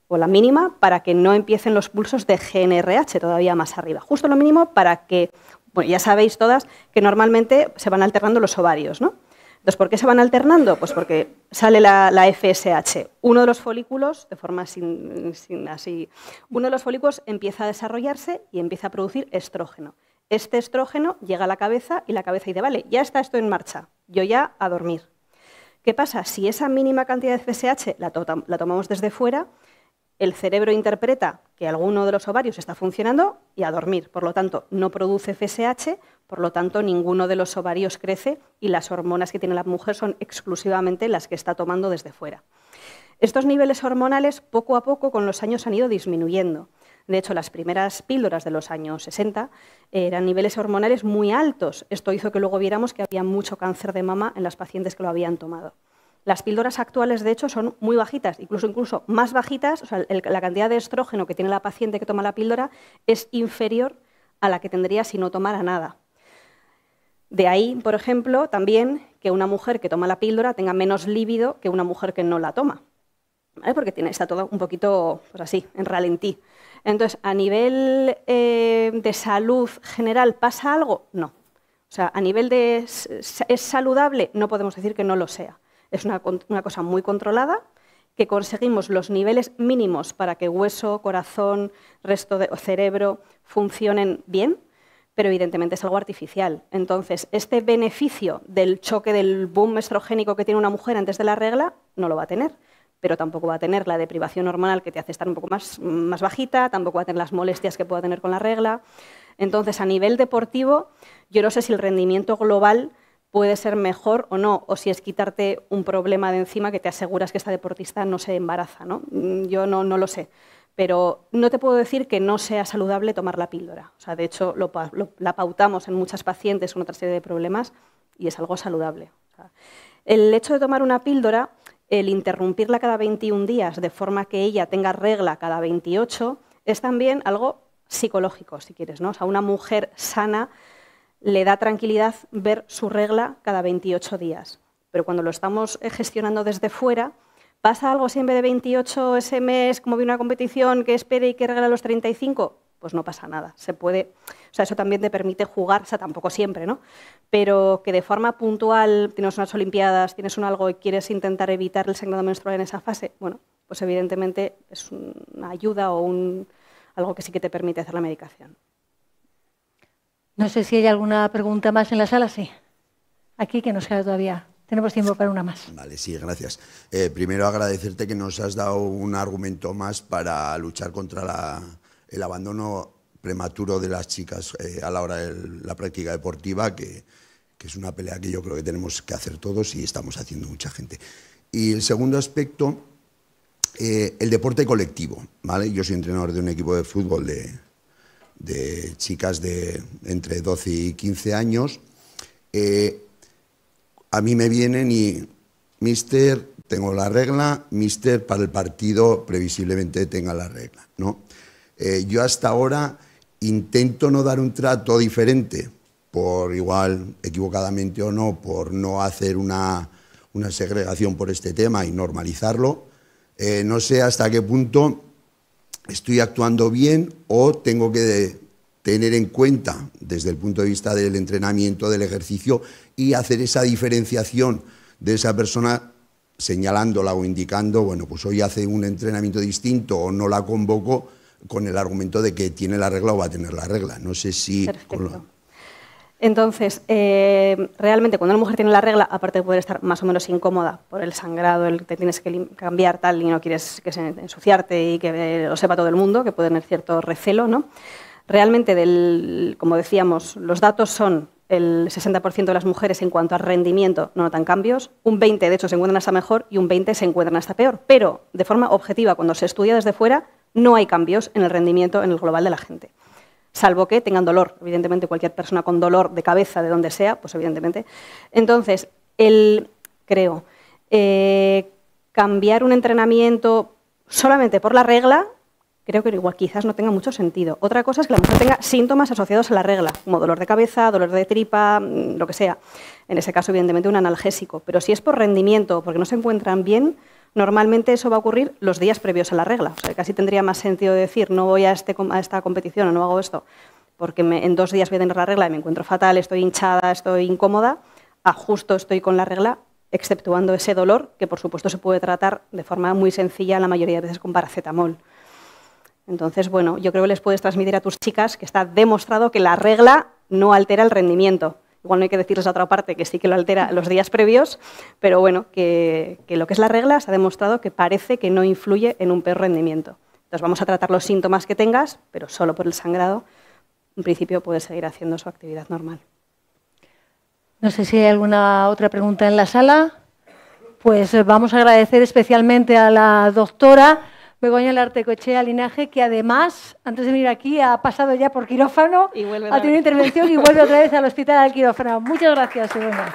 o la mínima para que no empiecen los pulsos de GNRH todavía más arriba. Justo lo mínimo para que, bueno, ya sabéis todas que normalmente se van alterando los ovarios, ¿no? Entonces, ¿por qué se van alternando? Pues porque sale la, FSH. Uno de los folículos, de forma sin, así, uno de los folículos empieza a desarrollarse y empieza a producir estrógeno. Este estrógeno llega a la cabeza y la cabeza dice, vale, ya está esto en marcha, yo ya a dormir. ¿Qué pasa? Si esa mínima cantidad de FSH tota, la tomamos desde fuera, el cerebro interpreta que alguno de los ovarios está funcionando y a dormir. Por lo tanto, no produce FSH, por lo tanto, ninguno de los ovarios crece y las hormonas que tiene la mujer son exclusivamente las que está tomando desde fuera. Estos niveles hormonales poco a poco con los años han ido disminuyendo. De hecho, las primeras píldoras de los años 60 eh, eran niveles hormonales muy altos. Esto hizo que luego viéramos que había mucho cáncer de mama en las pacientes que lo habían tomado. Las píldoras actuales, de hecho, son muy bajitas, incluso, incluso más bajitas. la cantidad de estrógeno que tiene la paciente que toma la píldora es inferior a la que tendría si no tomara nada. De ahí, por ejemplo, también que una mujer que toma la píldora tenga menos líbido que una mujer que no la toma, porque tiene, está todo un poquito pues así, en ralentí. Entonces, ¿a nivel eh, de salud general pasa algo? No. O sea, a nivel de es, saludable, no podemos decir que no lo sea. Es una, una cosa muy controlada, que conseguimos los niveles mínimos para que hueso, corazón, resto de cerebro funcionen bien, pero evidentemente es algo artificial. Entonces, este beneficio del choque del boom estrogénico que tiene una mujer antes de la regla no lo va a tener, pero tampoco va a tener la deprivación hormonal que te hace estar un poco más, más bajita, tampoco va a tener las molestias que pueda tener con la regla. Entonces, a nivel deportivo, yo no sé si el rendimiento global puede ser mejor o no, o si es quitarte un problema de encima que te aseguras que esta deportista no se embaraza. ¿no? Mm, yo no, no lo sé pero no te puedo decir que no sea saludable tomar la píldora. O sea, de hecho, la pautamos en muchas pacientes con otra serie de problemas y es algo saludable. el hecho de tomar una píldora, el interrumpirla cada 21 días de forma que ella tenga regla cada 28, es también algo psicológico, si quieres. ¿no? una mujer sana le da tranquilidad ver su regla cada 28 días. Pero cuando lo estamos eh, gestionando desde fuera, ¿Pasa algo siempre de 28 ese mes, como vi una competición que espere y que regala los 35? Pues no pasa nada, se puede, o sea, eso también te permite jugar, o sea, tampoco siempre, ¿no? Pero que de forma puntual tienes unas olimpiadas, tienes un algo y quieres intentar evitar el sangrado menstrual en esa fase, bueno, pues evidentemente es una ayuda o un, algo que sí que te permite hacer la medicación. No sé si hay alguna pregunta más en la sala, sí. Aquí que nos queda todavía tenemos tiempo para una más. Vale, sí, gracias. Eh, primero agradecerte que nos has dado un argumento más para luchar contra el abandono prematuro de las chicas eh, a la hora de la práctica deportiva, que, es una pelea que yo creo que tenemos que hacer todos y estamos haciendo mucha gente. Y el segundo aspecto, eh, el deporte colectivo. ¿vale? Yo soy entrenador de un equipo de fútbol de, chicas de entre 12 y 15 años a mí me vienen y, mister, tengo la regla, mister, para el partido previsiblemente tenga la regla, ¿no? Eh, yo hasta ahora intento no dar un trato diferente, por igual, equivocadamente o no, por no hacer una, segregación por este tema y normalizarlo. Eh, no sé hasta qué punto estoy actuando bien o tengo que tener en cuenta desde el punto de vista del entrenamiento, del ejercicio y hacer esa diferenciación de esa persona señalándola o indicando, bueno, pues hoy hace un entrenamiento distinto o no la convoco con el argumento de que tiene la regla o va a tener la regla. No sé si... Entonces, eh, realmente cuando una mujer tiene la regla, aparte de poder estar más o menos incómoda por el sangrado, el te tienes que cambiar tal y no quieres que se ensuciarte y que eh, lo sepa todo el mundo, que puede tener cierto recelo, ¿no? Realmente, del, como decíamos, los datos son el 60% de las mujeres en cuanto al rendimiento no notan cambios, un 20% de hecho se encuentran hasta mejor y un 20% se encuentran hasta peor. Pero, de forma objetiva, cuando se estudia desde fuera, no hay cambios en el rendimiento en el global de la gente. Salvo que tengan dolor, evidentemente cualquier persona con dolor de cabeza, de donde sea, pues evidentemente. Entonces, el, creo, eh, cambiar un entrenamiento solamente por la regla creo que igual, quizás no tenga mucho sentido. Otra cosa es que la mujer tenga síntomas asociados a la regla, como dolor de cabeza, dolor de tripa, mm, lo que sea. En ese caso, evidentemente, un analgésico. Pero si es por rendimiento o porque no se encuentran bien, normalmente eso va a ocurrir los días previos a la regla. O sea, casi tendría más sentido decir, no voy a, este, esta competición o no hago esto, porque en dos días voy a tener la regla y me encuentro fatal, estoy hinchada, estoy incómoda, a justo estoy con la regla, exceptuando ese dolor, que por supuesto se puede tratar de forma muy sencilla la mayoría de veces con paracetamol. Entonces, bueno, yo creo que les puedes transmitir a tus chicas que está demostrado que la regla no altera el rendimiento. Igual no hay que decirles a otra parte que sí que lo altera los días previos, pero bueno, que, lo que es la regla se ha demostrado que parece que no influye en un peor rendimiento. Entonces vamos a tratar los síntomas que tengas, pero solo por el sangrado, en principio puedes seguir haciendo su actividad normal. No sé si hay alguna otra pregunta en la sala. Pues eh, vamos a agradecer especialmente a la doctora. Begoña Lartecochea Linaje, que además, antes de venir aquí, ha pasado ya por quirófano, ha tenido intervención y vuelve otra vez al hospital al quirófano. Muchas gracias, Begoña.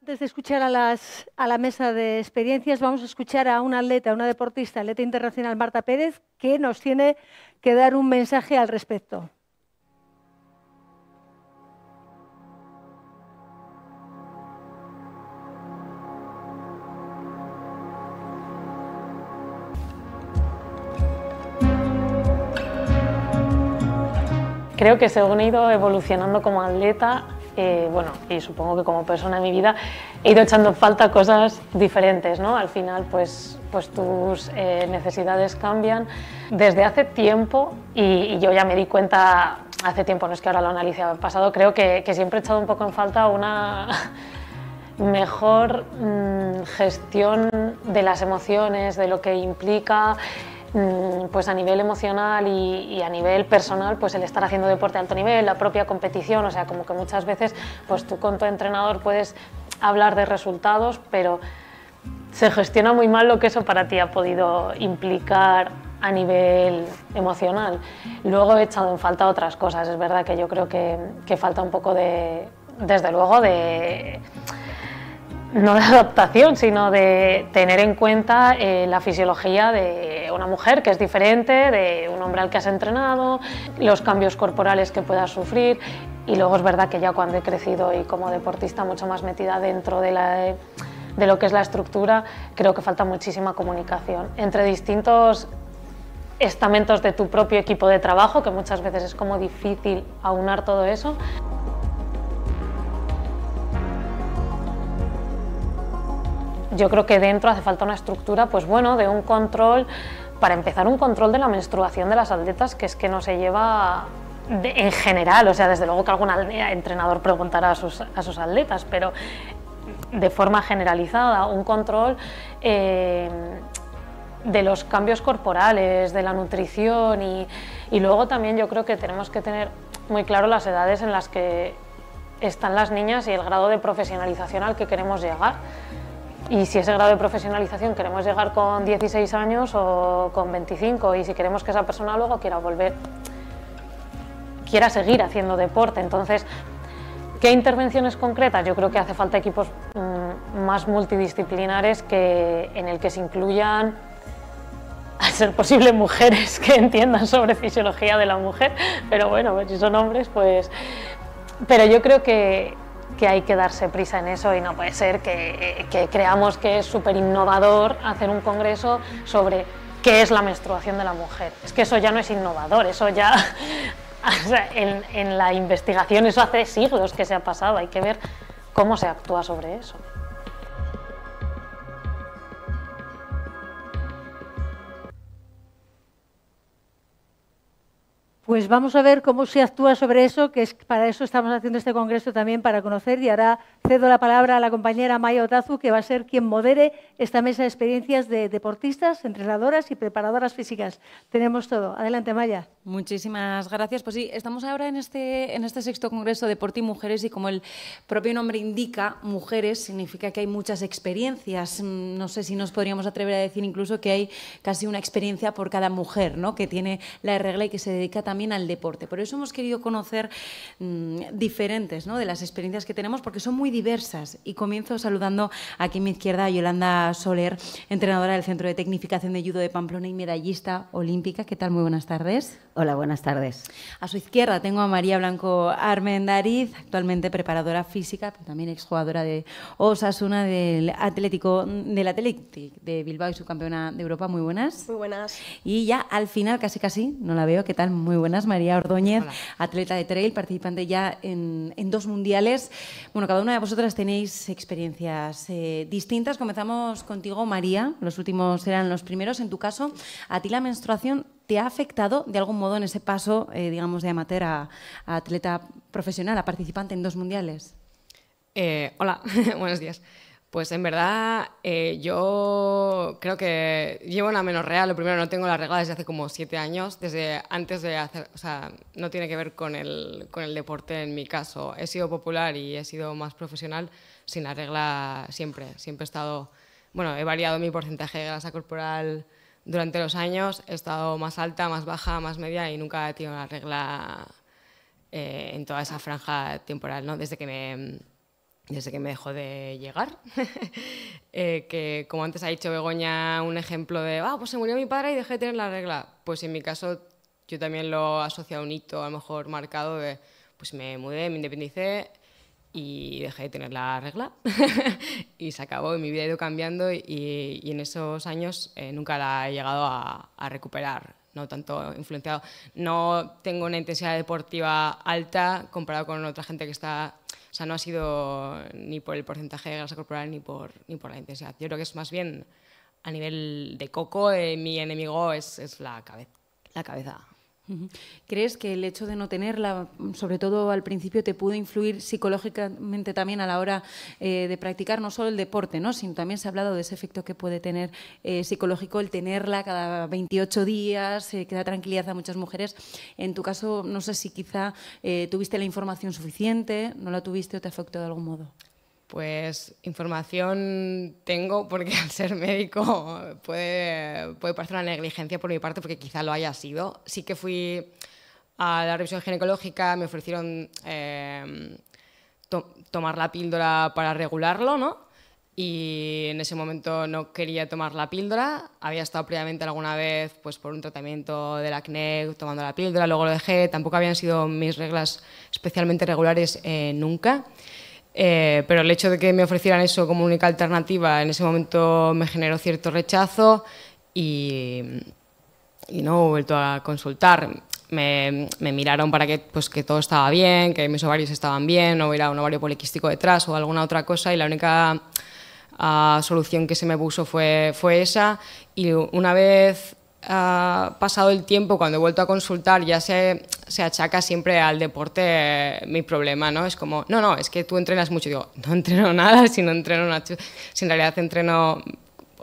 Antes de escuchar a, las, a la mesa de experiencias, vamos a escuchar a una atleta, una deportista, atleta internacional Marta Pérez, que nos tiene que dar un mensaje al respecto. Creo que según he ido evolucionando como atleta, eh, bueno, y supongo que como persona en mi vida, he ido echando falta cosas diferentes, ¿no? Al final, pues, pues tus eh, necesidades cambian. Desde hace tiempo, y, yo ya me di cuenta hace tiempo, no es que ahora lo analice ha pasado, creo que, siempre he echado un poco en falta una mejor mm, gestión de las emociones, de lo que implica Mm, pues a nivel emocional y, a nivel personal, pues el estar haciendo deporte a alto nivel, la propia competición, o sea, como que muchas veces, pues tú con tu entrenador puedes hablar de resultados, pero se gestiona muy mal lo que eso para ti ha podido implicar a nivel emocional. Luego he echado en falta otras cosas, es verdad que yo creo que, que falta un poco de, desde luego, de no de adaptación, sino de tener en cuenta eh, la fisiología de una mujer que es diferente, de un hombre al que has entrenado, los cambios corporales que puedas sufrir. Y luego es verdad que ya cuando he crecido y como deportista mucho más metida dentro de, de lo que es la estructura, creo que falta muchísima comunicación entre distintos estamentos de tu propio equipo de trabajo, que muchas veces es como difícil aunar todo eso. yo creo que dentro hace falta una estructura, pues bueno, de un control, para empezar un control de la menstruación de las atletas, que es que no se lleva en general, o sea, desde luego que algún entrenador preguntará a sus, a sus atletas, pero de forma generalizada, un control eh, de los cambios corporales, de la nutrición y, y luego también yo creo que tenemos que tener muy claro las edades en las que están las niñas y el grado de profesionalización al que queremos llegar. Y si ese grado de profesionalización queremos llegar con 16 años o con 25 y si queremos que esa persona luego quiera volver, quiera seguir haciendo deporte. Entonces, ¿qué intervenciones concretas? Yo creo que hace falta equipos mm, más multidisciplinares que, en el que se incluyan al ser posible mujeres que entiendan sobre fisiología de la mujer, pero bueno, pues si son hombres, pues... Pero yo creo que, que hay que darse prisa en eso y no puede ser que, eh, creamos que es súper innovador hacer un congreso sobre qué es la menstruación de la mujer. Es que eso ya no es innovador, eso ya en la investigación eso hace siglos que se ha pasado, hay que ver cómo se actúa sobre eso. Pues vamos a ver cómo se actúa sobre eso, que es para eso estamos haciendo este congreso también para conocer y ahora cedo la palabra a la compañera Maya Otazu, que va a ser quien modere esta mesa de experiencias de deportistas, entrenadoras y preparadoras físicas. Tenemos todo. Adelante, Maya. Muchísimas gracias. Pues sí, estamos ahora en este, este sexto congreso Deporte y Mujeres y como el propio nombre indica, mujeres significa que hay muchas experiencias. Mm, no sé si nos podríamos atrever a decir incluso que hay casi una experiencia por cada mujer, ¿no? Que tiene la regla y que se dedica también también al deporte. Por eso hemos querido conocer mm, diferentes ¿no? de las experiencias que tenemos, porque son muy diversas. Y comienzo saludando aquí a mi izquierda a Yolanda Soler, entrenadora del Centro de Tecnificación de Judo de Pamplona y medallista olímpica. ¿Qué tal? Muy buenas tardes. Hola, buenas tardes. A su izquierda tengo a María Blanco Armendariz, actualmente preparadora física, pero también exjugadora de Osasuna del Atlético, del Atlético de Bilbao y subcampeona de Europa. Muy buenas. Muy buenas. Y ya al final, casi casi, no la veo. ¿Qué tal? Muy buenas buenas. María Ordóñez, atleta de trail, participante ya en, dos mundiales. Bueno, cada una de vosotras tenéis experiencias eh, distintas. Comenzamos contigo, María. Los últimos eran los primeros. En tu caso, a ti la menstruación te ha afectado de algún modo en ese paso, eh, digamos, de amateur a, atleta profesional, a participante en dos mundiales. Eh, hola, buenos días. Pues en verdad, eh, yo creo que llevo una menos real. Lo primero, no tengo la regla desde hace como siete años, desde antes de hacer. O sea, no tiene que ver con el, con el deporte en mi caso. He sido popular y he sido más profesional sin la regla siempre. Siempre he estado. Bueno, he variado mi porcentaje de grasa corporal durante los años. He estado más alta, más baja, más media y nunca he tenido la regla eh, en toda esa franja temporal, ¿no? Desde que me desde que me dejó de llegar. Eh, que como antes ha dicho Begoña, un ejemplo de, ah, pues se murió mi padre y dejé de tener la regla. Pues en mi caso yo también lo asocio a un hito a lo mejor marcado de, pues me mudé, me independicé y dejé de tener la regla y se acabó mi vida ha ido cambiando y, en esos años eh, nunca la he llegado a recuperar no tanto influenciado. No tengo una intensidad deportiva alta comparado con otra gente que está... O sea, no ha sido ni por el porcentaje de grasa corporal ni por, ni por la intensidad. Yo creo que es más bien a nivel de coco, eh, mi enemigo es, es la, cabeza la cabeza. ¿Crees que el hecho de no tenerla, sobre todo al principio, te pudo influir psicológicamente también a la hora eh, de practicar no solo el deporte, ¿no? sino también se ha hablado de ese efecto que puede tener eh, psicológico el tenerla cada 28 días, eh, que da tranquilidad a muchas mujeres? En tu caso, no sé si quizá tuviste la información suficiente, no la tuviste o te afectó de algún modo. Pues información tengo porque al ser médico puede, puede parecer una negligencia por mi parte porque quizá lo haya sido. Sí que fui a la revisión ginecológica, me ofrecieron em, tomar la píldora para regularlo, ¿no? Y en ese momento no quería tomar la píldora. Había estado previamente alguna vez pues, por un tratamiento del acné tomando la píldora, luego lo dejé. Tampoco habían sido mis reglas especialmente regulares eh, nunca. Eh, pero el hecho de que me ofrecieran eso como única alternativa en ese momento me generó cierto rechazo y, no he vuelto a consultar. Me, miraron para que, pues, que todo estaba bien, que mis ovarios estaban bien, no hubiera un ovario poliquístico detrás o alguna otra cosa y la única ah, solución que se me puso fue, fue esa y una vez ha pasado el tiempo, cuando he vuelto a consultar, ya se, achaca siempre al deporte eh, mi problema, ¿no? Es como, no, no, es que tú entrenas mucho. Digo, no entreno nada, si no entreno en realidad entreno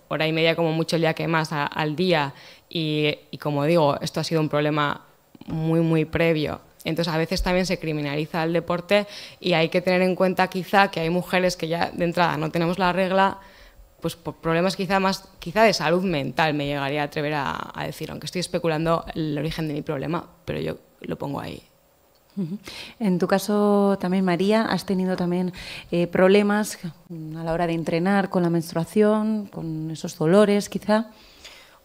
hora y media como mucho el día que más al día. Y, y como digo, esto ha sido un problema muy, muy previo. Entonces a veces también se criminaliza el deporte y hay que tener en cuenta quizá que hay mujeres que ya de entrada no tenemos la regla pues por problemas quizá más quizá de salud mental me llegaría a atrever a, decir, aunque estoy especulando el origen de mi problema, pero yo lo pongo ahí. En tu caso también, María, has tenido también eh, problemas a la hora de entrenar con la menstruación, con esos dolores quizá.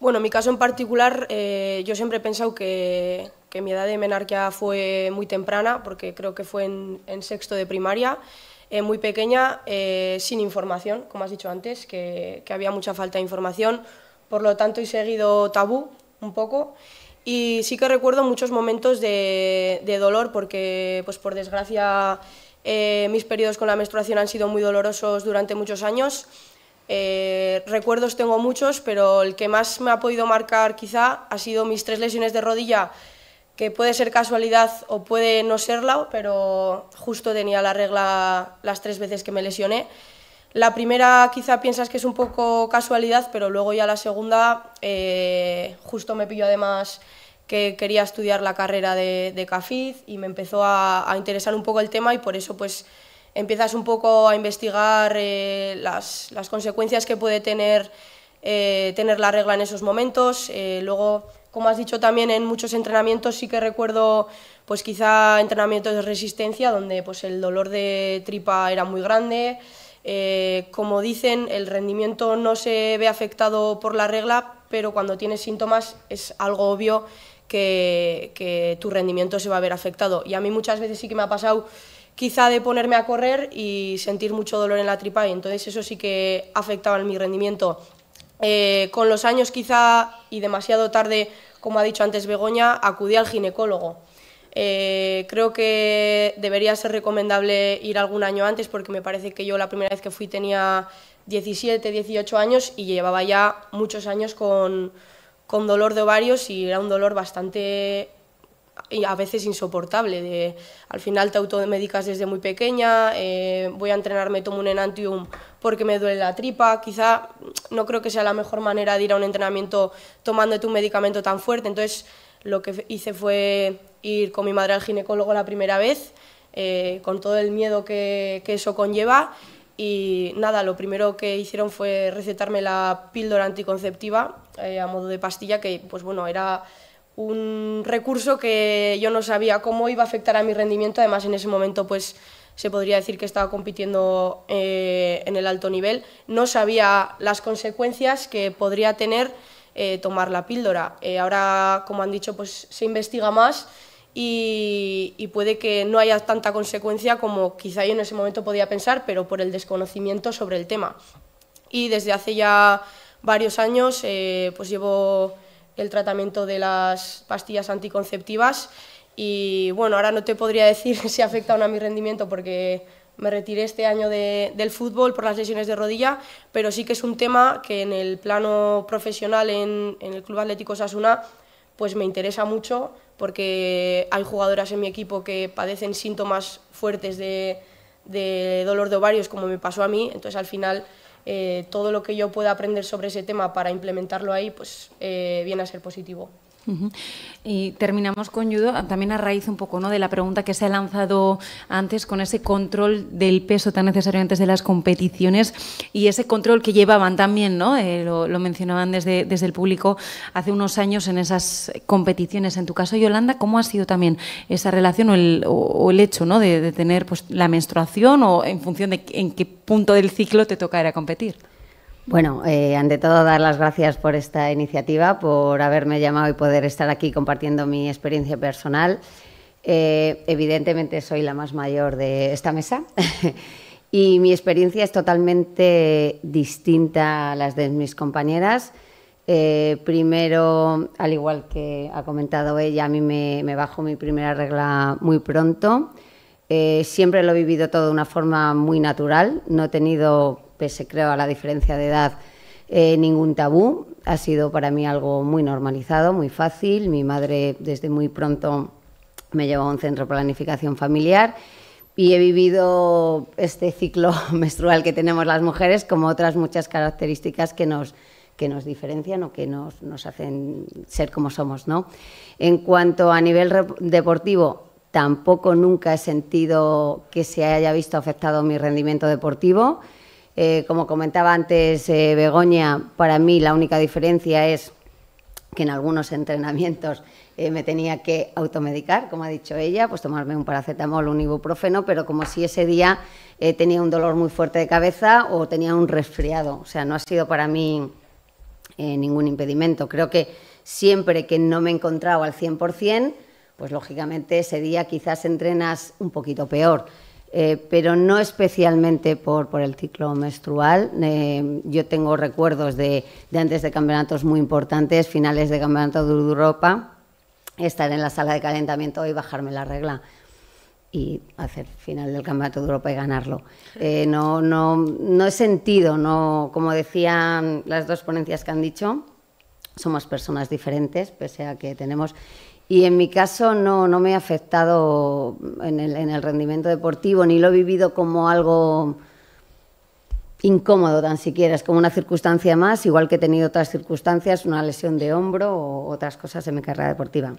Bueno, en mi caso en particular, eh, yo siempre he pensado que, que mi edad de menarquía fue muy temprana, porque creo que fue en, en sexto de primaria. Eh, muy pequeña, eh, sin información, como has dicho antes, que, había mucha falta de información, por lo tanto he seguido tabú un poco. Y sí que recuerdo muchos momentos de, dolor, porque pues por desgracia eh, mis periodos con la menstruación han sido muy dolorosos durante muchos años. recuerdos tengo muchos, pero el que más me ha podido marcar quizá ha sido mis tres lesiones de rodilla que puede ser casualidad o puede no serla, pero justo tenía la regla las tres veces que me lesioné. La primera quizá piensas que es un poco casualidad, pero luego ya la segunda eh, justo me pilló además que quería estudiar la carrera de, de CAFID y me empezó a, interesar un poco el tema y por eso pues empiezas un poco a investigar eh, las, las, consecuencias que puede tener, eh, tener la regla en esos momentos. luego como has dicho también en muchos entrenamientos sí que recuerdo pues quizá entrenamientos de resistencia donde pues el dolor de tripa era muy grande eh, como dicen el rendimiento no se ve afectado por la regla pero cuando tienes síntomas es algo obvio que, tu rendimiento se va a ver afectado y a mí muchas veces sí que me ha pasado quizá de ponerme a correr y sentir mucho dolor en la tripa y entonces eso sí que afectaba mi rendimiento eh, con los años quizá y demasiado tarde, como ha dicho antes Begoña, acudí al ginecólogo. Eh, creo que debería ser recomendable ir algún año antes porque me parece que yo la primera vez que fui tenía 17, 18 años y llevaba ya muchos años con, con dolor de ovarios y era un dolor bastante a veces insoportable. De, al final te automedicas desde muy pequeña, eh, voy a entrenarme, tomo un enantium porque me duele la tripa. Quizá no creo que sea la mejor manera de ir a un entrenamiento tomándote un medicamento tan fuerte. Entonces lo que hice fue ir con mi madre al ginecólogo la primera vez, eh, con todo el miedo que, eso conlleva. Y nada, lo primero que hicieron fue recetarme la píldora anticonceptiva eh, a modo de pastilla, que pues bueno, era un recurso que yo no sabía cómo iba a afectar a mi rendimiento. Además, en ese momento, pues se podría decir que estaba compitiendo eh, en el alto nivel. No sabía las consecuencias que podría tener eh, tomar la píldora. Eh, ahora, como han dicho, pues se investiga más y, y, puede que no haya tanta consecuencia como quizá yo en ese momento podía pensar, pero por el desconocimiento sobre el tema. Y desde hace ya varios años, pues llevo el tratamiento de las pastillas anticonceptivas y bueno, ahora no te podría decir si afecta o a mi rendimiento porque me retiré este año del fútbol por las lesiones de rodilla, pero sí que es un tema que en el plano profesional en, el Club Atlético Sasuna pues me interesa mucho porque hay jugadoras en mi equipo que padecen síntomas fuertes de, de dolor de ovarios como me pasó a mí, entonces al final eh, todo lo que yo pueda aprender sobre ese tema para implementarlo ahí, pues eh, viene a ser positivo. Y terminamos con judo también a raíz un poco ¿no? de la pregunta que se ha lanzado antes con ese control del peso tan necesario antes de las competiciones y ese control que llevaban también, ¿no? Eh, lo, mencionaban desde, el público hace unos años en esas competiciones. En tu caso, Yolanda, ¿cómo ha sido también esa relación o el, hecho ¿no? de, tener pues, la menstruación o en función de en qué punto del ciclo te toca ir a competir? Bueno, eh, ante todo dar las gracias por esta iniciativa, por haberme llamado y poder estar aquí compartiendo mi experiencia personal. Eh, evidentemente soy la más mayor de esta mesa y mi experiencia es totalmente distinta a las de mis compañeras. Eh, primero, al igual que ha comentado ella, a mí me, me bajo mi primera regla muy pronto. siempre lo he vivido todo de una forma muy natural. No he tenido pese creo a la diferencia de edad, eh, ningún tabú. Ha sido para mí algo muy normalizado, muy fácil. Mi madre desde muy pronto me llevó a un centro de planificación familiar y he vivido este ciclo menstrual que tenemos las mujeres como otras muchas características que nos, diferencian o que nos, nos hacen ser como somos. ¿no? En cuanto a nivel deportivo, tampoco nunca he sentido que se haya visto afectado mi rendimiento deportivo. Eh, como comentaba antes eh, Begoña, para mí la única diferencia es que en algunos entrenamientos eh, me tenía que automedicar, como ha dicho ella, pues tomarme un paracetamol, un ibuprofeno, pero como si ese día tenía un dolor muy fuerte de cabeza o tenía un resfriado. O sea, no ha sido para mí ningún impedimento. Creo que siempre que no me he encontrado al 100%, pues lógicamente ese día quizás entrenas un poquito peor. Eh, pero no especialmente por, por el ciclo menstrual. Eh, yo tengo recuerdos de, de, antes de campeonatos muy importantes, finales de campeonato de Europa, estar en la sala de calentamiento y bajarme la regla y hacer final del campeonato de Europa y ganarlo. Eh, no, no, no he sentido, no, como decían las dos ponencias que han dicho, somos personas diferentes, pese a que tenemos y en mi caso no, no me ha afectado en el, rendimiento deportivo, ni lo he vivido como algo incómodo tan siquiera, es como una circunstancia más, igual que he tenido otras circunstancias, una lesión de hombro o otras cosas en mi carrera deportiva.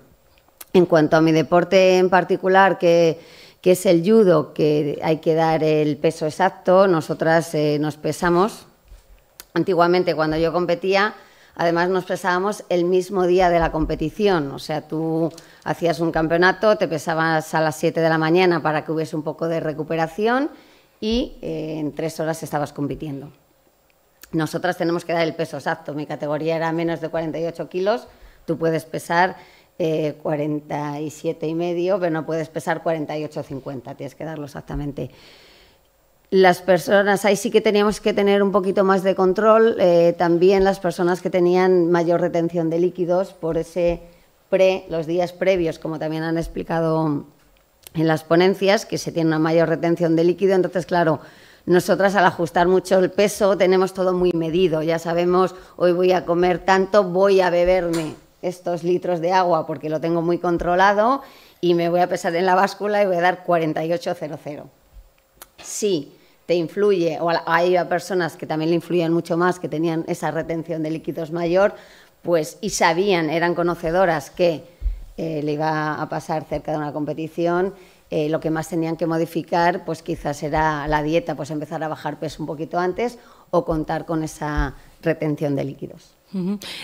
En cuanto a mi deporte en particular, que, que es el judo, que hay que dar el peso exacto, nosotras eh, nos pesamos. Antiguamente, cuando yo competía, Además nos pesábamos el mismo día de la competición, o sea, tú hacías un campeonato, te pesabas a las 7 de la mañana para que hubiese un poco de recuperación y eh, en tres horas estabas compitiendo. Nosotras tenemos que dar el peso exacto, mi categoría era menos de 48 kilos, tú puedes pesar 47,5, eh, 47 y medio, pero no puedes pesar 48,50. tienes que darlo exactamente las personas, ahí sí que teníamos que tener un poquito más de control, eh, también las personas que tenían mayor retención de líquidos por ese pre, los días previos, como también han explicado en las ponencias, que se tiene una mayor retención de líquido, entonces claro, nosotras al ajustar mucho el peso tenemos todo muy medido, ya sabemos, hoy voy a comer tanto, voy a beberme estos litros de agua porque lo tengo muy controlado y me voy a pesar en la báscula y voy a dar 4800. Sí, te influye, o hay personas que también le influyen mucho más, que tenían esa retención de líquidos mayor, pues y sabían, eran conocedoras que eh, le iba a pasar cerca de una competición, eh, lo que más tenían que modificar, pues quizás era la dieta, pues empezar a bajar peso un poquito antes o contar con esa retención de líquidos.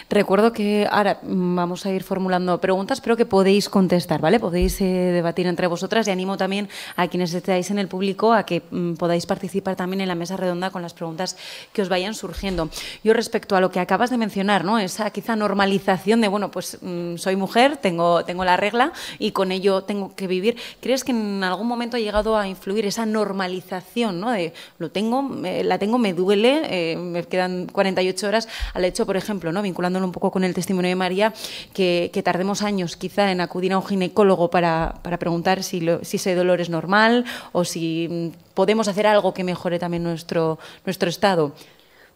Recuerdo que ahora vamos a ir formulando preguntas, pero que podéis contestar, ¿vale? Podéis eh, debatir entre vosotras y animo también a quienes estéis en el público a que mm, podáis participar también en la mesa redonda con las preguntas que os vayan surgiendo. Yo respecto a lo que acabas de mencionar, ¿no? Esa quizá normalización de, bueno, pues mm, soy mujer, tengo, tengo la regla y con ello tengo que vivir. ¿Crees que en algún momento ha llegado a influir esa normalización, ¿no? De lo tengo, eh, la tengo, me duele, eh, me quedan 48 horas al hecho, por ejemplo, vinculándolo un poco con el testimonio de María, que, tardemos años quizá en acudir a un ginecólogo para, preguntar si, si ese dolor es normal o si mm, podemos hacer algo que mejore también nuestro, nuestro estado.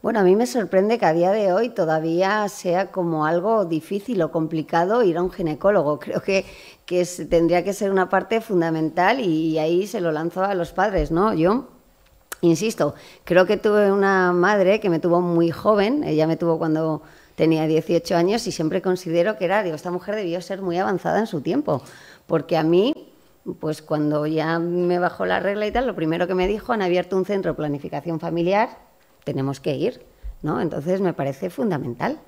Bueno, a mí me sorprende que a día de hoy todavía sea como algo difícil o complicado ir a un ginecólogo. Creo que, que tendría que ser una parte fundamental y ahí se lo lanzo a los padres, ¿no? Yo Insisto, creo que tuve una madre que me tuvo muy joven, ella me tuvo cuando tenía 18 años y siempre considero que era, digo, esta mujer debió ser muy avanzada en su tiempo, porque a mí, pues cuando ya me bajó la regla y tal, lo primero que me dijo, han abierto un centro de planificación familiar, tenemos que ir, ¿no? Entonces me parece fundamental.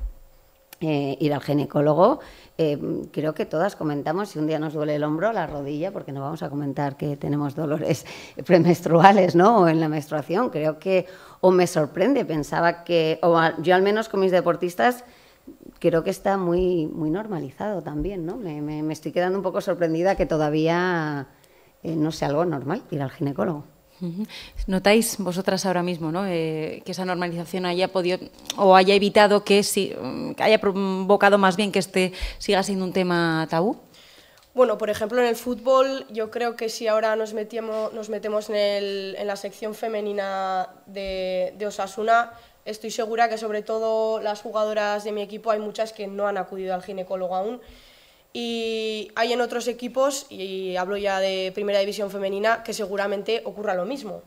Eh, ir al ginecólogo. Eh, creo que todas comentamos si un día nos duele el hombro, la rodilla, porque no vamos a comentar que tenemos dolores premenstruales, ¿no? O en la menstruación. Creo que o me sorprende, pensaba que, o yo al menos con mis deportistas creo que está muy, muy normalizado también, ¿no? Me, estoy quedando un poco sorprendida que todavía eh, no sea algo normal ir al ginecólogo. Notáis vosotras ahora mismo ¿no? Eh, que esa normalización haya podido o haya evitado que, si, mm, haya provocado más bien que este siga siendo un tema tabú. Bueno, por ejemplo, en el fútbol, yo creo que si ahora nos, nos metemos en, la sección femenina de, Osasuna, estoy segura que sobre todo las jugadoras de mi equipo hay muchas que no han acudido al ginecólogo aún y hay en otros equipos, y hablo ya de primera división femenina, que seguramente ocurra lo mismo.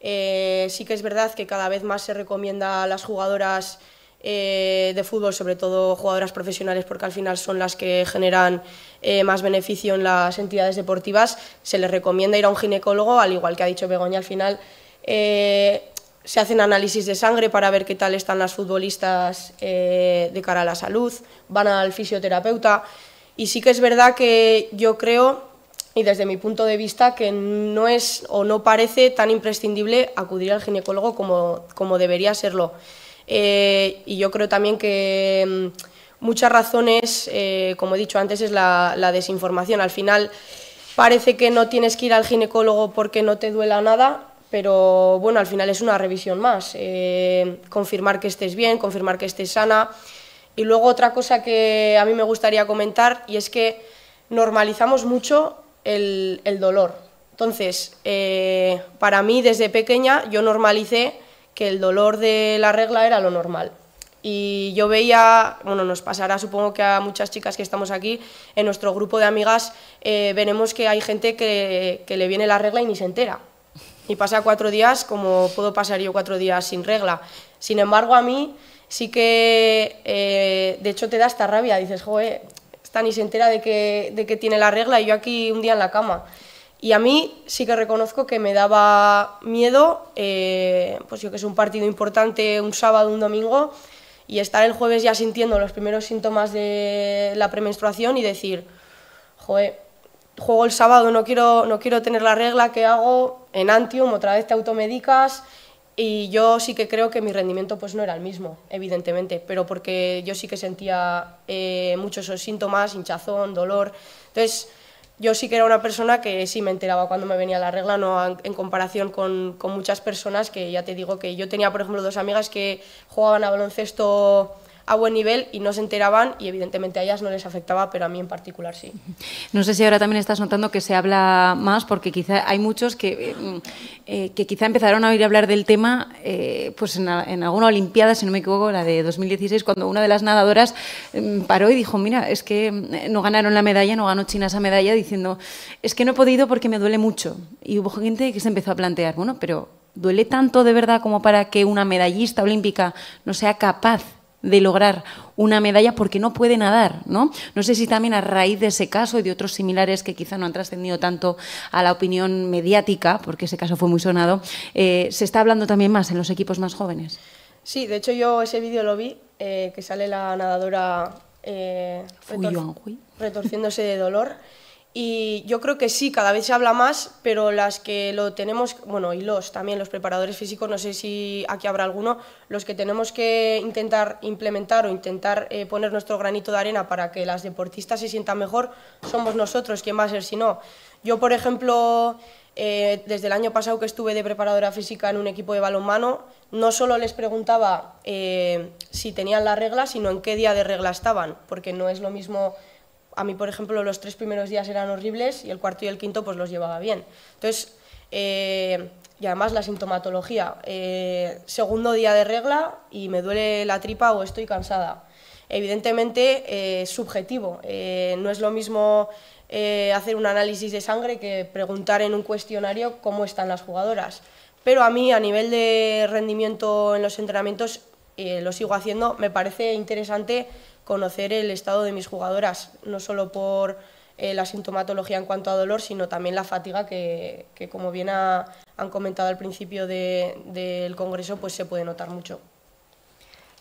Eh, sí que es verdad que cada vez más se recomienda a las jugadoras eh, de fútbol, sobre todo jugadoras profesionales, porque al final son las que generan eh, más beneficio en las entidades deportivas, se les recomienda ir a un ginecólogo, al igual que ha dicho Begoña al final. se hacen análisis de sangre para ver qué tal están las futbolistas de cara a la salud, van al fisioterapeuta. Y sí que es verdad que yo creo, y desde mi punto de vista, que no es o no parece tan imprescindible acudir al ginecólogo como, debería serlo. Eh, y yo creo también que mm, muchas razones, eh, como he dicho antes, es la, desinformación. Al final parece que no tienes que ir al ginecólogo porque no te duela nada, pero bueno, al final es una revisión más. Eh, confirmar que estés bien, confirmar que estés sana, y luego otra cosa que a mí me gustaría comentar y es que normalizamos mucho el, dolor. Entonces, eh, para mí desde pequeña yo normalicé que el dolor de la regla era lo normal. Y yo veía, bueno, nos pasará supongo que a muchas chicas que estamos aquí, en nuestro grupo de amigas eh, veremos que hay gente que, que le viene la regla y ni se entera. Y pasa cuatro días como puedo pasar yo cuatro días sin regla. Sin embargo, a mí sí que eh, de hecho te da esta rabia, dices, joder, está ni se entera de que, tiene la regla y yo aquí un día en la cama. Y a mí sí que reconozco que me daba miedo, eh, pues yo que es un partido importante un sábado, un domingo, y estar el jueves ya sintiendo los primeros síntomas de la premenstruación y decir, joder, juego el sábado, no quiero, no quiero tener la regla, ¿qué hago? En Antium, otra vez te automedicas, y yo sí que creo que mi rendimiento pues no era el mismo, evidentemente, pero porque yo sí que sentía eh, muchos síntomas, hinchazón, dolor. Entonces, yo sí que era una persona que sí me enteraba cuando me venía la regla, no en comparación con, con muchas personas que ya te digo que yo tenía, por ejemplo, dos amigas que jugaban a baloncesto a buen nivel y no se enteraban y evidentemente a ellas no les afectaba, pero a mí en particular sí. No sé si ahora también estás notando que se habla más, porque quizá hay muchos que, eh, eh, quizá empezaron a oír hablar del tema eh, pues en, alguna Olimpiada, si no me equivoco, la de 2016, cuando una de las nadadoras em, paró y dijo, mira, es que em, no ganaron la medalla, no ganó China esa medalla, diciendo, es que no he podido porque me duele mucho. Y hubo gente que se empezó a plantear, bueno, pero ¿duele tanto de verdad como para que una medallista olímpica no sea capaz de lograr una medalla porque no puede nadar, ¿no? No sé si también a raíz de ese caso y de otros similares que quizá no han trascendido tanto a la opinión mediática, porque ese caso fue muy sonado, eh, se está hablando también más en los equipos más jóvenes. Sí, de hecho yo ese vídeo lo vi, eh, que sale la nadadora eh, retorciéndose de dolor. Y yo creo que sí, cada vez se habla más, pero las que lo tenemos, bueno, y los también, los preparadores físicos, no sé si aquí habrá alguno, los que tenemos que intentar implementar o intentar eh, poner nuestro granito de arena para que las deportistas se sientan mejor, somos nosotros, ¿quién va a ser si no? Yo, por ejemplo, eh, desde el año pasado que estuve de preparadora física en un equipo de balonmano, no solo les preguntaba eh, si tenían la regla, sino en qué día de regla estaban, porque no es lo mismo a mí, por ejemplo, los tres primeros días eran horribles y el cuarto y el quinto pues los llevaba bien. Entonces, eh, y además la sintomatología, eh, segundo día de regla y me duele la tripa o estoy cansada. Evidentemente es eh, subjetivo, no es lo mismo hacer un análisis de sangre que preguntar en un cuestionario cómo están las jugadoras. Pero a mí a nivel de rendimiento en los entrenamientos, lo sigo haciendo, me parece interesante conocer el estado de mis jugadoras, no solo por eh, la sintomatología en cuanto a dolor, sino también la fatiga que, que como bien han comentado al principio del Congreso, pues se puede notar mucho.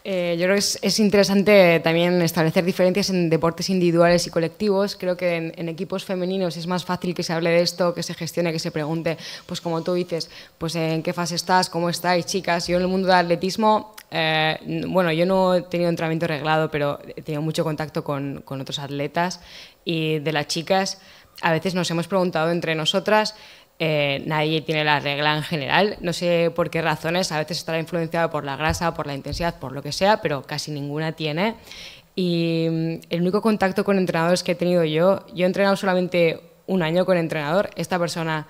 Eh, yo creo que es, interesante también establecer diferencias en deportes individuales y colectivos. Creo que en, equipos femeninos es más fácil que se hable de esto, que se gestione, que se pregunte, pues como tú dices, pues en qué fase estás, cómo estáis, chicas. Yo en el mundo del atletismo, eh, bueno, yo no he tenido entrenamiento reglado, pero he tenido mucho contacto con, con otros atletas y de las chicas. A veces nos hemos preguntado entre nosotras eh, nadie tiene la regla en general. No sé por qué razones, a veces estará influenciado por la grasa, por la intensidad, por lo que sea, pero casi ninguna tiene. Y mm, el único contacto con entrenadores que he tenido yo, yo he entrenado solamente un año con entrenador, esta persona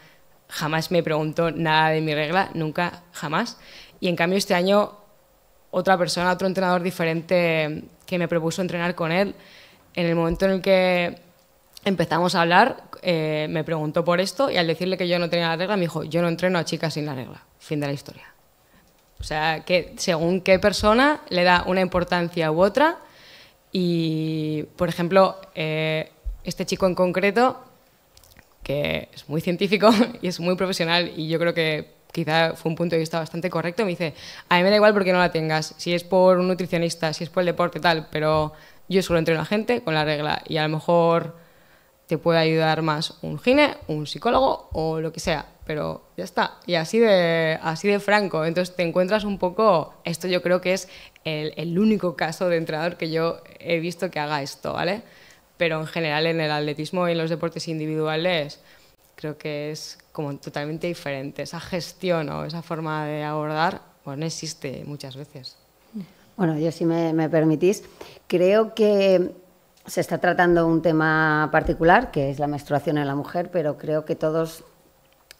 jamás me preguntó nada de mi regla, nunca, jamás. Y en cambio este año otra persona, otro entrenador diferente que me propuso entrenar con él, en el momento en el que empezamos a hablar, eh, me preguntó por esto y al decirle que yo no tenía la regla, me dijo, yo no entreno a chicas sin la regla. Fin de la historia. O sea, que según qué persona le da una importancia u otra. Y, por ejemplo, eh, este chico en concreto, que es muy científico y es muy profesional y yo creo que quizá fue un punto de vista bastante correcto, me dice, a mí me da igual porque no la tengas, si es por un nutricionista, si es por el deporte, tal, pero yo solo entreno a gente con la regla y a lo mejor te puede ayudar más un gine, un psicólogo o lo que sea, pero ya está. Y así de, así de franco. Entonces te encuentras un poco, esto yo creo que es el, único caso de entrenador que yo he visto que haga esto, ¿vale? Pero en general en el atletismo y en los deportes individuales creo que es como totalmente diferente. Esa gestión o esa forma de abordar, no existe muchas veces. Bueno, yo si me, me permitís, creo que se está tratando un tema particular, que es la menstruación en la mujer, pero creo que todos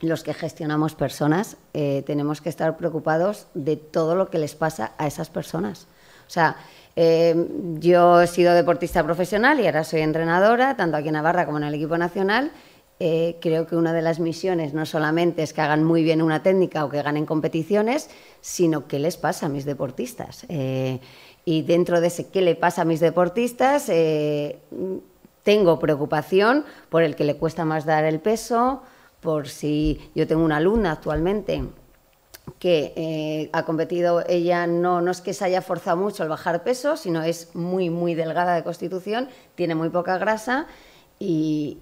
los que gestionamos personas eh, tenemos que estar preocupados de todo lo que les pasa a esas personas. O sea, eh, yo he sido deportista profesional y ahora soy entrenadora, tanto aquí en Navarra como en el equipo nacional. Eh, creo que una de las misiones no solamente es que hagan muy bien una técnica o que ganen competiciones, sino qué les pasa a mis deportistas. Eh, y dentro de ese qué le pasa a mis deportistas, eh, tengo preocupación por el que le cuesta más dar el peso, por si yo tengo una alumna actualmente que eh, ha competido, ella no, no es que se haya forzado mucho al bajar peso, sino es muy, muy delgada de constitución, tiene muy poca grasa y,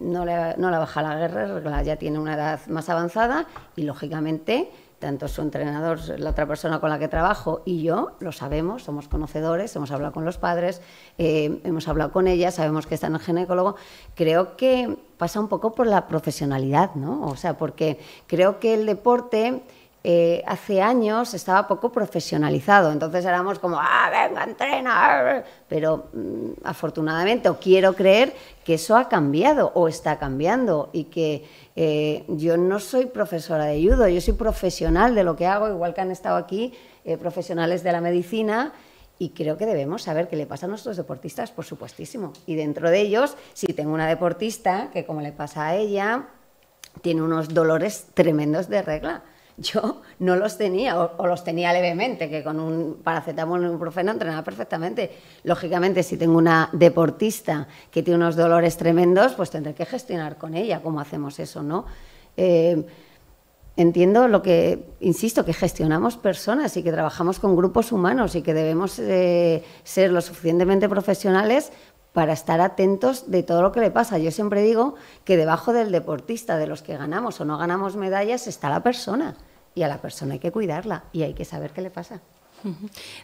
no, no la baja la guerra, ya tiene una edad más avanzada y lógicamente tanto su entrenador, la otra persona con la que trabajo y yo, lo sabemos, somos conocedores, hemos hablado con los padres, eh, hemos hablado con ella, sabemos que está en el ginecólogo. Creo que pasa un poco por la profesionalidad, ¿no? O sea, porque creo que el deporte eh, hace años estaba poco profesionalizado, entonces éramos como, ah, venga, entrena, pero mm, afortunadamente, o quiero creer que eso ha cambiado o está cambiando y que eh, yo no soy profesora de judo, yo soy profesional de lo que hago, igual que han estado aquí eh, profesionales de la medicina. Y creo que debemos saber qué le pasa a nuestros deportistas, por supuestísimo. Y dentro de ellos, si tengo una deportista que, como le pasa a ella, tiene unos dolores tremendos de regla yo no los tenía, o, los tenía levemente, que con un paracetamol y un profeno entrenaba perfectamente. Lógicamente, si tengo una deportista que tiene unos dolores tremendos, pues tendré que gestionar con ella cómo hacemos eso, ¿no? Eh, entiendo lo que, insisto, que gestionamos personas y que trabajamos con grupos humanos y que debemos eh, ser lo suficientemente profesionales para estar atentos de todo lo que le pasa. Yo siempre digo que debajo del deportista, de los que ganamos o no ganamos medallas, está la persona y a la persona hay que cuidarla y hay que saber qué le pasa.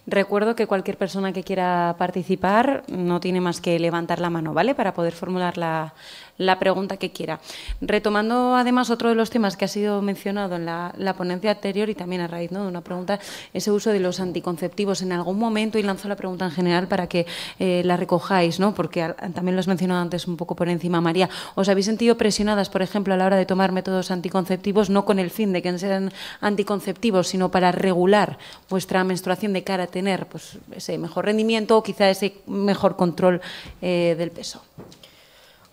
Recuerdo que cualquier persona que quiera participar no tiene más que levantar la mano, ¿vale? Para poder formular la, la pregunta que quiera. Retomando además otro de los temas que ha sido mencionado en la, ponencia anterior y también a raíz de una pregunta, ese uso de los anticonceptivos en algún momento, y lanzo la pregunta en general para que eh, la recojáis, ¿no? porque también lo has mencionado antes un poco por encima, María, ¿os habéis sentido presionadas, por ejemplo, a la hora de tomar métodos anticonceptivos, no con el fin de que sean anticonceptivos, sino para regular vuestra menstruación de cara a tener pues, ese mejor rendimiento o quizá ese mejor control eh, del peso?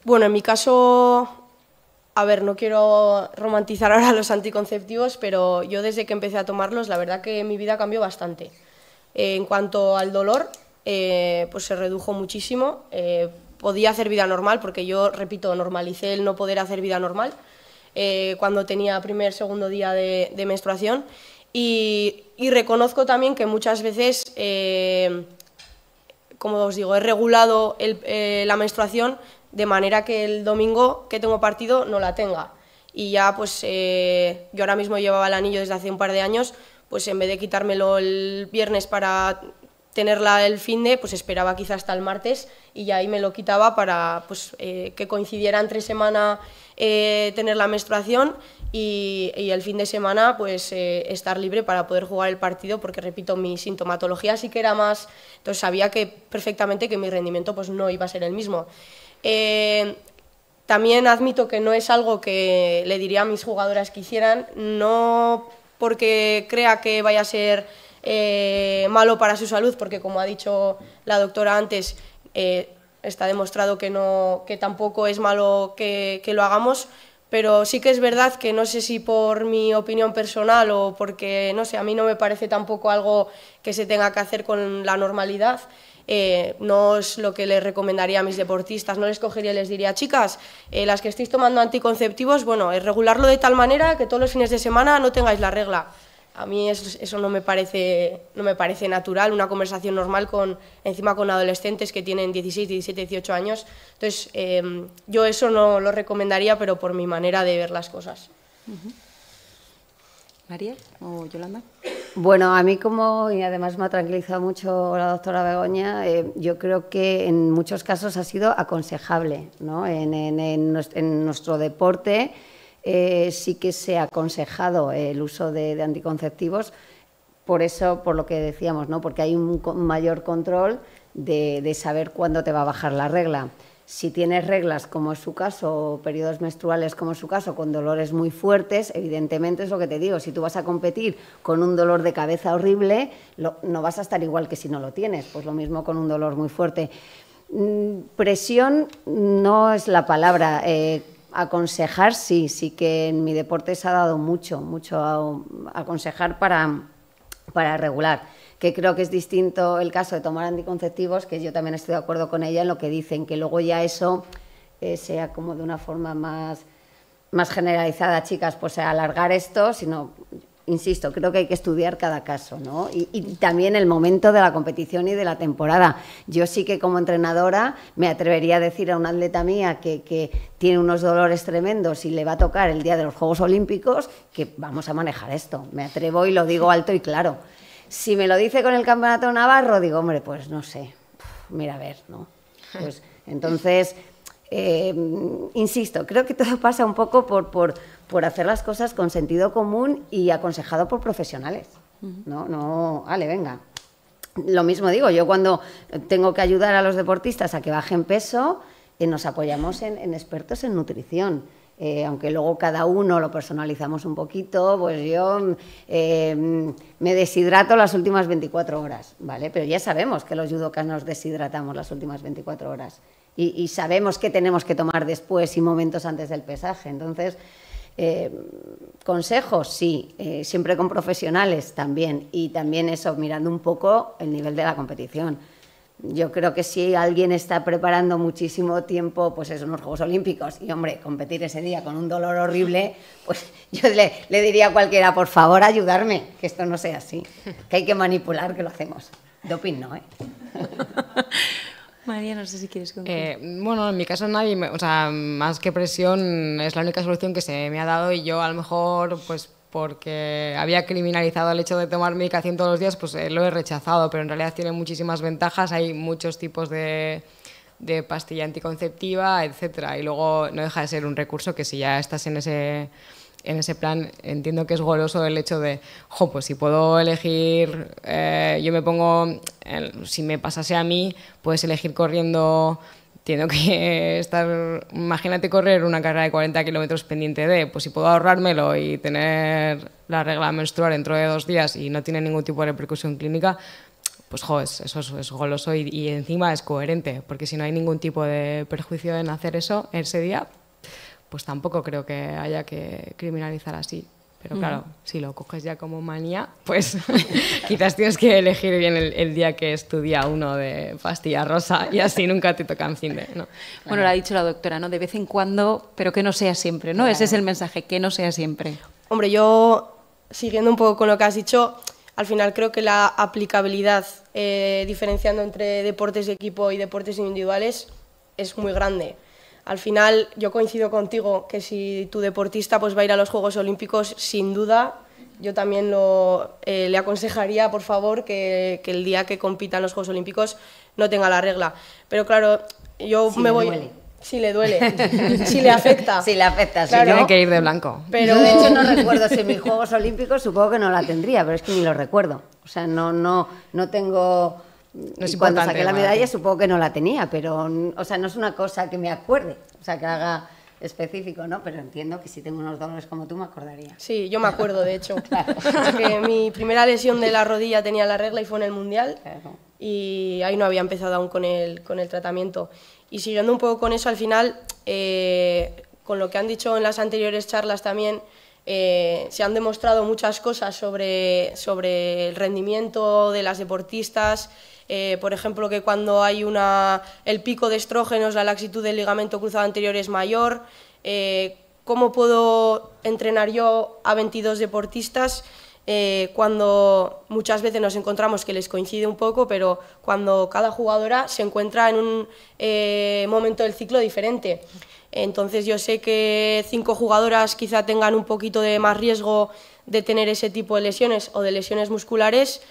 Bueno, en mi caso, a ver, no quiero romantizar ahora los anticonceptivos, pero yo desde que empecé a tomarlos, la verdad que mi vida cambió bastante. Eh, en cuanto al dolor, eh, pues se redujo muchísimo. Eh, podía hacer vida normal, porque yo, repito, normalicé el no poder hacer vida normal cuando tenía primer, segundo día de, menstruación. Y, reconozco también que muchas veces, como os digo, he regulado la menstruación de manera que el domingo que tengo partido no la tenga. Y ya pues eh, yo ahora mismo llevaba el anillo desde hace un par de años, pues en vez de quitármelo el viernes para tenerla el fin de, pues esperaba quizás hasta el martes y ahí me lo quitaba para pues, eh, que coincidiera entre semana eh, tener la menstruación y, el fin de semana pues estar libre para poder jugar el partido porque repito mi sintomatología sí que era más entonces sabía que perfectamente que mi rendimiento pues no iba a ser el mismo eh, también admito que no es algo que le diría a mis jugadoras que hicieran, no porque crea que vaya a ser eh, malo para su salud, porque como ha dicho la doctora antes, eh, está demostrado que, no, que tampoco es malo que, que, lo hagamos, pero sí que es verdad que no sé si por mi opinión personal o porque, no sé, a mí no me parece tampoco algo que se tenga que hacer con la normalidad. Eh, no es lo que les recomendaría a mis deportistas, no les cogería y les diría, chicas, eh, las que estéis tomando anticonceptivos, bueno, es eh, regularlo de tal manera que todos los fines de semana no tengáis la regla. A mí eso, no, me parece, no me parece natural, una conversación normal con, encima con adolescentes que tienen 16, 17, 18 años. Entonces, em, yo eso no lo recomendaría, pero por mi manera de ver las cosas. María o Yolanda. Bueno, a mí como, y además me ha tranquilizado mucho la doctora Begoña, eh, yo creo que en muchos casos ha sido aconsejable, ¿no? En, nuestro deporte eh, sí que se ha aconsejado el uso de, anticonceptivos, por eso, por lo que decíamos, ¿no? Porque hay un mayor control de saber cuándo te va a bajar la regla. Si tienes reglas, como es su caso, o periodos menstruales, como es su caso, con dolores muy fuertes, evidentemente es lo que te digo, si tú vas a competir con un dolor de cabeza horrible, no vas a estar igual que si no lo tienes, pues lo mismo con un dolor muy fuerte. Mm, presión no es la palabra. Eh, aconsejar, sí, sí que en mi deporte se ha dado mucho, mucho aconsejar para regular que creo que es distinto el caso de tomar anticonceptivos, que yo también estoy de acuerdo con ella en lo que dicen, que luego ya eso eh, sea como de una forma más, más generalizada, chicas, pues alargar esto, sino, insisto, creo que hay que estudiar cada caso, ¿no? Y, también el momento de la competición y de la temporada. Yo sí que como entrenadora me atrevería a decir a una atleta mía que, que tiene unos dolores tremendos y le va a tocar el día de los Juegos Olímpicos, que vamos a manejar esto. Me atrevo y lo digo alto y claro. Si me lo dice con el campeonato navarro, digo, hombre, pues no sé, mira a ver, ¿no? Pues, entonces, eh, insisto, creo que todo pasa un poco por, hacer las cosas con sentido común y aconsejado por profesionales. No, no, vale, venga. Lo mismo digo, yo cuando tengo que ayudar a los deportistas a que bajen peso, eh, nos apoyamos en expertos en nutrición eh, aunque luego cada uno lo personalizamos un poquito, pues yo eh, me deshidrato las últimas 24 horas, ¿vale? Pero ya sabemos que los judocas nos deshidratamos las últimas 24 horas y, sabemos qué tenemos que tomar después y momentos antes del pesaje. Entonces, eh, consejos, sí, siempre con profesionales también y también eso, mirando un poco el nivel de la competición yo creo que si alguien está preparando muchísimo tiempo, pues es unos Juegos Olímpicos. Y hombre, competir ese día con un dolor horrible, pues yo le, diría a cualquiera, por favor, ayudarme, que esto no sea así. Que hay que manipular, que lo hacemos. Doping no, ¿eh? María, no sé si quieres eh, bueno, en mi caso nadie, o sea, más que presión, es la única solución que se me ha dado y yo a lo mejor, pues porque había criminalizado el hecho de tomar medicación todos los días, pues eh, lo he rechazado, pero en realidad tiene muchísimas ventajas, hay muchos tipos de, pastilla anticonceptiva, etc. y luego no deja de ser un recurso que si ya estás en ese en ese plan entiendo que es goloso el hecho de, jo, pues si puedo elegir, eh, yo me pongo, eh, si me pasase a mí, puedes elegir corriendo tengo que estar, imagínate correr una carrera de 40 kilómetros pendiente de, pues si puedo ahorrármelo y tener la regla menstrual dentro de dos días y no tiene ningún tipo de repercusión clínica, pues jo, eso es, goloso y, encima es coherente, porque si no hay ningún tipo de perjuicio en hacer eso ese día, pues tampoco creo que haya que criminalizar así. Pero claro, si lo coges ya como manía, pues quizás tienes que elegir bien el, día que estudia uno de pastilla rosa y así nunca te toca encender, ¿no? Bueno, lo ha dicho la doctora, ¿no? De vez en cuando, pero que no sea siempre, ¿no? Ese es el mensaje, que no sea siempre. Hombre, yo, siguiendo un poco con lo que has dicho, al final creo que la aplicabilidad, eh, diferenciando entre deportes de equipo y deportes individuales, es muy grande al final yo coincido contigo que si tu deportista pues va a ir a los Juegos Olímpicos, sin duda, yo también lo, eh, le aconsejaría, por favor, que, el día que compita en los Juegos Olímpicos no tenga la regla. Pero claro, yo me voy... Si le duele, si le afecta. Si le afecta, si Tiene que ir de blanco. Pero... de hecho no recuerdo si en mis Juegos Olímpicos supongo que no la tendría, pero es que ni lo recuerdo. O sea, no, no, no tengo no es y cuando saqué la medalla supongo que no la tenía, pero, o sea, no es una cosa que me acuerde, o sea, que haga específico, ¿no? Pero entiendo que si tengo unos dolores como tú me acordaría. Sí, yo me acuerdo, de hecho. mi primera lesión de la rodilla tenía la regla y fue en el Mundial. Y ahí no había empezado aún con el, con el tratamiento. Y siguiendo un poco con eso, al final, eh, con lo que han dicho en las anteriores charlas también, eh, se han demostrado muchas cosas sobre, sobre el rendimiento de las deportistas, eh, por ejemplo, que cuando hay una, el pico de estrógenos, la laxitud del ligamento cruzado anterior es mayor. Eh, ¿Cómo puedo entrenar yo a 22 deportistas eh, cuando muchas veces nos encontramos que les coincide un poco, pero cuando cada jugadora se encuentra en un momento del ciclo diferente? Entonces yo sé que cinco jugadoras quizá tengan un poquito de más riesgo de tener ese tipo de lesiones o de lesiones musculares,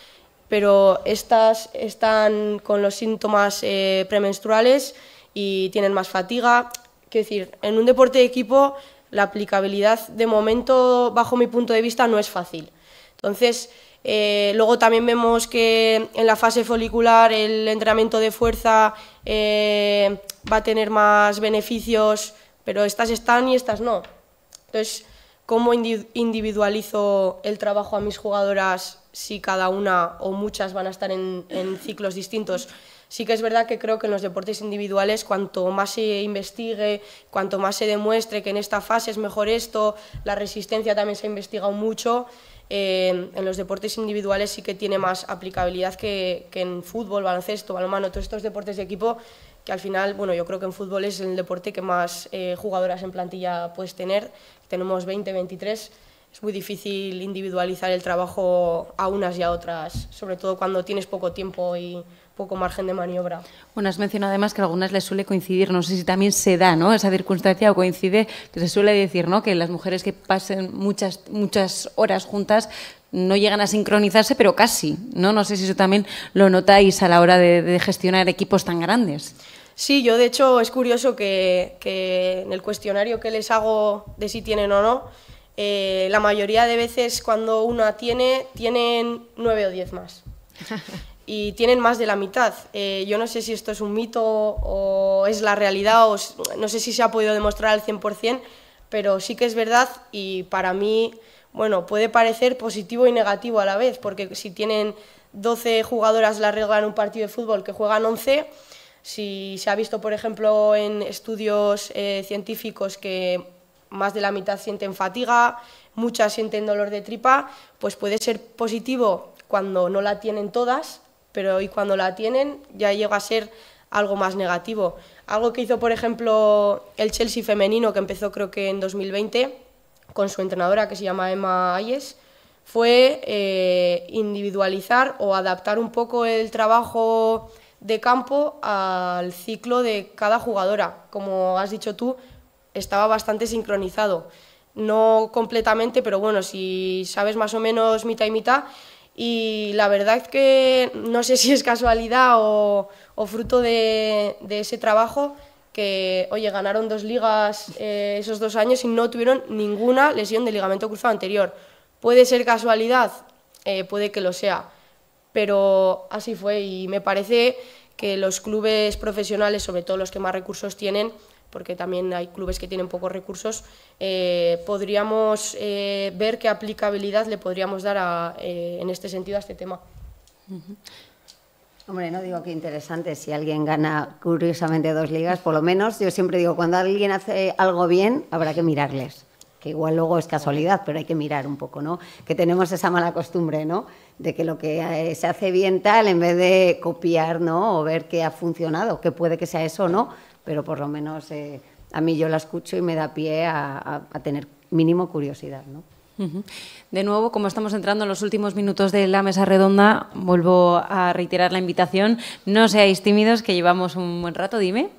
pero estas están con los síntomas eh, premenstruales y tienen más fatiga. Quiero decir, en un deporte de equipo la aplicabilidad de momento, bajo mi punto de vista, no es fácil. Entonces, eh, luego también vemos que en la fase folicular el entrenamiento de fuerza eh, va a tener más beneficios, pero estas están y estas no. Entonces, cómo individualizo el trabajo a mis jugadoras si cada una o muchas van a estar en, ciclos distintos. Sí que es verdad que creo que en los deportes individuales cuanto más se investigue, cuanto más se demuestre que en esta fase es mejor esto, la resistencia también se ha investigado mucho, eh, en los deportes individuales sí que tiene más aplicabilidad que, en fútbol, baloncesto, balonmano, todos estos deportes de equipo que al final, bueno, yo creo que en fútbol es el deporte que más eh, jugadoras en plantilla puedes tener, tenemos 20, 23, es muy difícil individualizar el trabajo a unas y a otras, sobre todo cuando tienes poco tiempo y poco margen de maniobra. Bueno, has mencionado además que a algunas les suele coincidir, no sé si también se da, ¿no? Esa circunstancia o coincide, que se suele decir, ¿no? Que las mujeres que pasen muchas, muchas horas juntas no llegan a sincronizarse, pero casi, ¿no? No sé si eso también lo notáis a la hora de gestionar equipos tan grandes. Sí, yo de hecho es curioso que, en el cuestionario que les hago de si tienen o no, eh, la mayoría de veces cuando una tiene, tienen nueve o diez más. y tienen más de la mitad. Eh, yo no sé si esto es un mito o es la realidad, o no sé si se ha podido demostrar al 100%, pero sí que es verdad y para mí, bueno, puede parecer positivo y negativo a la vez, porque si tienen 12 jugadoras la regla en un partido de fútbol que juegan 11, si se ha visto, por ejemplo, en estudios eh, científicos que más de la mitad sienten fatiga, muchas sienten dolor de tripa, pues puede ser positivo cuando no la tienen todas, pero hoy cuando la tienen ya llega a ser algo más negativo. Algo que hizo, por ejemplo, el Chelsea femenino, que empezó creo que en 2020, con su entrenadora que se llama Emma Ayes, fue eh, individualizar o adaptar un poco el trabajo de campo al ciclo de cada jugadora. Como has dicho tú, estaba bastante sincronizado. No completamente, pero bueno, si sabes más o menos mitad y mitad. Y la verdad es que no sé si es casualidad o, fruto de, ese trabajo que, oye, ganaron dos ligas eh, esos dos años y no tuvieron ninguna lesión de ligamento cruzado anterior. ¿Puede ser casualidad? Eh, puede que lo sea pero así fue y me parece que los clubes profesionales, sobre todo los que más recursos tienen, porque también hay clubes que tienen pocos recursos, eh, podríamos eh, ver qué aplicabilidad le podríamos dar eh, en este sentido a este tema. Hombre, no digo que interesante si alguien gana curiosamente dos ligas, por lo menos yo siempre digo, cuando alguien hace algo bien, habrá que mirarles que igual luego es casualidad, pero hay que mirar un poco, ¿no? Que tenemos esa mala costumbre, ¿no? De que lo que eh, se hace bien tal, en vez de copiar, ¿no? O ver qué ha funcionado, que puede que sea eso o no, pero por lo menos eh, a mí yo la escucho y me da pie a, tener mínimo curiosidad, ¿no? De nuevo, como estamos entrando en los últimos minutos de la mesa redonda, vuelvo a reiterar la invitación. No seáis tímidos, que llevamos un buen rato, dime.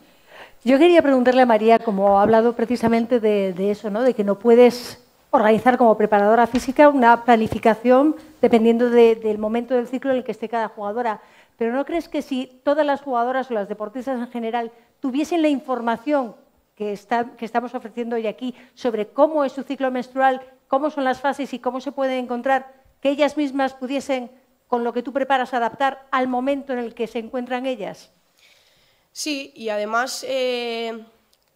Yo quería preguntarle a María, como ha hablado precisamente de, eso, de que no puedes organizar como preparadora física una planificación dependiendo del momento del ciclo en el que esté cada jugadora. Pero ¿no crees que si todas las jugadoras o las deportistas en general tuviesen la información que, que estamos ofreciendo hoy aquí sobre cómo es su ciclo menstrual, cómo son las fases y cómo se puede encontrar, que ellas mismas pudiesen, con lo que tú preparas, adaptar al momento en el que se encuentran ellas? Sí, y además eh,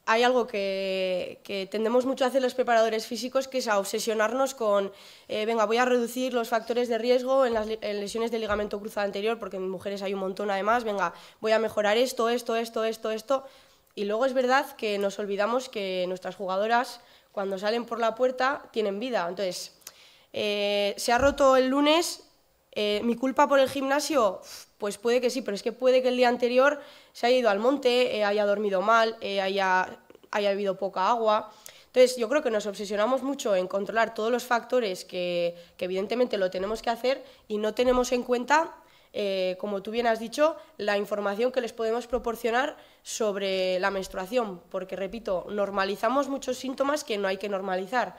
hay algo que, tendemos mucho a hacer los preparadores físicos, que es a obsesionarnos con, eh, venga, voy a reducir los factores de riesgo en las lesiones del ligamento cruzado anterior, porque en mujeres hay un montón además, venga, voy a mejorar esto, esto, esto, esto, esto. Y luego es verdad que nos olvidamos que nuestras jugadoras, cuando salen por la puerta, tienen vida. Entonces, eh, ¿se ha roto el lunes? ¿Mi culpa por el gimnasio? Pues puede que sí, pero es que puede que el día anterior se ha ido al monte, eh, haya dormido mal, eh, haya, haya bebido poca agua. Entonces, yo creo que nos obsesionamos mucho en controlar todos los factores que, que evidentemente lo tenemos que hacer y no tenemos en cuenta, eh, como tú bien has dicho, la información que les podemos proporcionar sobre la menstruación, porque, repito, normalizamos muchos síntomas que no hay que normalizar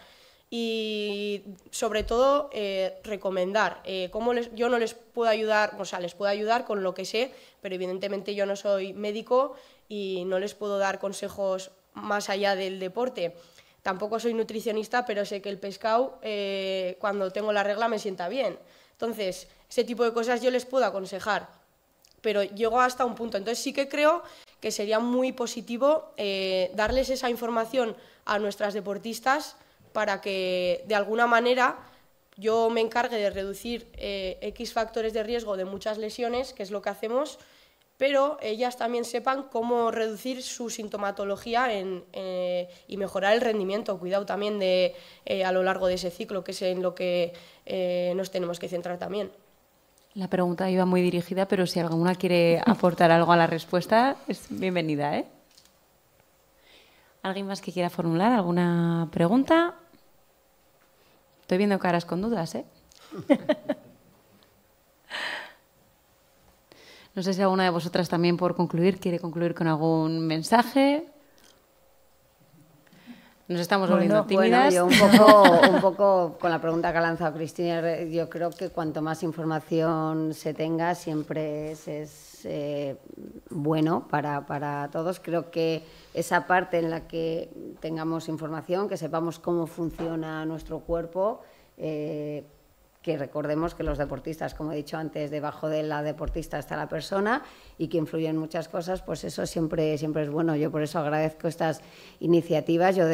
y sobre todo eh, recomendar eh, yo no les puedo ayudar, o sea, les puedo ayudar con lo que sé, pero evidentemente yo no soy médico y no les puedo dar consejos más allá del deporte. Tampoco soy nutricionista, pero sé que el pescado eh, cuando tengo la regla me sienta bien. Entonces, ese tipo de cosas yo les puedo aconsejar, pero llego hasta un punto. Entonces sí que creo que sería muy positivo darles esa información a nuestras deportistas para que de alguna manera yo me encargue de reducir eh, X factores de riesgo de muchas lesiones, que es lo que hacemos, pero ellas también sepan cómo reducir su sintomatología eh, y mejorar el rendimiento, cuidado también eh, a lo largo de ese ciclo, que es en lo que nos tenemos que centrar también. La pregunta iba muy dirigida, pero si alguna quiere aportar algo a la respuesta, es bienvenida, ¿eh? ¿Alguien más que quiera formular alguna pregunta? Estoy viendo caras con dudas, ¿eh? No sé si alguna de vosotras también por concluir quiere concluir con algún mensaje. Nos estamos volviendo tímidas. Bueno, yo un poco, con la pregunta que ha lanzado Cristina, yo creo que cuanto más información se tenga, siempre es, es eh, bueno para, todos. Creo que esa parte en la que tengamos información, que sepamos cómo funciona nuestro cuerpo, eh, que recordemos que los deportistas, como he dicho antes, debajo de la deportista está la persona y que influyen muchas cosas, pues eso siempre, siempre es bueno. Yo por eso agradezco estas iniciativas. Yo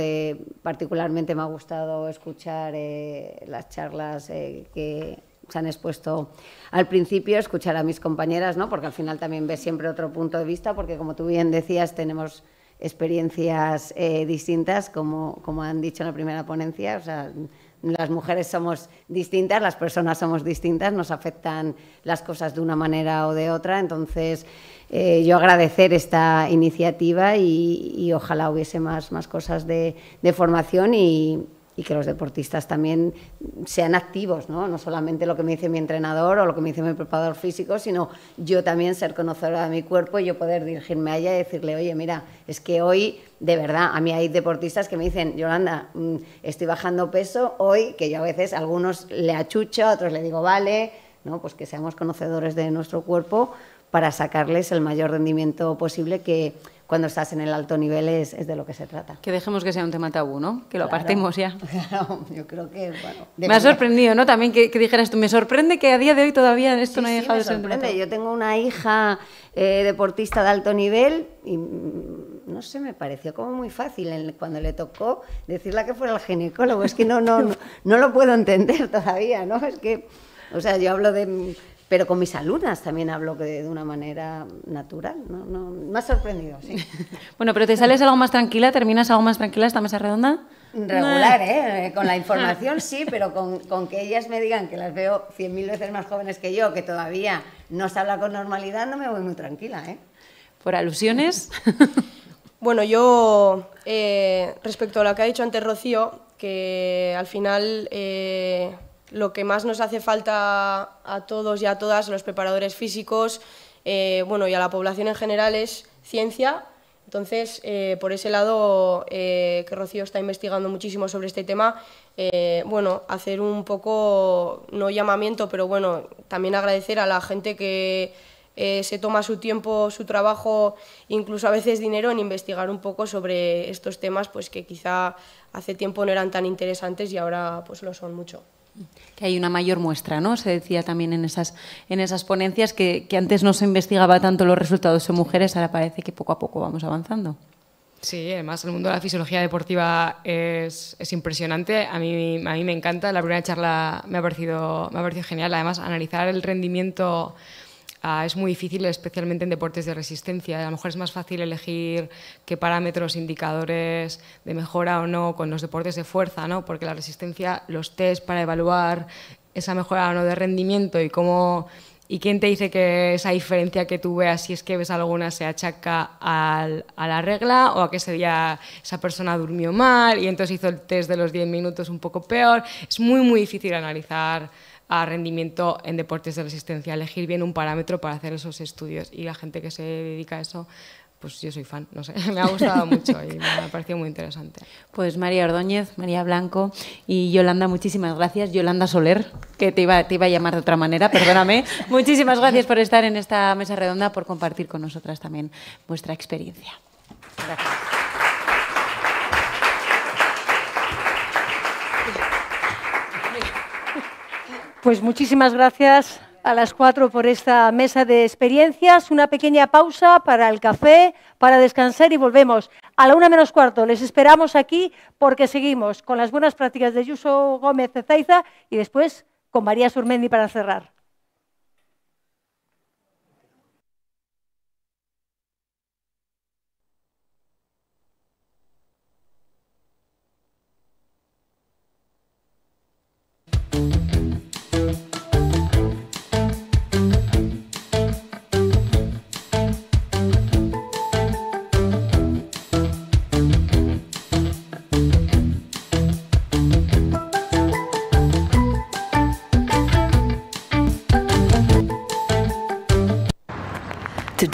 particularmente me ha gustado escuchar eh, las charlas que se han expuesto al principio, escuchar a mis compañeras, ¿no? porque al final también ves siempre otro punto de vista, porque como tú bien decías, tenemos experiencias eh, distintas, como, como han dicho en la primera ponencia. O sea, las mujeres somos distintas, las personas somos distintas, nos afectan las cosas de una manera o de otra. Entonces, eh, yo agradecer esta iniciativa y, ojalá hubiese más, más cosas de, de formación y, y que los deportistas también sean activos, ¿no? No solamente lo que me dice mi entrenador o lo que me dice mi preparador físico, sino yo también ser conocedora de mi cuerpo y yo poder dirigirme a ella y decirle, oye, mira, es que hoy, de verdad, a mí hay deportistas que me dicen, Yolanda, mm, estoy bajando peso hoy, que yo a veces algunos le achucho, otros le digo, vale, ¿no? Pues que seamos conocedores de nuestro cuerpo para sacarles el mayor rendimiento posible que cuando estás en el alto nivel es, de lo que se trata. Que dejemos que sea un tema tabú, ¿no? Que lo apartemos ya. Claro, yo creo que, bueno... Me ha sorprendido, ¿no? También que, dijeras tú, me sorprende que a día de hoy todavía esto no haya dejado de ser Yo tengo una hija eh, deportista de alto nivel y mm, no sé, me pareció como muy fácil cuando le tocó decirle que fuera el ginecólogo. Es que no, no, no lo puedo entender todavía, ¿no? Es que, o sea, yo hablo de pero con mis alumnas también hablo de una manera natural. ¿no? me ha sorprendido, sí. bueno, pero ¿te sales algo más tranquila? ¿Terminas algo más tranquila esta mesa redonda? Regular, ¿eh? ¿eh? Con la información sí, pero con, que ellas me digan que las veo 100.000 veces más jóvenes que yo, que todavía no se habla con normalidad, no me voy muy tranquila, ¿eh? Por alusiones. bueno, yo, eh, respecto a lo que ha dicho antes Rocío, que al final... Eh, lo que más nos hace falta a todos y a todas, los preparadores físicos, eh, bueno, y a la población en general es ciencia. Entonces, eh, por ese lado, eh, que Rocío está investigando muchísimo sobre este tema, bueno, hacer un poco, no llamamiento, pero bueno, también agradecer a la gente que se toma su tiempo, su trabajo, incluso a veces dinero, en investigar un poco sobre estos temas, pues que quizá hace tiempo no eran tan interesantes y ahora pues lo son mucho. Que hay una mayor muestra, ¿no? Se decía también en esas, en esas ponencias que, antes no se investigaba tanto los resultados en mujeres, ahora parece que poco a poco vamos avanzando. Sí, además el mundo de la fisiología deportiva es, impresionante. A mí, a mí me encanta. La primera charla me ha, parecido, me ha parecido genial. Además, analizar el rendimiento Ah, es muy difícil, especialmente en deportes de resistencia. A lo mejor es más fácil elegir qué parámetros, indicadores de mejora o no con los deportes de fuerza, ¿no? porque la resistencia, los test para evaluar esa mejora o no de rendimiento y cómo... ¿Y quién te dice que esa diferencia que tú veas, si es que ves alguna, se achaca a la regla o a que ese día esa persona durmió mal y entonces hizo el test de los 10 minutos un poco peor? Es muy, muy difícil analizar a rendimiento en deportes de resistencia, elegir bien un parámetro para hacer esos estudios. Y la gente que se dedica a eso pues yo soy fan, no sé, me ha gustado mucho y me ha parecido muy interesante. Pues María Ordóñez, María Blanco y Yolanda, muchísimas gracias. Yolanda Soler, que te iba, te iba a llamar de otra manera, perdóname. muchísimas gracias por estar en esta mesa redonda, por compartir con nosotras también vuestra experiencia. Gracias. Pues muchísimas gracias a las cuatro por esta mesa de experiencias. Una pequeña pausa para el café, para descansar y volvemos. A la una menos cuarto les esperamos aquí porque seguimos con las buenas prácticas de Yuso Gómez Zaiza y después con María Surmendi para cerrar.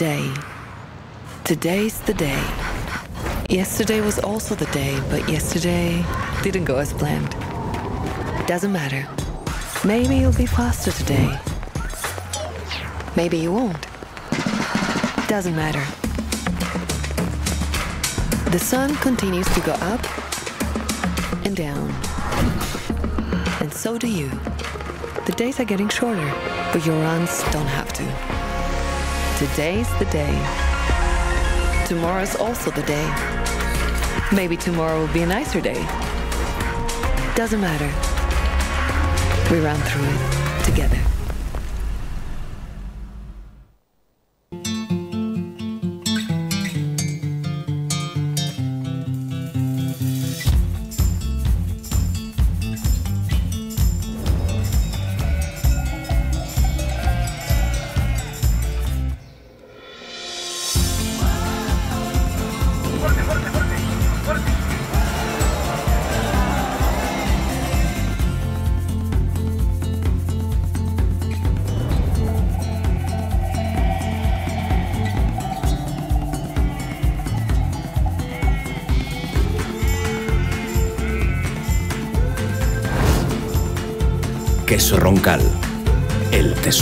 Today. Today's the day. Yesterday was also the day, but yesterday didn't go as planned. Doesn't matter. Maybe you'll be faster today. Maybe you won't. Doesn't matter. The sun continues to go up and down. And so do you. The days are getting shorter, but your runs don't have to. Today's the day. Tomorrow's also the day. Maybe tomorrow will be a nicer day. Doesn't matter. We run through it together.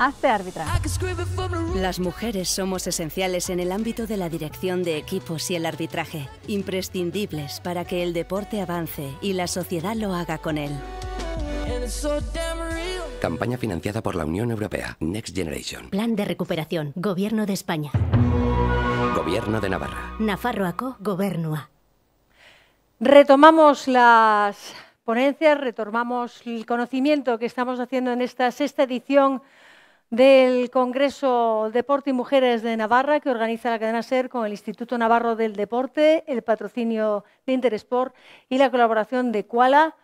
Hazte árbitra. Las mujeres somos esenciales en el ámbito de la dirección de equipos y el arbitraje, imprescindibles para que el deporte avance y la sociedad lo haga con él. Campaña financiada por la Unión Europea, Next Generation. Plan de recuperación, Gobierno de España. Gobierno de Navarra. Nafarroaco, Gobernua. Retomamos las ponencias, retomamos el conocimiento que estamos haciendo en esta sexta edición del Congreso Deporte y Mujeres de Navarra que organiza la cadena SER con el Instituto Navarro del Deporte, el patrocinio de Interesport y la colaboración de Kuala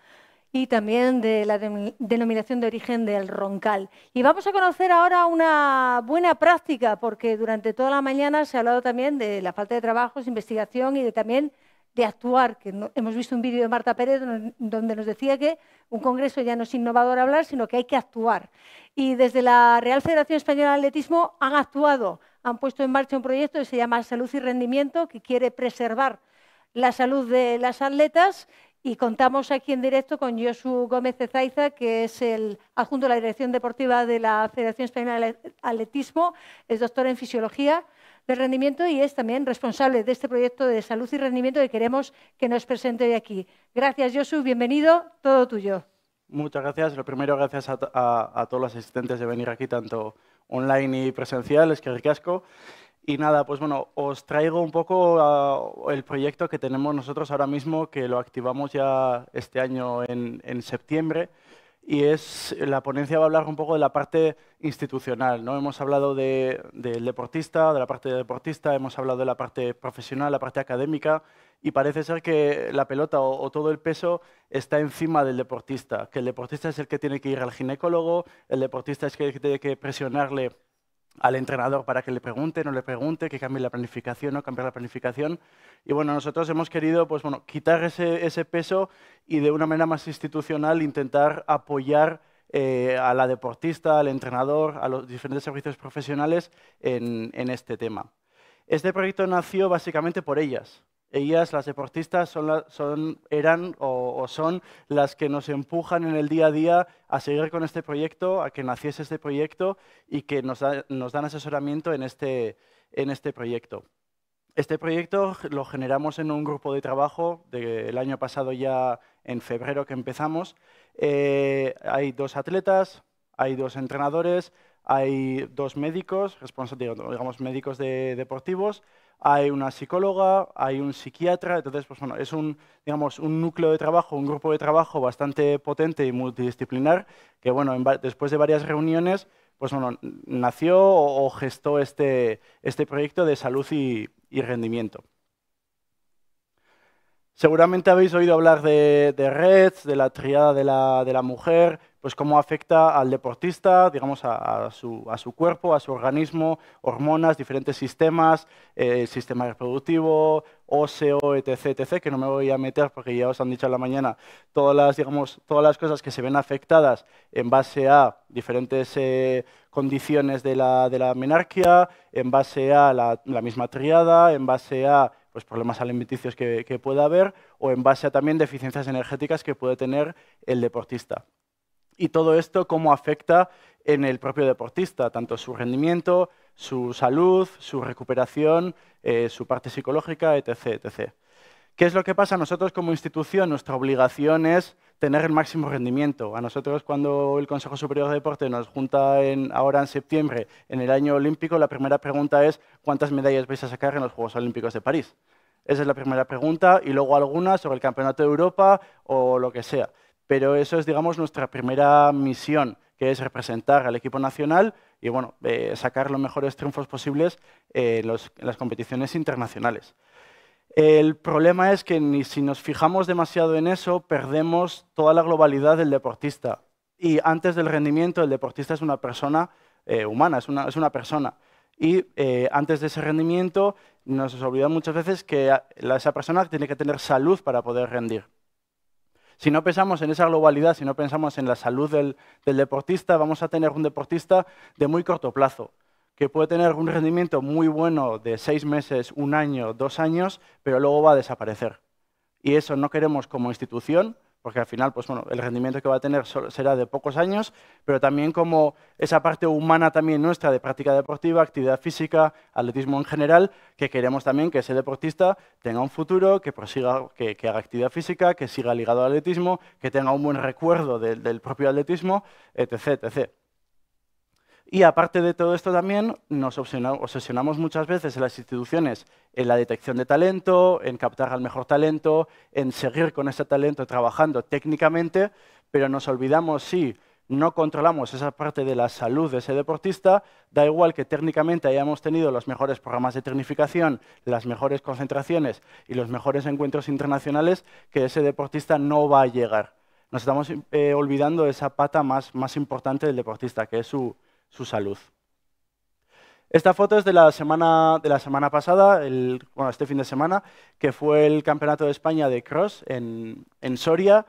y también de la denominación de origen del Roncal. Y vamos a conocer ahora una buena práctica porque durante toda la mañana se ha hablado también de la falta de trabajos, investigación y de también de actuar. Que hemos visto un vídeo de Marta Pérez donde nos decía que un congreso ya no es innovador hablar, sino que hay que actuar. Y desde la Real Federación Española de Atletismo han actuado, han puesto en marcha un proyecto que se llama Salud y Rendimiento, que quiere preservar la salud de las atletas y contamos aquí en directo con Josu Gómez Zaiza, que es el adjunto de la Dirección Deportiva de la Federación Española de Atletismo, es doctor en Fisiología, de rendimiento y es también responsable de este proyecto de salud y rendimiento que queremos que nos presente hoy aquí. Gracias, Josu. Bienvenido. Todo tuyo. Muchas gracias. Lo primero, gracias a, todos los asistentes de venir aquí, tanto online y presencial. Es que ricasco. Y nada, pues bueno, os traigo un poco el proyecto que tenemos nosotros ahora mismo, que lo activamos ya este año en, en septiembre y es, la ponencia va a hablar un poco de la parte institucional. ¿no? Hemos hablado del deportista, de la parte de deportista, hemos hablado de la parte profesional, la parte académica, y parece ser que la pelota o, o, todo el peso está encima del deportista, que el deportista es el que tiene que ir al ginecólogo, el deportista es el que tiene que presionarle al entrenador para que le pregunte, no le pregunte, que cambie la planificación, no cambiar la planificación. Y bueno, nosotros hemos querido pues quitar ese, peso y de una manera más institucional intentar apoyar eh, a la deportista, al entrenador, a los diferentes servicios profesionales en este tema. Este proyecto nació básicamente por ellas, ellas, las deportistas, son eran o, son las que nos empujan en el día a día a seguir con este proyecto, a que naciese este proyecto y que nos, dan asesoramiento este, en este, proyecto. Este proyecto lo generamos en un grupo de trabajo del año pasado ya en febrero que empezamos. Eh, hay dos atletas, hay dos entrenadores, hay dos médicos, digamos médicos deportivos, hay una psicóloga, hay un psiquiatra, entonces pues, es un, digamos, un núcleo de trabajo, un grupo de trabajo bastante potente y multidisciplinar que bueno, después de varias reuniones pues, nació o, gestó este, este, proyecto de salud y, rendimiento. Seguramente habéis oído hablar de, Red, REDS, de la triada de la mujer, pues cómo afecta al deportista, digamos, a, su, cuerpo, a su organismo, hormonas, diferentes sistemas, eh, sistema reproductivo, óseo, etc, etc, que no me voy a meter porque ya os han dicho en la mañana todas las, cosas que se ven afectadas en base a diferentes eh, condiciones de la, menarquía, en base a la, misma triada, en base a pues, problemas alimenticios que, que pueda haber o en base a también deficiencias energéticas que puede tener el deportista y todo esto cómo afecta en el propio deportista, tanto su rendimiento, su salud, su recuperación, eh, su parte psicológica, etc., etc. ¿Qué es lo que pasa? Nosotros como institución, nuestra obligación es tener el máximo rendimiento. A nosotros cuando el Consejo Superior de Deporte nos junta ahora en septiembre, en el año olímpico, la primera pregunta es ¿cuántas medallas vais a sacar en los Juegos Olímpicos de París? Esa es la primera pregunta y luego alguna sobre el Campeonato de Europa o lo que sea pero eso es, digamos, nuestra primera misión, que es representar al equipo nacional y bueno, eh, sacar los mejores triunfos posibles eh, en las competiciones internacionales. El problema es que ni si nos fijamos demasiado en eso, perdemos toda la globalidad del deportista. Y antes del rendimiento, el deportista es una persona eh, humana, es una, persona. Y antes de ese rendimiento, nos olvidamos muchas veces que esa persona tiene que tener salud para poder rendir. Si no pensamos en esa globalidad, si no pensamos en la salud del, deportista, vamos a tener un deportista de muy corto plazo, que puede tener un rendimiento muy bueno de seis meses, un año, dos años, pero luego va a desaparecer. Y eso no queremos como institución, porque al final, pues bueno, el rendimiento que va a tener será de pocos años, pero también como esa parte humana también nuestra de práctica deportiva, actividad física, atletismo en general, que queremos también que ese deportista tenga un futuro, que que, haga actividad física, que siga ligado al atletismo, que tenga un buen recuerdo del propio atletismo, etc, etc. Y aparte de todo esto también nos obsesionamos muchas veces en las instituciones en la detección de talento, en captar al mejor talento, en seguir con ese talento trabajando técnicamente, pero nos olvidamos si no controlamos esa parte de la salud de ese deportista, da igual que técnicamente hayamos tenido los mejores programas de tecnificación, las mejores concentraciones y los mejores encuentros internacionales, que ese deportista no va a llegar. Nos estamos eh, olvidando de esa pata más importante del deportista, que es su, su salud. Esta foto es de la semana, de la semana pasada, este fin de semana, que fue el Campeonato de España de Cross en, Soria.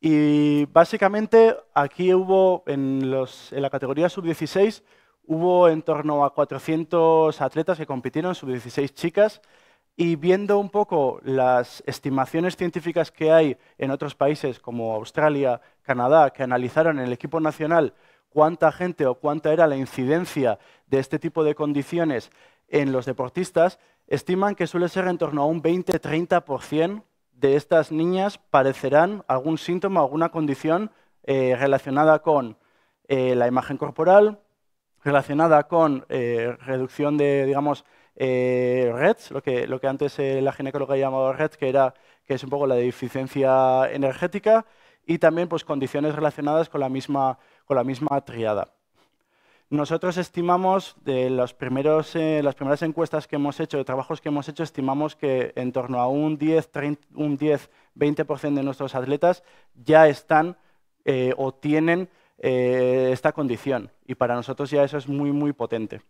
Y básicamente aquí hubo, en, los, en la categoría sub-16, hubo en torno a 400 atletas que compitieron, sub-16 chicas. Y viendo un poco las estimaciones científicas que hay en otros países como Australia, Canadá, que analizaron el equipo nacional cuánta gente o cuánta era la incidencia de este tipo de condiciones en los deportistas, estiman que suele ser en torno a un 20-30% de estas niñas parecerán algún síntoma, alguna condición eh, relacionada con eh, la imagen corporal, relacionada con eh, reducción de, digamos, REDS, lo que, lo que antes la ginecóloga llamaba REDS, que, que es un poco la deficiencia energética, y también pues, condiciones relacionadas con la misma, con la misma triada. Nosotros estimamos, de los primeros, eh, las primeras encuestas que hemos hecho, de trabajos que hemos hecho, estimamos que en torno a un 10-20% de nuestros atletas ya están eh, o tienen eh, esta condición. Y para nosotros ya eso es muy, muy potente.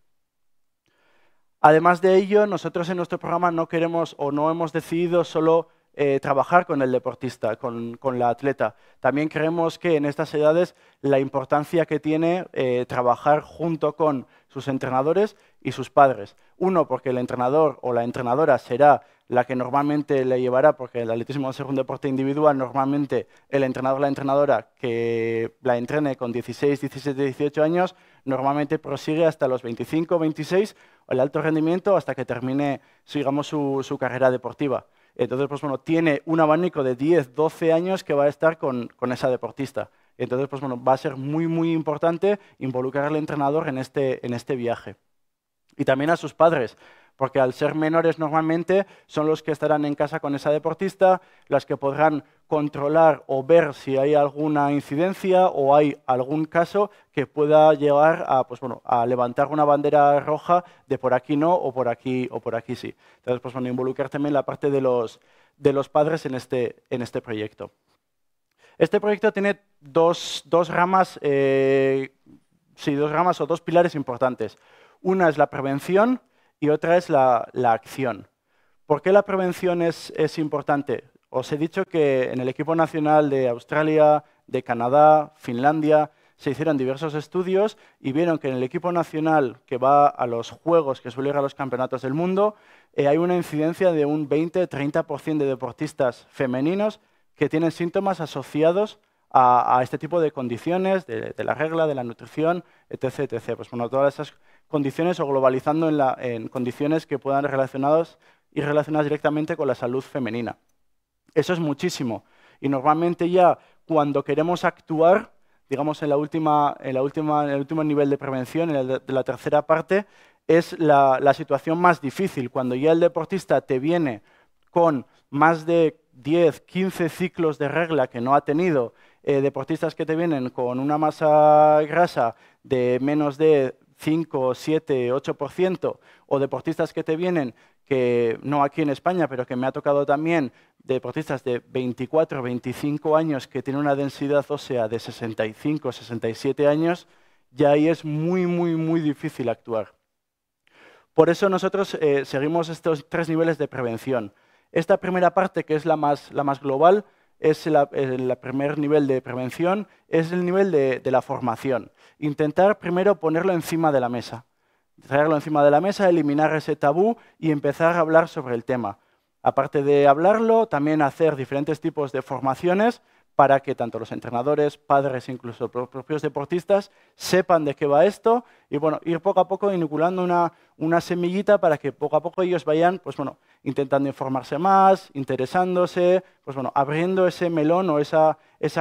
Además de ello, nosotros en nuestro programa no queremos o no hemos decidido solo eh, trabajar con el deportista, con, la atleta. También creemos que en estas edades la importancia que tiene eh, trabajar junto con sus entrenadores y sus padres. Uno, porque el entrenador o la entrenadora será la que normalmente le llevará, porque el atletismo es ser un deporte individual, normalmente el entrenador o la entrenadora que la entrene con 16, 17, 18 años, normalmente prosigue hasta los 25, 26, el alto rendimiento, hasta que termine, digamos, su carrera deportiva. Entonces, pues bueno, tiene un abanico de 10, 12 años que va a estar con, esa deportista. Entonces, pues bueno, va a ser muy, muy importante involucrar al entrenador este, en este viaje. Y también a sus padres, porque al ser menores normalmente son los que estarán en casa con esa deportista, las que podrán controlar o ver si hay alguna incidencia o hay algún caso que pueda llevar a, pues levantar una bandera roja de por aquí no o por aquí o por aquí sí. Entonces, pues bueno, involucrar también la parte de los, padres en este, en este proyecto. Este proyecto tiene dos, dos ramas, eh, dos ramas o dos pilares importantes. Una es la prevención y otra es la, la acción. ¿Por qué la prevención es, importante? Os he dicho que en el equipo nacional de Australia, de Canadá, Finlandia, se hicieron diversos estudios y vieron que en el equipo nacional que va a los Juegos, que suele ir a los campeonatos del mundo, eh, hay una incidencia de un 20-30% de deportistas femeninos que tienen síntomas asociados a, este tipo de condiciones, de, la regla, de la nutrición, etc. Pues bueno, todas esas condiciones o globalizando en, condiciones que puedan relacionados y relacionadas directamente con la salud femenina. Eso es muchísimo. Y normalmente ya cuando queremos actuar, digamos en, la última, en, la última, en el último nivel de prevención, en la tercera parte, es la, situación más difícil. Cuando ya el deportista te viene con más de 10, 15 ciclos de regla que no ha tenido, eh, deportistas que te vienen con una masa grasa de menos de 5, 7, 8%, o deportistas que te vienen, que no aquí en España, pero que me ha tocado también, deportistas de 24, 25 años que tienen una densidad ósea de 65, 67 años, ya ahí es muy, muy, muy difícil actuar. Por eso nosotros eh, seguimos estos tres niveles de prevención. Esta primera parte, que es la más, la más global, es el primer nivel de prevención, es el nivel de, la formación. Intentar primero ponerlo encima de la mesa, traerlo encima de la mesa, eliminar ese tabú y empezar a hablar sobre el tema. Aparte de hablarlo, también hacer diferentes tipos de formaciones para que tanto los entrenadores, padres, incluso los propios deportistas sepan de qué va esto y bueno, ir poco a poco inoculando una, semillita para que poco a poco ellos vayan pues bueno, intentando informarse más, interesándose, pues bueno, abriendo ese melón o esa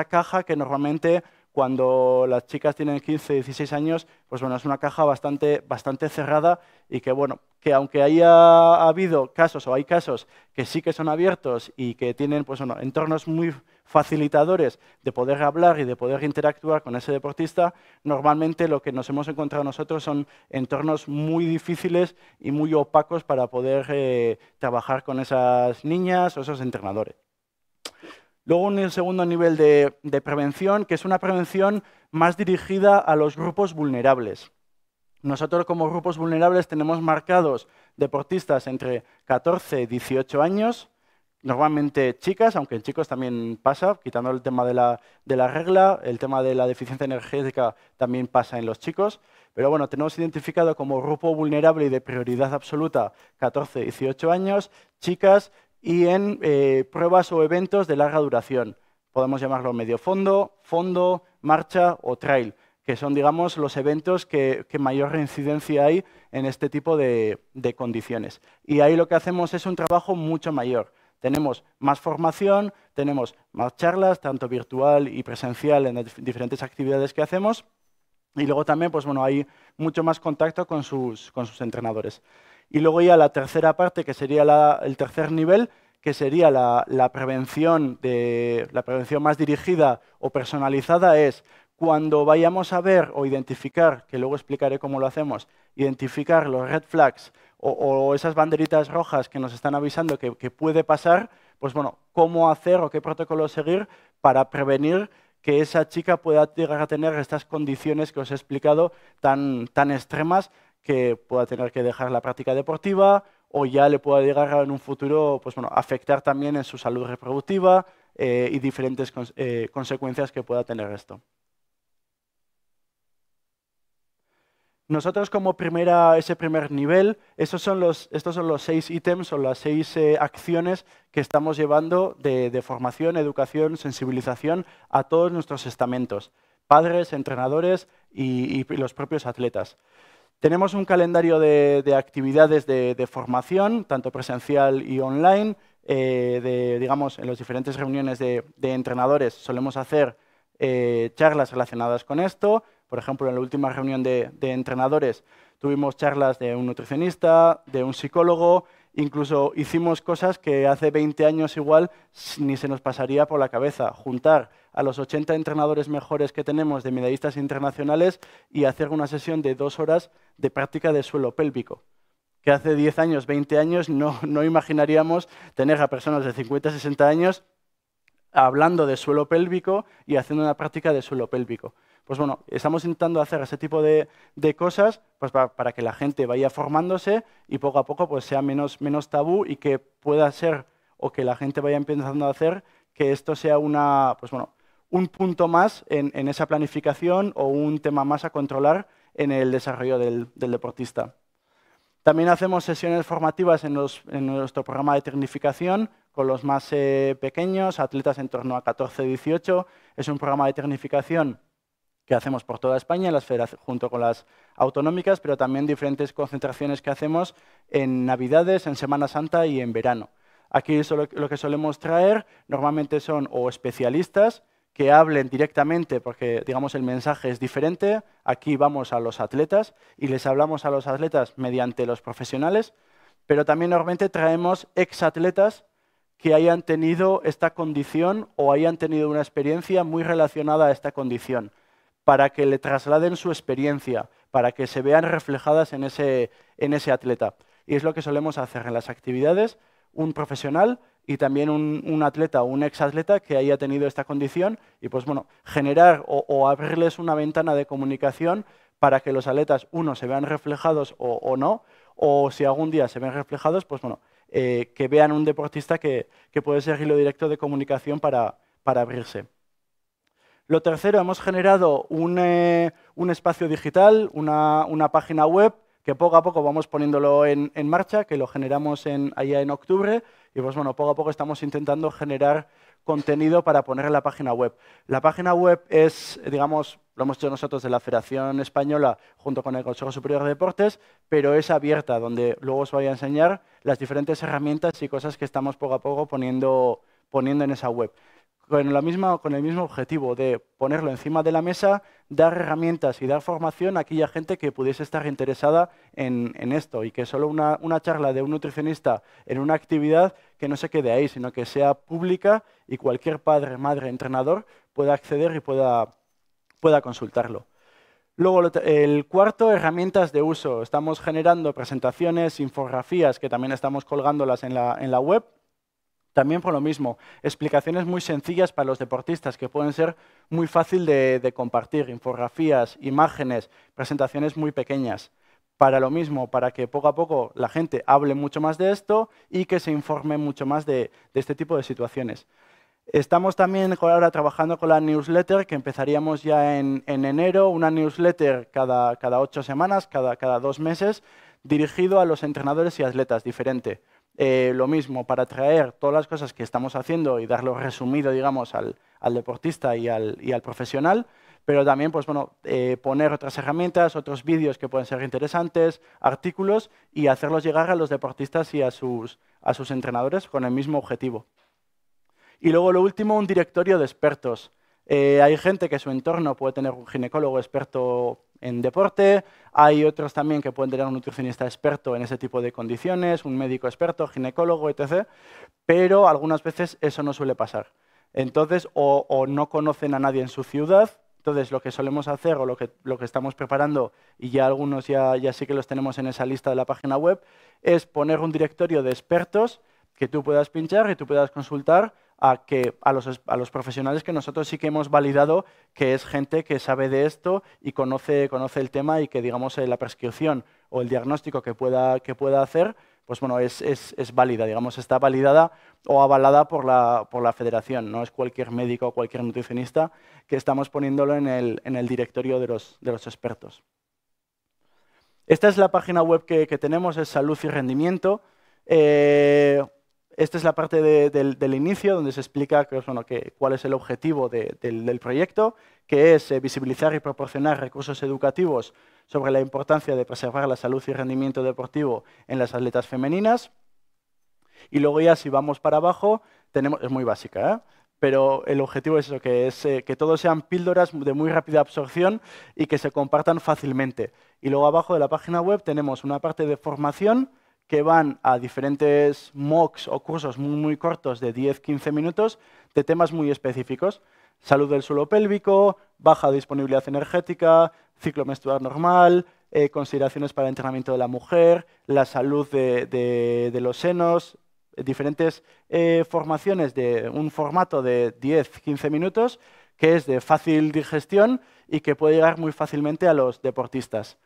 caja que normalmente cuando las chicas tienen 15, 16 años, pues bueno, es una caja bastante, bastante cerrada y que bueno, que aunque haya habido casos o hay casos que sí que son abiertos y que tienen pues bueno, entornos muy facilitadores de poder hablar y de poder interactuar con ese deportista, normalmente lo que nos hemos encontrado nosotros son entornos muy difíciles y muy opacos para poder eh, trabajar con esas niñas o esos entrenadores. Luego un segundo nivel de, prevención, que es una prevención más dirigida a los grupos vulnerables. Nosotros como grupos vulnerables tenemos marcados deportistas entre 14 y 18 años, normalmente chicas, aunque en chicos también pasa, quitando el tema de la, de la regla, el tema de la deficiencia energética también pasa en los chicos, pero bueno, tenemos identificado como grupo vulnerable y de prioridad absoluta 14 y 18 años, chicas y en eh, pruebas o eventos de larga duración. Podemos llamarlo medio fondo, fondo, marcha o trail, que son, digamos, los eventos que, que mayor incidencia hay en este tipo de, de condiciones. Y ahí lo que hacemos es un trabajo mucho mayor. Tenemos más formación, tenemos más charlas, tanto virtual y presencial en las diferentes actividades que hacemos, y luego también pues, bueno, hay mucho más contacto con sus, con sus entrenadores. Y luego ya la tercera parte, que sería el tercer nivel, que sería la, prevención de, la prevención más dirigida o personalizada, es cuando vayamos a ver o identificar, que luego explicaré cómo lo hacemos, identificar los red flags o, esas banderitas rojas que nos están avisando que, que puede pasar, pues bueno, cómo hacer o qué protocolo seguir para prevenir que esa chica pueda llegar a tener estas condiciones que os he explicado tan, tan extremas que pueda tener que dejar la práctica deportiva o ya le pueda llegar en un futuro pues, afectar también en su salud reproductiva eh, y diferentes eh, consecuencias que pueda tener esto. Nosotros como primera, ese primer nivel, son estos son los seis ítems o las seis eh, acciones que estamos llevando de, formación, educación, sensibilización a todos nuestros estamentos, padres, entrenadores y los propios atletas. Tenemos un calendario de, actividades de, formación, tanto presencial y online. Eh, digamos, en las diferentes reuniones de, entrenadores solemos hacer eh, charlas relacionadas con esto. Por ejemplo, en la última reunión de entrenadores tuvimos charlas de un nutricionista, de un psicólogo, Incluso hicimos cosas que hace 20 años igual ni se nos pasaría por la cabeza. Juntar a los 80 entrenadores mejores que tenemos de medallistas internacionales y hacer una sesión de dos horas de práctica de suelo pélvico. Que hace 10 años, 20 años no, no imaginaríamos tener a personas de 50, 60 años hablando de suelo pélvico y haciendo una práctica de suelo pélvico. Pues bueno, estamos intentando hacer ese tipo de, cosas pues para, que la gente vaya formándose y poco a poco pues sea menos, tabú y que pueda ser, o que la gente vaya empezando a hacer, que esto sea pues un punto más en, esa planificación o un tema más a controlar en el desarrollo del, deportista. También hacemos sesiones formativas en, nuestro programa de tecnificación con los más eh, pequeños, atletas en torno a 14-18. Es un programa de tecnificación que hacemos por toda España, junto con las autonómicas, pero también diferentes concentraciones que hacemos en Navidades, en Semana Santa y en verano. Aquí lo que solemos traer normalmente son o especialistas que hablen directamente, porque digamos el mensaje es diferente. Aquí vamos a los atletas y les hablamos a los atletas mediante los profesionales, pero también normalmente traemos exatletas que hayan tenido esta condición o hayan tenido una experiencia muy relacionada a esta condición para que le trasladen su experiencia, para que se vean reflejadas en ese, en ese atleta. Y es lo que solemos hacer en las actividades, un profesional y también un, atleta o un exatleta que haya tenido esta condición y pues bueno, generar o, abrirles una ventana de comunicación para que los atletas, uno, se vean reflejados o, no, o si algún día se ven reflejados, pues bueno, eh, que vean un deportista que, puede ser hilo directo de comunicación para, para abrirse. Lo tercero, hemos generado un, eh, espacio digital, una, página web, que poco a poco vamos poniéndolo en, marcha, que lo generamos en, allá en octubre, y pues bueno, poco a poco estamos intentando generar contenido para poner en la página web. La página web es, digamos, lo hemos hecho nosotros de la Federación Española junto con el Consejo Superior de Deportes, pero es abierta, donde luego os voy a enseñar las diferentes herramientas y cosas que estamos poco a poco poniendo en esa web con, la misma, con el mismo objetivo de ponerlo encima de la mesa, dar herramientas y dar formación a aquella gente que pudiese estar interesada en, esto y que solo una, una, charla de un nutricionista en una actividad que no se quede ahí, sino que sea pública y cualquier padre, madre, entrenador pueda acceder y pueda, pueda consultarlo. Luego, el cuarto, herramientas de uso. Estamos generando presentaciones, infografías, que también estamos colgándolas en la, en la web, también por lo mismo, explicaciones muy sencillas para los deportistas que pueden ser muy fácil de, compartir, infografías, imágenes, presentaciones muy pequeñas para lo mismo, para que poco a poco la gente hable mucho más de esto y que se informe mucho más de, este tipo de situaciones. Estamos también ahora trabajando con la newsletter, que empezaríamos ya en, enero, una newsletter cada, ocho semanas, cada, cada dos meses, dirigido a los entrenadores y atletas, diferente. Eh, lo mismo, para traer todas las cosas que estamos haciendo y darlo resumido, digamos, al, deportista y al, profesional, pero también pues, eh, poner otras herramientas, otros vídeos que pueden ser interesantes, artículos y hacerlos llegar a los deportistas y a sus, entrenadores con el mismo objetivo. Y luego lo último, un directorio de expertos. Eh, hay gente que su entorno puede tener un ginecólogo experto en deporte, hay otros también que pueden tener un nutricionista experto en ese tipo de condiciones, un médico experto, ginecólogo, etc. Pero algunas veces eso no suele pasar. Entonces, o, no conocen a nadie en su ciudad, entonces lo que solemos hacer o lo que, lo que estamos preparando, y ya algunos ya, ya sí que los tenemos en esa lista de la página web, es poner un directorio de expertos que tú puedas pinchar y tú puedas consultar a, que, a, los, profesionales que nosotros sí que hemos validado que es gente que sabe de esto y conoce, conoce el tema y que, digamos, eh, la prescripción o el diagnóstico que pueda, que pueda hacer, pues bueno, es, válida, digamos, está validada o avalada por la, por la federación, no es cualquier médico o cualquier nutricionista que estamos poniéndolo en el, en el directorio de los, expertos. Esta es la página web que, tenemos, es Salud y Rendimiento. Eh, esta es la parte del, inicio donde se explica cuál es el objetivo del, proyecto, que es eh, visibilizar y proporcionar recursos educativos sobre la importancia de preservar la salud y rendimiento deportivo en las atletas femeninas. Y luego ya si vamos para abajo, es muy básica, ¿eh? pero el objetivo es que, es, eh, que todos sean píldoras de muy rápida absorción y que se compartan fácilmente. Y luego abajo de la página web tenemos una parte de formación que van a diferentes mocks o cursos muy, muy cortos de 10-15 minutos de temas muy específicos. Salud del suelo pélvico, baja disponibilidad energética, ciclo menstrual normal, eh, consideraciones para el entrenamiento de la mujer, la salud de, los senos, diferentes eh, formaciones de un formato de 10-15 minutos que es de fácil digestión y que puede llegar muy fácilmente a los deportistas.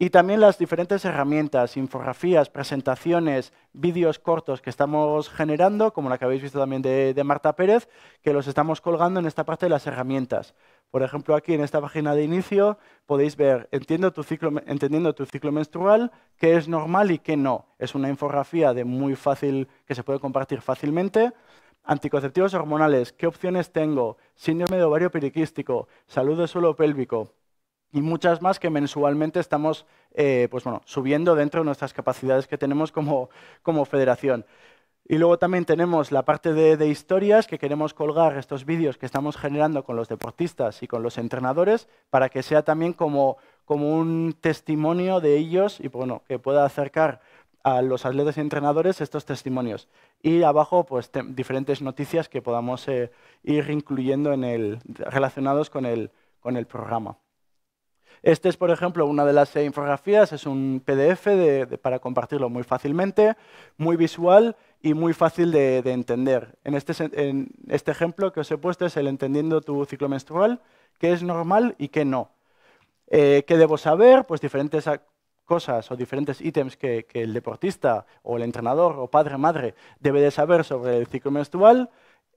Y también las diferentes herramientas, infografías, presentaciones, vídeos cortos que estamos generando, como la que habéis visto también de, Marta Pérez, que los estamos colgando en esta parte de las herramientas. Por ejemplo, aquí en esta página de inicio podéis ver tu ciclo, Entendiendo tu ciclo menstrual, qué es normal y qué no. Es una infografía de muy fácil, que se puede compartir fácilmente. Anticonceptivos hormonales, qué opciones tengo, síndrome de ovario periquístico, salud del suelo pélvico, y muchas más que mensualmente estamos eh, pues subiendo dentro de nuestras capacidades que tenemos como, federación. Y luego también tenemos la parte de, historias, que queremos colgar estos vídeos que estamos generando con los deportistas y con los entrenadores para que sea también como, un testimonio de ellos y bueno, que pueda acercar a los atletas y entrenadores estos testimonios. Y abajo, pues diferentes noticias que podamos eh, ir incluyendo en relacionados con el programa. Este es, por ejemplo, una de las infografías, es un PDF para compartirlo muy fácilmente, muy visual y muy fácil de, entender. Este en este, ejemplo que os he puesto es el entendiendo tu ciclo menstrual, qué es normal y qué no. Eh, ¿Qué debo saber? Pues diferentes cosas o diferentes ítems que, que el deportista o el entrenador o padre-madre debe de saber sobre el ciclo menstrual,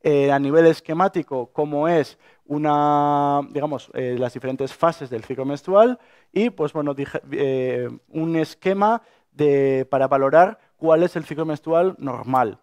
eh, a nivel esquemático cómo es una, digamos, eh, las diferentes fases del ciclo menstrual y pues, bueno, eh, un esquema de, para valorar cuál es el ciclo menstrual normal,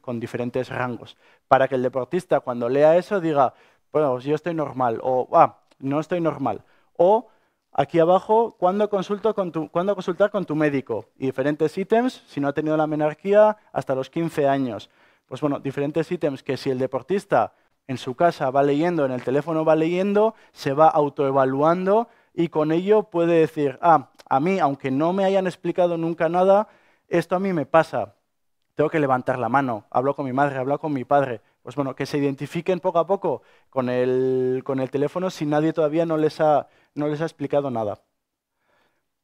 con diferentes rangos, para que el deportista cuando lea eso diga, bueno, pues, yo estoy normal, o ah, no estoy normal, o aquí abajo, ¿cuándo, consulto con tu, ¿cuándo consultar con tu médico? Y diferentes ítems, si no ha tenido la menarquía, hasta los 15 años, pues bueno, diferentes ítems que si el deportista en su casa va leyendo, en el teléfono va leyendo, se va autoevaluando y con ello puede decir, ah, a mí, aunque no me hayan explicado nunca nada, esto a mí me pasa. Tengo que levantar la mano, hablo con mi madre, hablo con mi padre. Pues bueno, que se identifiquen poco a poco con el, teléfono si nadie todavía no les ha, explicado nada.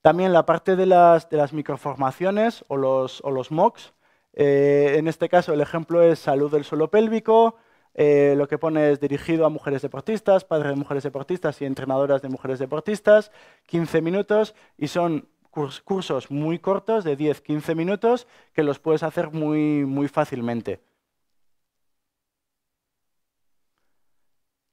También la parte de las, microformaciones o los, o los mocks, eh, en este caso, el ejemplo es salud del suelo pélvico. Eh, lo que pone es dirigido a mujeres deportistas, padres de mujeres deportistas y entrenadoras de mujeres deportistas, 15 minutos y son cursos muy cortos de 10-15 minutos que los puedes hacer muy, fácilmente.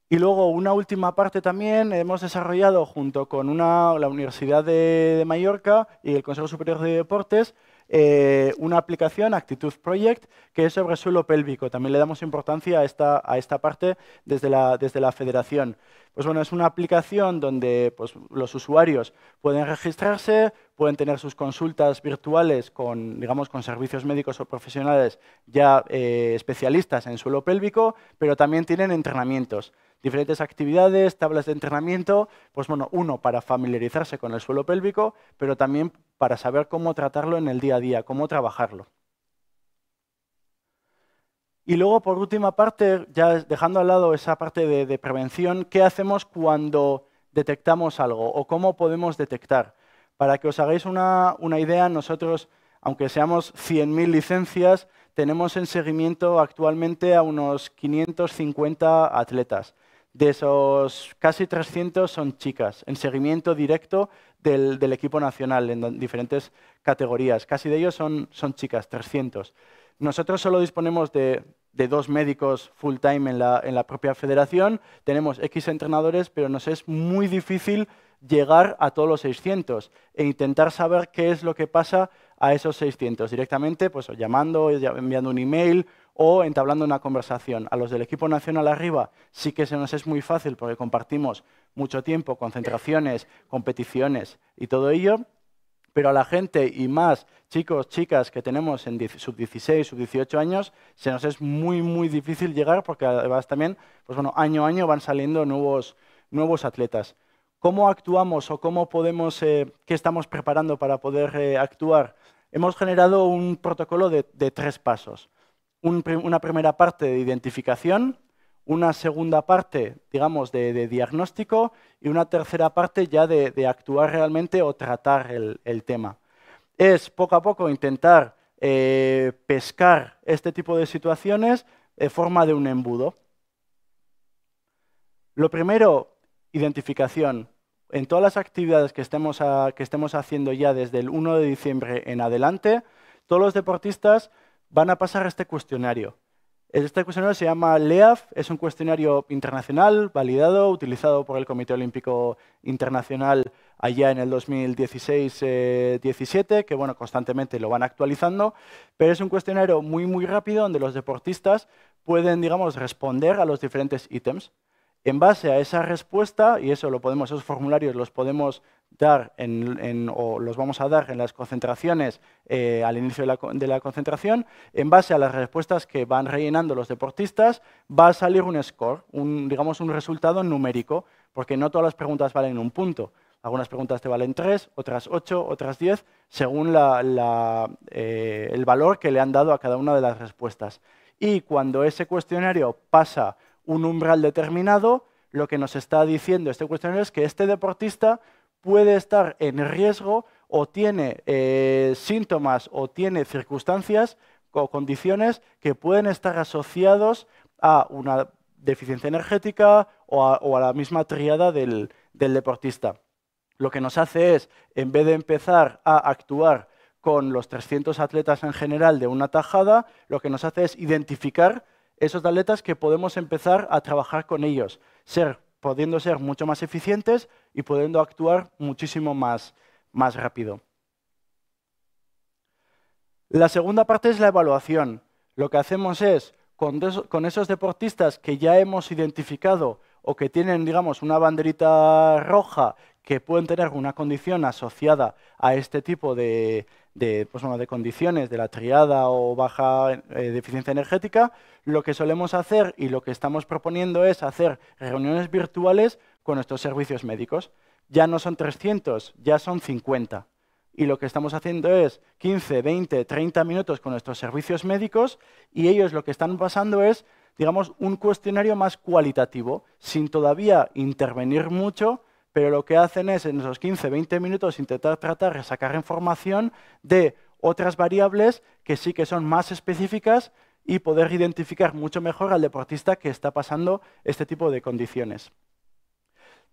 Y luego una última parte también hemos desarrollado junto con la Universidad de, Mallorca y el Consejo Superior de Deportes eh, una aplicación, Actitude Project, que es sobre suelo pélvico. También le damos importancia a esta, parte desde la, federación. Pues bueno, es una aplicación donde pues, los usuarios pueden registrarse, pueden tener sus consultas virtuales con, digamos, con servicios médicos o profesionales ya eh, especialistas en suelo pélvico, pero también tienen entrenamientos, diferentes actividades, tablas de entrenamiento, pues bueno, uno para familiarizarse con el suelo pélvico, pero también para saber cómo tratarlo en el día a día, cómo trabajarlo. Y luego, por última parte, ya dejando al lado esa parte de prevención, ¿qué hacemos cuando detectamos algo o cómo podemos detectar? Para que os hagáis una, idea, nosotros, aunque seamos 100.000 licencias, tenemos en seguimiento actualmente a unos 550 atletas. De esos casi 300 son chicas, en seguimiento directo del, equipo nacional en diferentes categorías. Casi de ellos son, chicas, 300. Nosotros solo disponemos de, dos médicos full time en la, en la propia federación, tenemos X entrenadores, pero nos es muy difícil llegar a todos los 600 e intentar saber qué es lo que pasa a esos 600, directamente pues, llamando, enviando un email o entablando una conversación. A los del equipo nacional arriba sí que se nos es muy fácil porque compartimos mucho tiempo, concentraciones, competiciones y todo ello, pero a la gente y más chicos, chicas que tenemos en sub-16, sub-18 años, se nos es muy, muy difícil llegar porque además también, pues año a año van saliendo nuevos atletas. ¿Cómo actuamos o cómo podemos, eh, qué estamos preparando para poder eh, actuar? Hemos generado un protocolo de, tres pasos. una primera parte de identificación, una segunda parte, digamos, de, diagnóstico y una tercera parte ya de, actuar realmente o tratar el, tema. Es poco a poco intentar eh, pescar este tipo de situaciones en forma de un embudo. Lo primero, identificación. En todas las actividades que estemos, haciendo ya desde el 1 de diciembre en adelante, todos los deportistas van a pasar este cuestionario. Este cuestionario se llama LEAF, es un cuestionario internacional validado, utilizado por el Comité Olímpico Internacional allá en el 2016-17, eh, que bueno, constantemente lo van actualizando, pero es un cuestionario muy, muy rápido donde los deportistas pueden, digamos, responder a los diferentes ítems. En base a esa respuesta, y eso lo podemos, esos formularios los podemos dar o los vamos a dar en las concentraciones eh, al inicio de la, concentración, en base a las respuestas que van rellenando los deportistas, va a salir un score, un, digamos un resultado numérico, porque no todas las preguntas valen un punto. Algunas preguntas te valen tres, otras ocho, otras diez, según eh, el valor que le han dado a cada una de las respuestas. Y cuando ese cuestionario pasa un umbral determinado, lo que nos está diciendo este cuestionario es que este deportista puede estar en riesgo o tiene eh, síntomas o tiene circunstancias o condiciones que pueden estar asociados a una deficiencia energética o a, la misma triada del, del deportista. Lo que nos hace es, en vez de empezar a actuar con los 300 atletas en general de una tajada, lo que nos hace es identificar esos atletas que podemos empezar a trabajar con ellos, ser, pudiendo ser mucho más eficientes y pudiendo actuar muchísimo más, rápido. La segunda parte es la evaluación. Lo que hacemos es, con, con esos deportistas que ya hemos identificado o que tienen, digamos, una banderita roja que pueden tener alguna condición asociada a este tipo de, de pues condiciones de la triada o baja eh, deficiencia energética, lo que solemos hacer y lo que estamos proponiendo es hacer reuniones virtuales con nuestros servicios médicos. Ya no son 300, ya son 50 y lo que estamos haciendo es 15, 20, 30 minutos con nuestros servicios médicos y ellos lo que están pasando es, digamos, un cuestionario más cualitativo, sin todavía intervenir mucho, pero lo que hacen es en esos 15, 20 minutos intentar tratar de sacar información de otras variables que sí que son más específicas y poder identificar mucho mejor al deportista que está pasando este tipo de condiciones.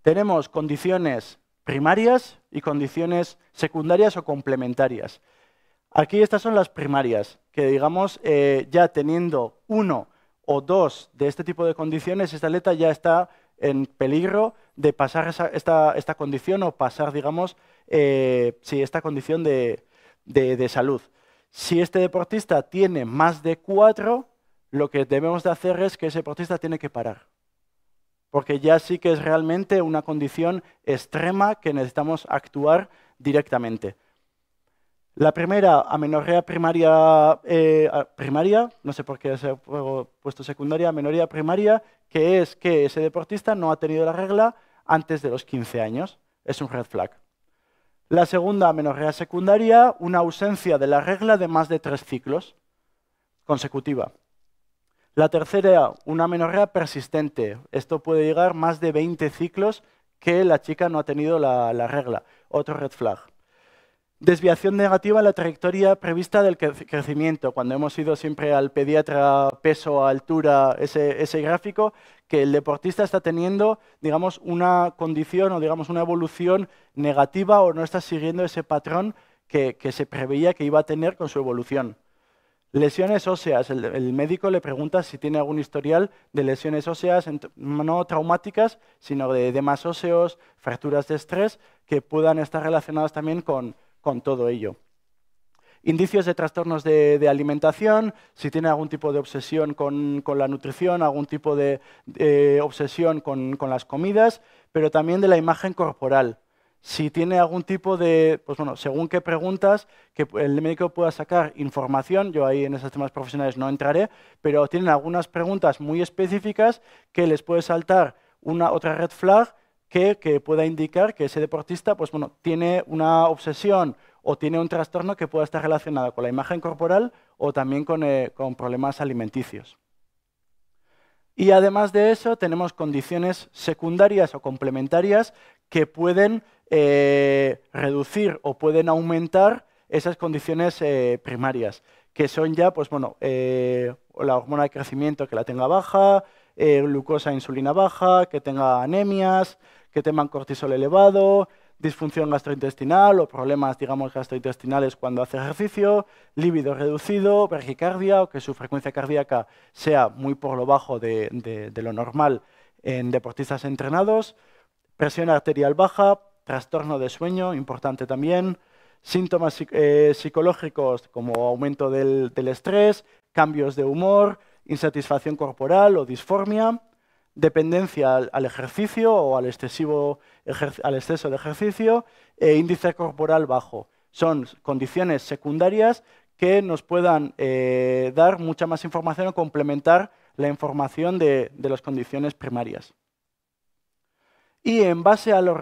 Tenemos condiciones primarias y condiciones secundarias o complementarias. Aquí estas son las primarias, que digamos eh, ya teniendo uno o dos de este tipo de condiciones, esta atleta ya está en peligro de pasar esta, condición o pasar, digamos, eh, esta condición de, de, salud. Si este deportista tiene más de cuatro, lo que debemos de hacer es que ese deportista tiene que parar, porque ya sí que es realmente una condición extrema que necesitamos actuar directamente. La primera, amenorrea primaria, eh, ah, primaria, no sé por qué se ha puesto secundaria, amenorrea primaria, que es que ese deportista no ha tenido la regla antes de los 15 años. Es un red flag. La segunda, amenorrea secundaria, una ausencia de la regla de más de tres ciclos consecutiva. La tercera, una amenorrea persistente. Esto puede llegar más de 20 ciclos que la chica no ha tenido la regla. Otro red flag. Desviación negativa en la trayectoria prevista del crecimiento, cuando hemos ido siempre al pediatra, peso, altura, ese, gráfico, que el deportista está teniendo, digamos, una condición o digamos una evolución negativa o no está siguiendo ese patrón que, se preveía que iba a tener con su evolución. Lesiones óseas. El, médico le pregunta si tiene algún historial de lesiones óseas, no traumáticas, sino de demás óseos, fracturas de estrés, que puedan estar relacionadas también con, con todo ello. Indicios de trastornos de, alimentación, si tiene algún tipo de obsesión con, la nutrición, algún tipo de, obsesión con, las comidas, pero también de la imagen corporal si tiene algún tipo de, pues bueno, según qué preguntas, que el médico pueda sacar información, yo ahí en esos temas profesionales no entraré, pero tienen algunas preguntas muy específicas que les puede saltar una otra red flag que, pueda indicar que ese deportista pues, tiene una obsesión o tiene un trastorno que pueda estar relacionado con la imagen corporal o también con, eh, problemas alimenticios. Y además de eso, tenemos condiciones secundarias o complementarias que pueden eh, reducir o pueden aumentar esas condiciones eh, primarias, que son ya, pues la hormona de crecimiento que la tenga baja, glucosa e insulina baja, que tenga anemias, que tengan cortisol elevado, disfunción gastrointestinal o problemas, digamos, gastrointestinales cuando hace ejercicio, líbido reducido, vergicardia o que su frecuencia cardíaca sea muy por lo bajo de, lo normal en deportistas entrenados, presión arterial baja, trastorno de sueño, importante también, síntomas eh, psicológicos como aumento del estrés, cambios de humor, insatisfacción corporal o disformia, dependencia al, ejercicio o al, exceso de ejercicio e índice corporal bajo. Son condiciones secundarias que nos puedan eh, dar mucha más información o complementar la información de, las condiciones primarias. Y en base a las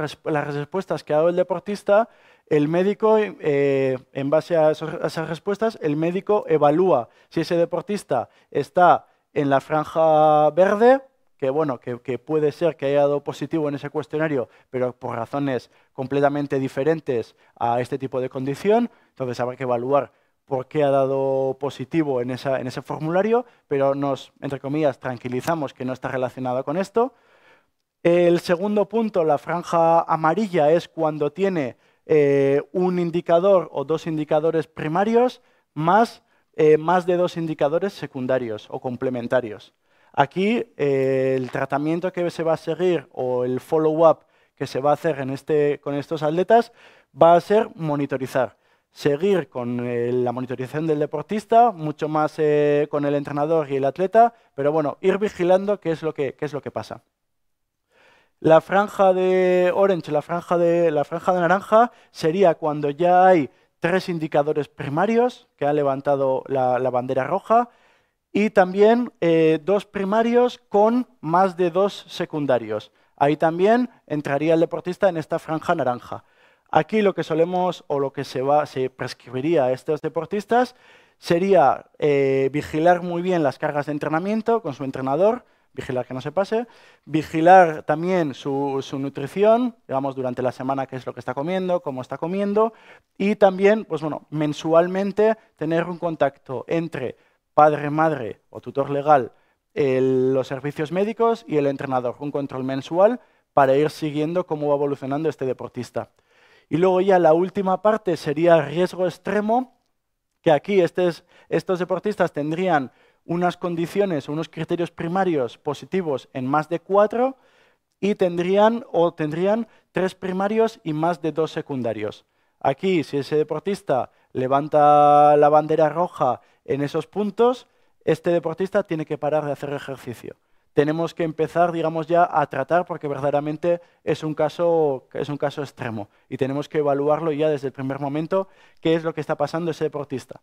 respuestas que ha dado el deportista, el médico, eh, en base a esas respuestas, el médico evalúa si ese deportista está en la franja verde, que, bueno, que, puede ser que haya dado positivo en ese cuestionario, pero por razones completamente diferentes a este tipo de condición, entonces habrá que evaluar por qué ha dado positivo en, ese formulario, pero nos, entre comillas, tranquilizamos que no está relacionado con esto. El segundo punto, la franja amarilla, es cuando tiene eh, un indicador o dos indicadores primarios más eh, de dos indicadores secundarios o complementarios. Aquí eh, el tratamiento que se va a seguir o el follow-up que se va a hacer este, con estos atletas va a ser monitorizar. Seguir con eh, la monitorización del deportista, mucho más eh, con el entrenador y el atleta, pero bueno, ir vigilando qué es lo que, pasa. La franja de orange, la franja de, la franja de naranja, sería cuando ya hay tres indicadores primarios que ha levantado la bandera roja, y también eh, dos primarios con más de dos secundarios. Ahí también entraría el deportista en esta franja naranja. Aquí lo que solemos o lo que se, va, se prescribiría a estos deportistas sería eh, vigilar muy bien las cargas de entrenamiento con su entrenador, vigilar que no se pase, vigilar también su, su, nutrición, digamos, durante la semana qué es lo que está comiendo, cómo está comiendo, y también, pues bueno, mensualmente tener un contacto entre padre, madre o tutor legal, los servicios médicos y el entrenador, un control mensual para ir siguiendo cómo va evolucionando este deportista. Y luego ya la última parte sería riesgo extremo, que aquí estos deportistas tendrían unas condiciones, unos criterios primarios positivos en más de cuatro y tendrían o tendrían tres primarios y más de dos secundarios. Aquí, si ese deportista levanta la bandera roja en esos puntos, este deportista tiene que parar de hacer ejercicio. Tenemos que empezar, digamos, ya a tratar porque verdaderamente es un caso, es un caso extremo y tenemos que evaluarlo ya desde el primer momento qué es lo que está pasando ese deportista.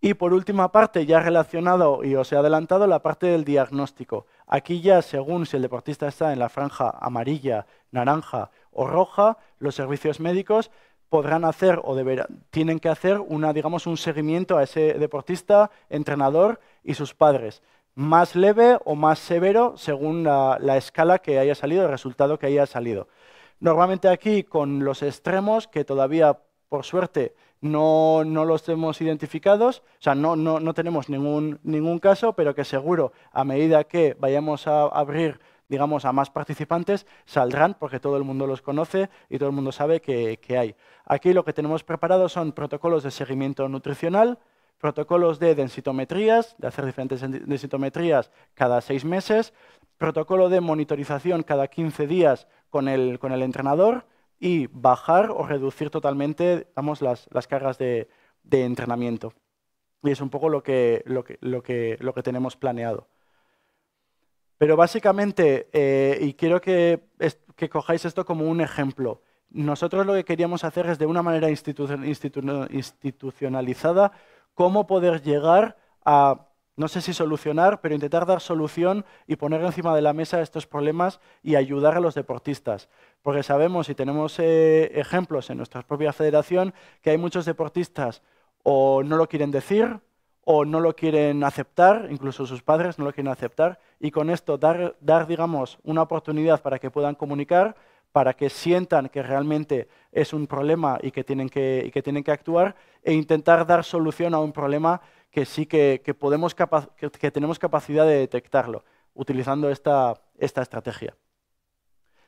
Y por última parte, ya relacionado y os he adelantado, la parte del diagnóstico. Aquí ya, según si el deportista está en la franja amarilla, naranja o roja, los servicios médicos podrán hacer o deberán, tienen que hacer una, digamos, un seguimiento a ese deportista, entrenador y sus padres, más leve o más severo según la, escala que haya salido, el resultado que haya salido. Normalmente aquí con los extremos, que todavía, por suerte, no, los hemos identificados o sea, no, no, tenemos ningún, ningún caso, pero que seguro, a medida que vayamos a abrir digamos, a más participantes, saldrán porque todo el mundo los conoce y todo el mundo sabe que, hay. Aquí lo que tenemos preparado son protocolos de seguimiento nutricional, protocolos de densitometrías, de hacer diferentes densitometrías cada seis meses, protocolo de monitorización cada 15 días con el, entrenador y bajar o reducir totalmente las, cargas de, entrenamiento. Y es un poco lo que tenemos planeado. Pero básicamente, eh, y quiero que, cojáis esto como un ejemplo, nosotros lo que queríamos hacer es de una manera institucionalizada, cómo poder llegar a no sé si solucionar, pero intentar dar solución y poner encima de la mesa estos problemas y ayudar a los deportistas. Porque sabemos y tenemos eh, ejemplos en nuestra propia federación que hay muchos deportistas o no lo quieren decir, o no lo quieren aceptar, incluso sus padres no lo quieren aceptar, y con esto dar, una oportunidad para que puedan comunicar, para que sientan que realmente es un problema y que tienen que, actuar, e intentar dar solución a un problema que sí que, tenemos capacidad de detectarlo, utilizando esta estrategia.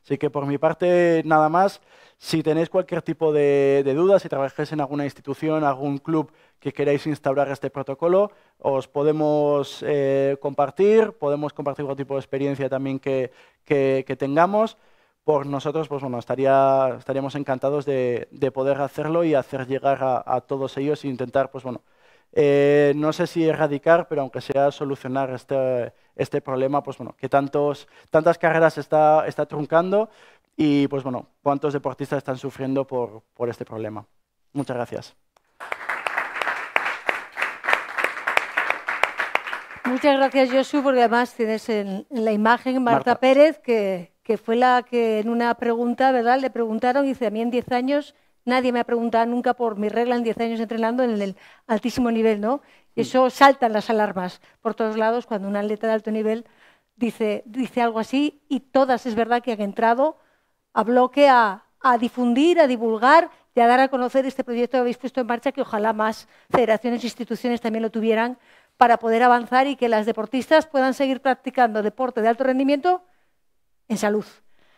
Así que por mi parte, nada más. Si tenéis cualquier tipo de, de duda, si trabajáis en alguna institución, algún club que queráis instaurar este protocolo, os podemos eh, compartir, podemos compartir cualquier tipo de experiencia también que, tengamos. Por nosotros, pues bueno, estaría, estaríamos encantados de, poder hacerlo y hacer llegar a, todos ellos e intentar, pues bueno, eh, no sé si erradicar, pero aunque sea solucionar este, este problema, pues bueno, que tantos, tantas carreras está, truncando y pues bueno, cuántos deportistas están sufriendo por, este problema. Muchas gracias. Muchas gracias, Josu, porque además tienes en, la imagen Marta, Pérez, que, fue la que en una pregunta, ¿verdad? Le preguntaron, y dice, a mí en 10 años nadie me ha preguntado nunca por mi regla en 10 años entrenando en el altísimo nivel, ¿no? Y mm. eso saltan las alarmas por todos lados cuando una atleta de alto nivel dice, dice algo así y todas es verdad que han entrado a bloque, a, difundir, a divulgar y a dar a conocer este proyecto que habéis puesto en marcha, que ojalá más federaciones e instituciones también lo tuvieran para poder avanzar y que las deportistas puedan seguir practicando deporte de alto rendimiento en salud,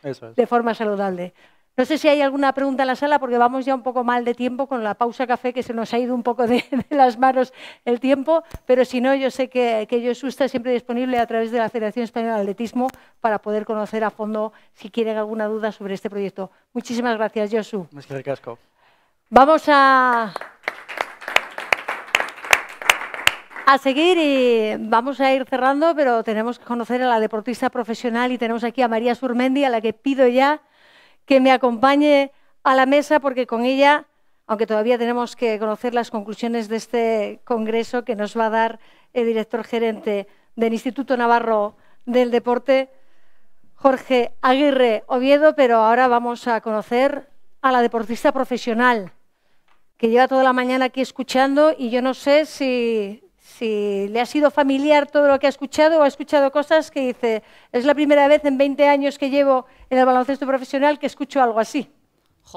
de forma saludable. No sé si hay alguna pregunta en la sala porque vamos ya un poco mal de tiempo con la pausa café que se nos ha ido un poco de, las manos el tiempo, pero si no, yo sé que, que Josu está siempre disponible a través de la Federación Española de Atletismo para poder conocer a fondo si quieren alguna duda sobre este proyecto. Muchísimas gracias, Josu. Muchas Casco. Vamos a, a seguir y vamos a ir cerrando, pero tenemos que conocer a la deportista profesional y tenemos aquí a María Surmendi, a la que pido ya que me acompañe a la mesa porque con ella, aunque todavía tenemos que conocer las conclusiones de este congreso que nos va a dar el director gerente del Instituto Navarro del Deporte, Jorge Aguirre Oviedo, pero ahora vamos a conocer a la deportista profesional que lleva toda la mañana aquí escuchando y yo no sé si le ha sido familiar todo lo que ha escuchado o ha escuchado cosas que dice, es la primera vez en 20 años que llevo en el baloncesto profesional que escucho algo así.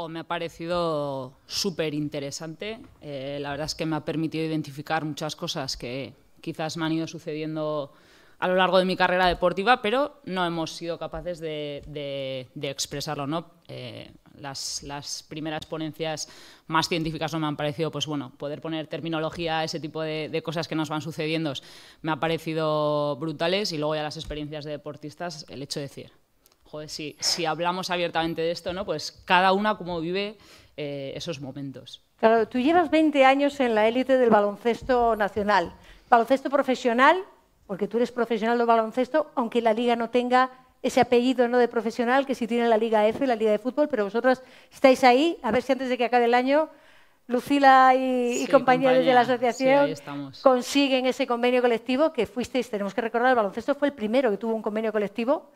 me ha parecido súper interesante. Eh, la verdad es que me ha permitido identificar muchas cosas que quizás me han ido sucediendo a lo largo de mi carrera deportiva, pero no hemos sido capaces de, expresarlo. ¿no? Eh, las, primeras ponencias más científicas no me han parecido, pues bueno, poder poner terminología, a ese tipo de, cosas que nos van sucediendo, me han parecido brutales y luego ya las experiencias de deportistas, el hecho de decir, joder, si, hablamos abiertamente de esto, ¿no? Pues cada una como vive eh, esos momentos. Claro, tú llevas 20 años en la élite del baloncesto nacional, baloncesto profesional, porque tú eres profesional del baloncesto, aunque la liga no tenga ese apellido no de profesional que sí tiene la Liga F, la Liga de Fútbol, pero vosotros estáis ahí, a ver si antes de que acabe el año Lucila y, compañeros de la asociación consiguen ese convenio colectivo que fuisteis, tenemos que recordar, el baloncesto fue el primero que tuvo un convenio colectivo,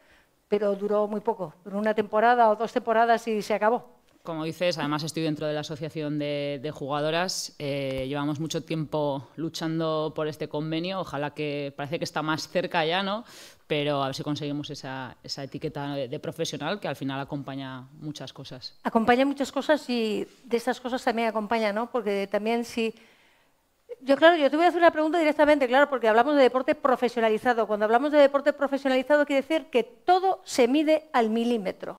pero duró muy poco, duró una temporada o dos temporadas y se acabó como dices, además estoy dentro de la asociación de, jugadoras. Eh, llevamos mucho tiempo luchando por este convenio. Ojalá que parece que está más cerca ya, ¿no? Pero a ver si conseguimos esa, etiqueta de, profesional que al final acompaña muchas cosas. Acompaña muchas cosas y de esas cosas también acompaña, ¿no? Porque también si. Yo, claro, yo te voy a hacer una pregunta directamente, claro, porque hablamos de deporte profesionalizado. Cuando hablamos de deporte profesionalizado, quiere decir que todo se mide al milímetro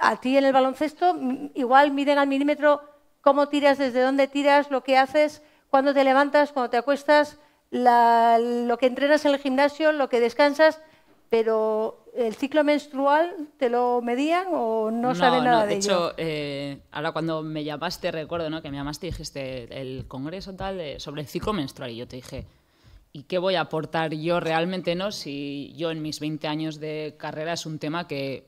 a ti en el baloncesto igual miden al milímetro cómo tiras, desde dónde tiras, lo que haces, cuando te levantas, cuando te acuestas, lo que entrenas en el gimnasio, lo que descansas, pero el ciclo menstrual te lo medían o no, sabe saben nada de, ello? hecho, eh, ahora cuando me llamaste, recuerdo ¿no? que me llamaste y dijiste el congreso tal eh, sobre el ciclo menstrual y yo te dije... ¿Y qué voy a aportar yo realmente no si yo en mis 20 años de carrera es un tema que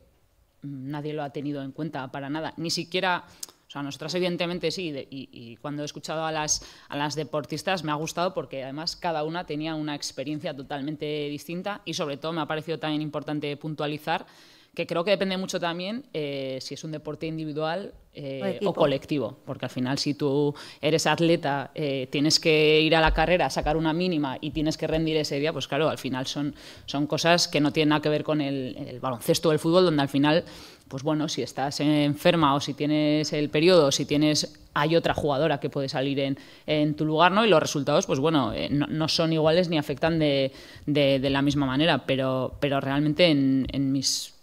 nadie lo ha tenido en cuenta para nada. Ni siquiera, o sea, nosotras evidentemente sí, y, y, cuando he escuchado a las, a las deportistas me ha gustado porque además cada una tenía una experiencia totalmente distinta y sobre todo me ha parecido también importante puntualizar que creo que depende mucho también eh, si es un deporte individual eh, o, colectivo, porque al final si tú eres atleta, eh, tienes que ir a la carrera, sacar una mínima y tienes que rendir ese día, pues claro, al final son, son cosas que no tienen nada que ver con el, baloncesto o el fútbol, donde al final, pues bueno, si estás enferma o si tienes el periodo, o si tienes hay otra jugadora que puede salir en, tu lugar, ¿no? Y los resultados, pues bueno, no, son iguales ni afectan de, la misma manera, pero, pero realmente en mis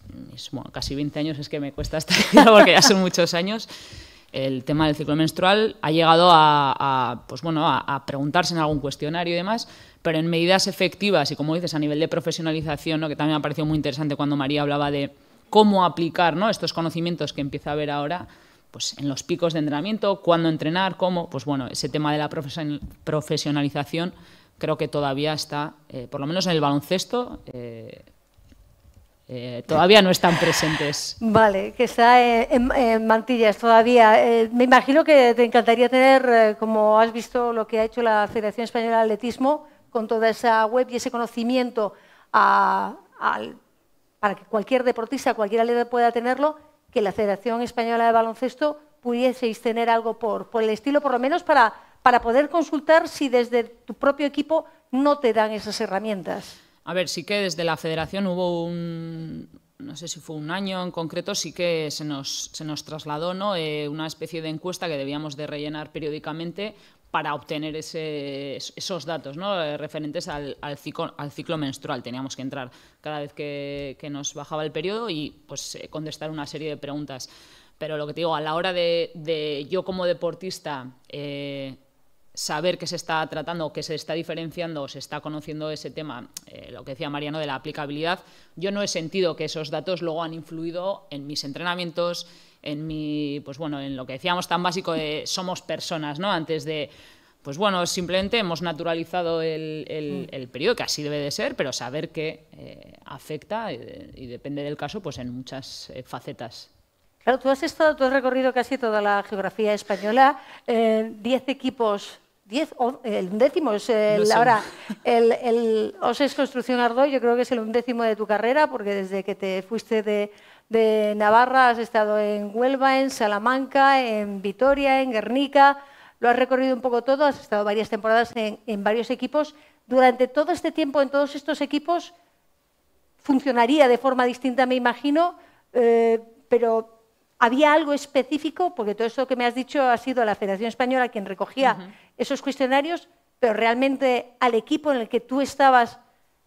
casi 20 años, es que me cuesta esta vida porque ya son muchos años, el tema del ciclo menstrual ha llegado a, pues bueno, a, preguntarse en algún cuestionario y demás, pero en medidas efectivas y como dices a nivel de profesionalización, ¿no? que también me ha parecido muy interesante cuando María hablaba de cómo aplicar ¿no? estos conocimientos que empieza a ver ahora pues en los picos de entrenamiento, cuándo entrenar, cómo, pues bueno, ese tema de la profesionalización creo que todavía está, eh, por lo menos en el baloncesto, eh, eh, todavía no están presentes. Vale, que está eh, en, mantillas todavía. Eh, me imagino que te encantaría tener, como has visto, lo que ha hecho la Federación Española de Atletismo con toda esa web y ese conocimiento para que cualquier deportista, cualquier atleta pueda tenerlo, que la Federación Española de Baloncesto pudieseis tener algo por, el estilo, por lo menos para poder consultar si desde tu propio equipo no te dan esas herramientas. A ver, sí que desde la federación hubo un, no sé si fue un año en concreto, sí que se nos, se nos trasladó ¿no? Eh, una especie de encuesta que debíamos de rellenar periódicamente para obtener esos datos ¿no? Eh, referentes al, ciclo, menstrual. Teníamos que entrar cada vez que, nos bajaba el periodo y pues, eh, contestar una serie de preguntas. Pero lo que te digo, a la hora de, yo como deportista saber que se está tratando, que se está diferenciando o se está conociendo ese tema, eh, lo que decía Mariano de la aplicabilidad, yo no he sentido que esos datos luego han influido en mis entrenamientos, en mi, pues bueno, en lo que decíamos tan básico de somos personas, ¿no? Antes de pues bueno, simplemente hemos naturalizado el, mm. periodo, que así debe de ser, pero saber que eh, afecta eh, y, depende del caso, pues en muchas facetas. Claro, tú has estado, tú has recorrido casi toda la geografía española, 10 equipos 10, el undécimo es el, ahora, el, el OSES Construcción yo creo que es el undécimo de tu carrera, porque desde que te fuiste de, Navarra has estado en Huelva, en Salamanca, en Vitoria, en Guernica, lo has recorrido un poco todo, has estado varias temporadas en, varios equipos. Durante todo este tiempo, en todos estos equipos, funcionaría de forma distinta, me imagino, eh, pero ¿Había algo específico? Porque todo esto que me has dicho ha sido la Federación Española quien recogía esos cuestionarios, pero realmente al equipo en el que tú estabas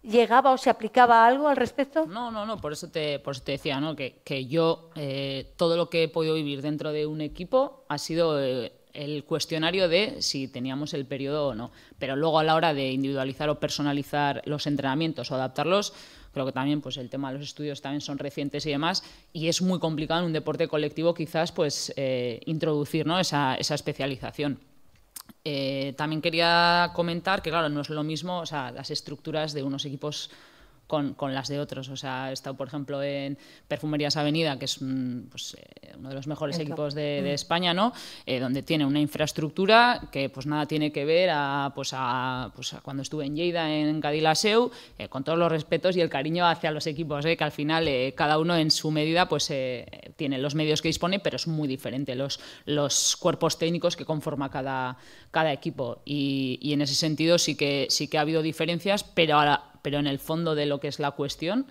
llegaba o se aplicaba algo al respecto? No, no, no, por eso te, decía, Que, yo eh, todo lo que he podido vivir dentro de un equipo ha sido eh, el cuestionario de si teníamos el periodo o no. Pero luego a la hora de individualizar o personalizar los entrenamientos o adaptarlos, creo que también pues, el tema de los estudios también son recientes y demás, y es muy complicado en un deporte colectivo quizás pues, eh, introducir esa, especialización. Eh, también quería comentar que, claro, no es lo mismo, o sea, las estructuras de unos equipos con, las de otros. O sea, he estado, por ejemplo, en Perfumerías Avenida, que es mm, pues, eh, uno de los mejores equipos de, mm. España, ¿no? Eh, donde tiene una infraestructura que pues nada tiene que ver a, pues, a, pues, cuando estuve en Lleida, en Cadillaceu, eh, con todos los respetos y el cariño hacia los equipos, que al final cada uno en su medida pues tiene los medios que dispone, pero es muy diferente los, los cuerpos técnicos que conforma cada, cada equipo. Y, en ese sentido sí que, sí que ha habido diferencias, pero ahora pero en el fondo de lo que es la cuestión,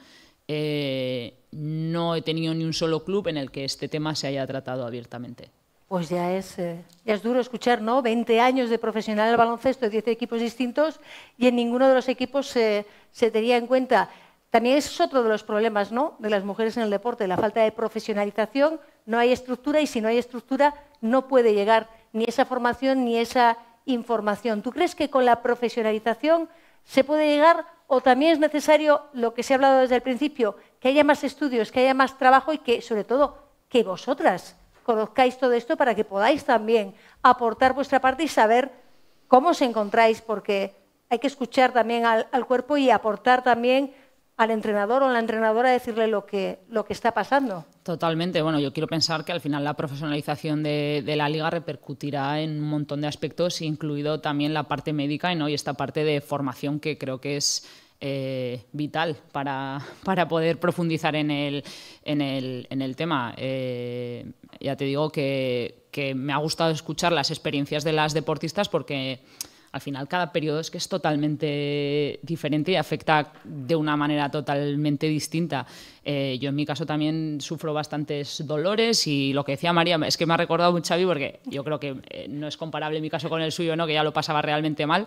eh, no he tenido ni un solo club en el que este tema se haya tratado abiertamente. Pues ya es, eh, ya es duro escuchar, ¿no? 20 años de profesional del baloncesto, 10 equipos distintos y en ninguno de los equipos se tenía en cuenta. También es otro de los problemas, ¿no? De las mujeres en el deporte, la falta de profesionalización, no hay estructura y si no hay estructura no puede llegar ni esa formación ni esa información. ¿Tú crees que con la profesionalización se puede llegar o también es necesario lo que se ha hablado desde el principio, que haya más estudios, que haya más trabajo y que, sobre todo, que vosotras conozcáis todo esto para que podáis también aportar vuestra parte y saber cómo os encontráis, porque hay que escuchar también al, cuerpo y aportar también al entrenador o a la entrenadora decirle lo que está pasando. Totalmente. Bueno, yo quiero pensar que al final la profesionalización de, la liga repercutirá en un montón de aspectos, incluido también la parte médica y, ¿no? y esta parte de formación que creo que es eh, vital para, para, poder profundizar en el, en el, en el tema. Eh, ya te digo que, que me ha gustado escuchar las experiencias de las deportistas porque al final cada periodo es que es totalmente diferente y afecta de una manera totalmente distinta. Eh, yo en mi caso también sufro bastantes dolores y lo que decía María es que me ha recordado mucho a mí porque yo creo que eh, no es comparable mi caso con el suyo, ¿no? que ya lo pasaba realmente mal,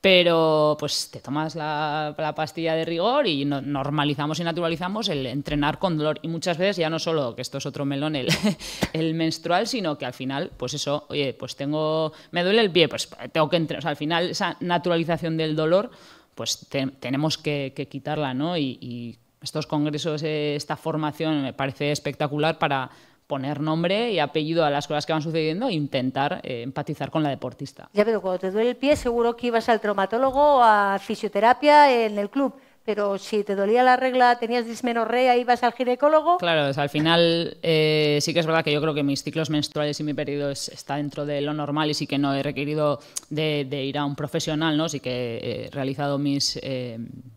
pero pues te tomas la, pastilla de rigor y normalizamos y naturalizamos el entrenar con dolor y muchas veces ya no solo, que esto es otro melón, el, menstrual, sino que al final pues eso, oye, pues tengo, me duele el pie, pues tengo que entrenar, o sea, al final esa naturalización del dolor pues tenemos que, quitarla, ¿no? Y, estos congresos, eh, esta formación me parece espectacular para poner nombre y apellido a las cosas que van sucediendo e intentar eh, empatizar con la deportista. Ya, pero cuando te duele el pie seguro que ibas al traumatólogo o a fisioterapia en el club, pero si te dolía la regla, tenías dismenorrea, ibas al ginecólogo. Claro, al final eh, sí que es verdad que yo creo que mis ciclos menstruales y mi periodo está dentro de lo normal y sí que no he requerido de, ir a un profesional, ¿no? Sí que he realizado mis,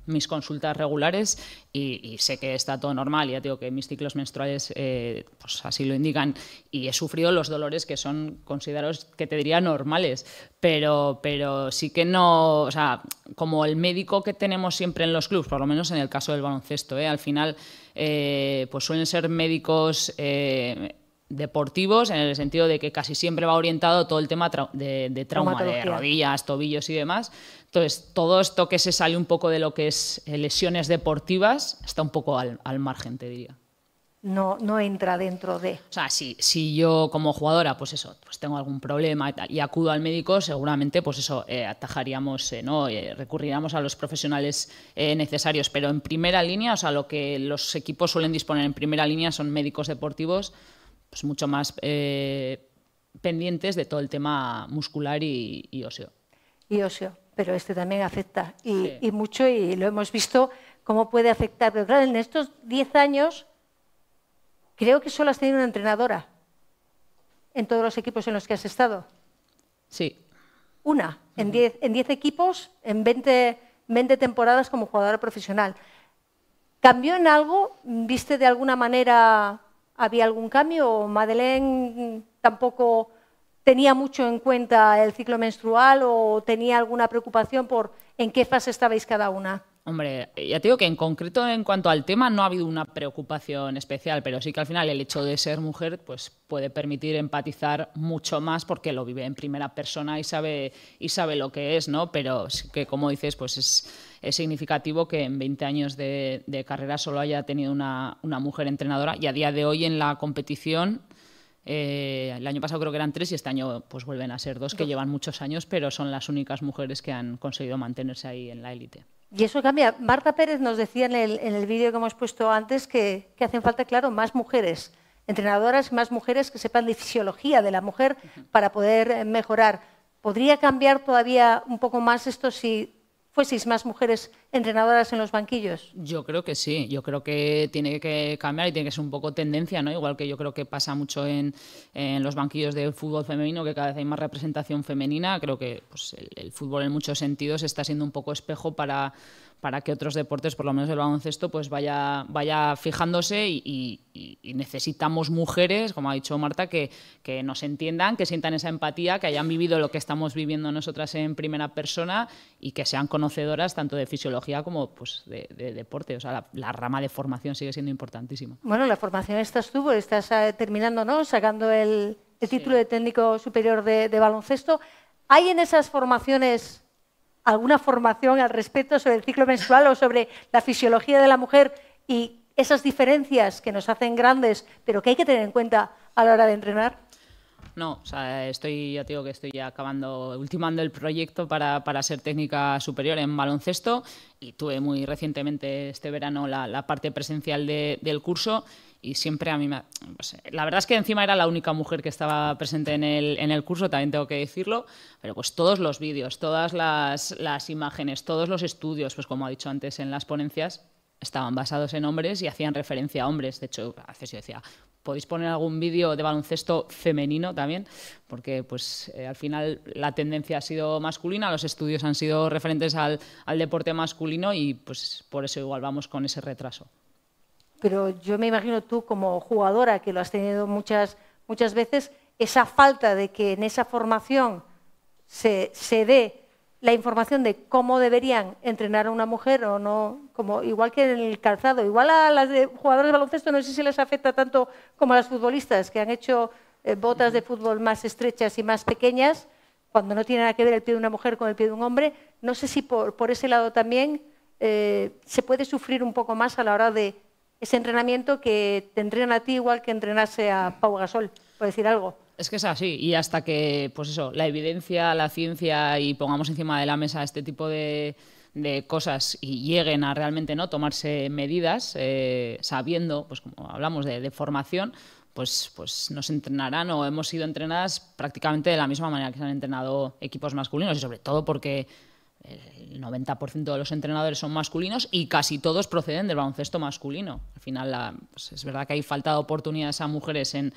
mis consultas regulares y, sé que está todo normal, ya digo que mis ciclos menstruales eh, pues así lo indican y he sufrido los dolores que son considerados que te diría normales, pero, pero sí que no, o sea, como el médico que tenemos siempre en los clubes, por lo menos en el caso del baloncesto, eh, al final eh, pues suelen ser médicos deportivos en el sentido de que casi siempre va orientado todo el tema de, de trauma de rodillas, tobillos y demás, entonces, todo esto que se sale un poco de lo que es eh, lesiones deportivas está un poco al, margen, te diría. No, entra dentro de. O sea, si, yo como jugadora, pues eso, pues tengo algún problema y, acudo al médico, seguramente, pues eso, eh, atajaríamos, eh, ¿no? recurriríamos a los profesionales necesarios. Pero en primera línea, o sea, lo que los equipos suelen disponer en primera línea son médicos deportivos, pues mucho más pendientes de todo el tema muscular y óseo. Y óseo pero este también afecta y, mucho y lo hemos visto cómo puede afectar. Pero en estos 10 años creo que solo has tenido una entrenadora en todos los equipos en los que has estado. Sí. Una, en 10 en diez equipos, en 20, 20 temporadas como jugadora profesional. ¿Cambió en algo? ¿Viste de alguna manera, había algún cambio? ¿O Madeleine tampoco tenía mucho en cuenta el ciclo menstrual o tenía alguna preocupación por en qué fase estabais cada una? Hombre, ya te digo que en concreto en cuanto al tema no ha habido una preocupación especial, pero sí que al final el hecho de ser mujer pues puede permitir empatizar mucho más porque lo vive en primera persona y sabe y sabe lo que es, ¿no? Pero sí que como dices, pues es, significativo que en 20 años de, carrera solo haya tenido una, una, mujer entrenadora y a día de hoy en la competición eh, el año pasado creo que eran tres y este año pues vuelven a ser dos, que llevan muchos años, pero son las únicas mujeres que han conseguido mantenerse ahí en la élite. Y eso cambia. Marta Pérez nos decía en el, vídeo que hemos puesto antes que, hacen falta, claro, más mujeres, entrenadoras, más mujeres que sepan de fisiología de la mujer para poder mejorar. ¿Podría cambiar todavía un poco más esto si fueseis más mujeres entrenadoras en los banquillos? Yo creo que sí, yo creo que tiene que cambiar y tiene que ser un poco tendencia, ¿no? Igual que yo creo que pasa mucho en, los banquillos del fútbol femenino, que cada vez hay más representación femenina, creo que pues, el, fútbol en muchos sentidos está siendo un poco espejo para para que otros deportes, por lo menos el baloncesto, pues vaya, vaya fijándose y, necesitamos mujeres, como ha dicho Marta, que, que, nos entiendan, que sientan esa empatía, que hayan vivido lo que estamos viviendo nosotras en primera persona y que sean conocedoras tanto de fisiología como pues, de, deporte. O sea, la, rama de formación sigue siendo importantísima. Bueno, la formación estás tú, pues, estás eh, terminando, ¿no? Sacando el, título de técnico superior de baloncesto. ¿Hay en esas formaciones alguna formación al respecto sobre el ciclo menstrual o sobre la fisiología de la mujer y esas diferencias que nos hacen grandes, pero que hay que tener en cuenta a la hora de entrenar? No, o sea, estoy, ya digo que estoy acabando, ultimando el proyecto para, para ser técnica superior en baloncesto y tuve muy recientemente este verano la, parte presencial del curso y siempre a mí me... la verdad es que encima era la única mujer que estaba presente en el, en el curso, también tengo que decirlo, pero pues todos los vídeos, todas las, imágenes, todos los estudios, pues como ha dicho antes en las ponencias, estaban basados en hombres y hacían referencia a hombres. De hecho, hace yo decía, ¿podéis poner algún vídeo de baloncesto femenino también? Porque pues eh, al final la tendencia ha sido masculina, los estudios han sido referentes al, al deporte masculino y pues por eso igual vamos con ese retraso pero yo me imagino tú como jugadora, que lo has tenido muchas, veces, esa falta de que en esa formación se, dé la información de cómo deberían entrenar a una mujer o no, como igual que en el calzado, igual a las de jugadoras de baloncesto no sé si les afecta tanto como a las futbolistas que han hecho eh, botas de fútbol más estrechas y más pequeñas, cuando no tiene nada que ver el pie de una mujer con el pie de un hombre, no sé si por, ese lado también eh, se puede sufrir un poco más a la hora de ese entrenamiento que te a ti igual que entrenase a Pau Gasol, por decir algo. Es que es así, y hasta que, pues eso, la evidencia, la ciencia y pongamos encima de la mesa este tipo de, cosas y lleguen a realmente no tomarse medidas, eh, sabiendo, pues como hablamos de, formación, pues, pues, nos entrenarán o hemos sido entrenadas prácticamente de la misma manera que se han entrenado equipos masculinos y sobre todo porque el 90% de los entrenadores son masculinos y casi todos proceden del baloncesto masculino. Al final pues es verdad que hay falta de oportunidades a mujeres en,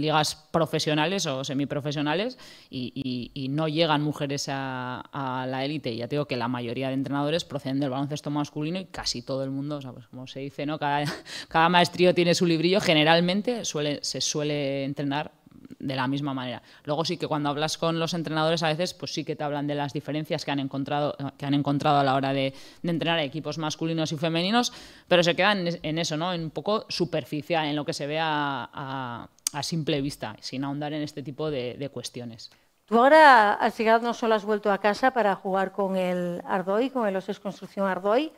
ligas profesionales o semiprofesionales y, y, no llegan mujeres a, la élite. Ya te digo que la mayoría de entrenadores proceden del baloncesto masculino y casi todo el mundo, pues como se dice, ¿no? cada, cada maestrío tiene su librillo, generalmente se suele entrenar de la misma manera. Luego sí que cuando hablas con los entrenadores a veces pues sí que te hablan de las diferencias que han encontrado, que han encontrado a la hora de, de entrenar equipos masculinos y femeninos, pero se quedan en, eso, ¿no? En un poco superficial, en lo que se ve a, simple vista, sin ahondar en este tipo de, cuestiones. Tú ahora al llegado no solo has vuelto a casa para jugar con el Ardoy, con el Oses Construcción Ardoy,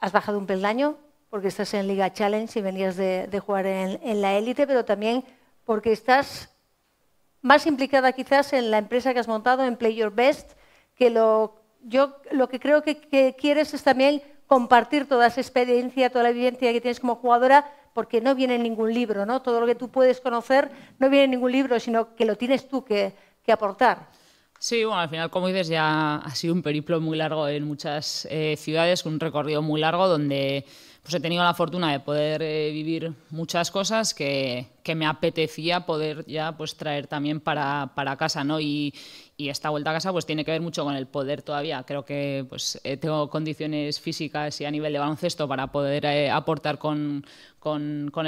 has bajado un peldaño porque estás en Liga Challenge y venías de, jugar en, en la élite, pero también porque estás más implicada quizás en la empresa que has montado, en Play Your Best, que lo, yo lo que creo que, quieres es también compartir toda esa experiencia, toda la vivencia que tienes como jugadora, porque no viene en ningún libro, ¿no? Todo lo que tú puedes conocer no viene en ningún libro, sino que lo tienes tú que, aportar. Sí, bueno, al final, como dices, ya ha sido un periplo muy largo en muchas eh, ciudades, un recorrido muy largo donde pues, he tenido la fortuna de poder eh, vivir muchas cosas que, que me apetecía poder ya pues traer también para, para casa, ¿no? Y, y, esta vuelta a casa pues tiene que ver mucho con el poder todavía. Creo que pues eh, tengo condiciones físicas y a nivel de baloncesto para poder eh, aportar con, con, con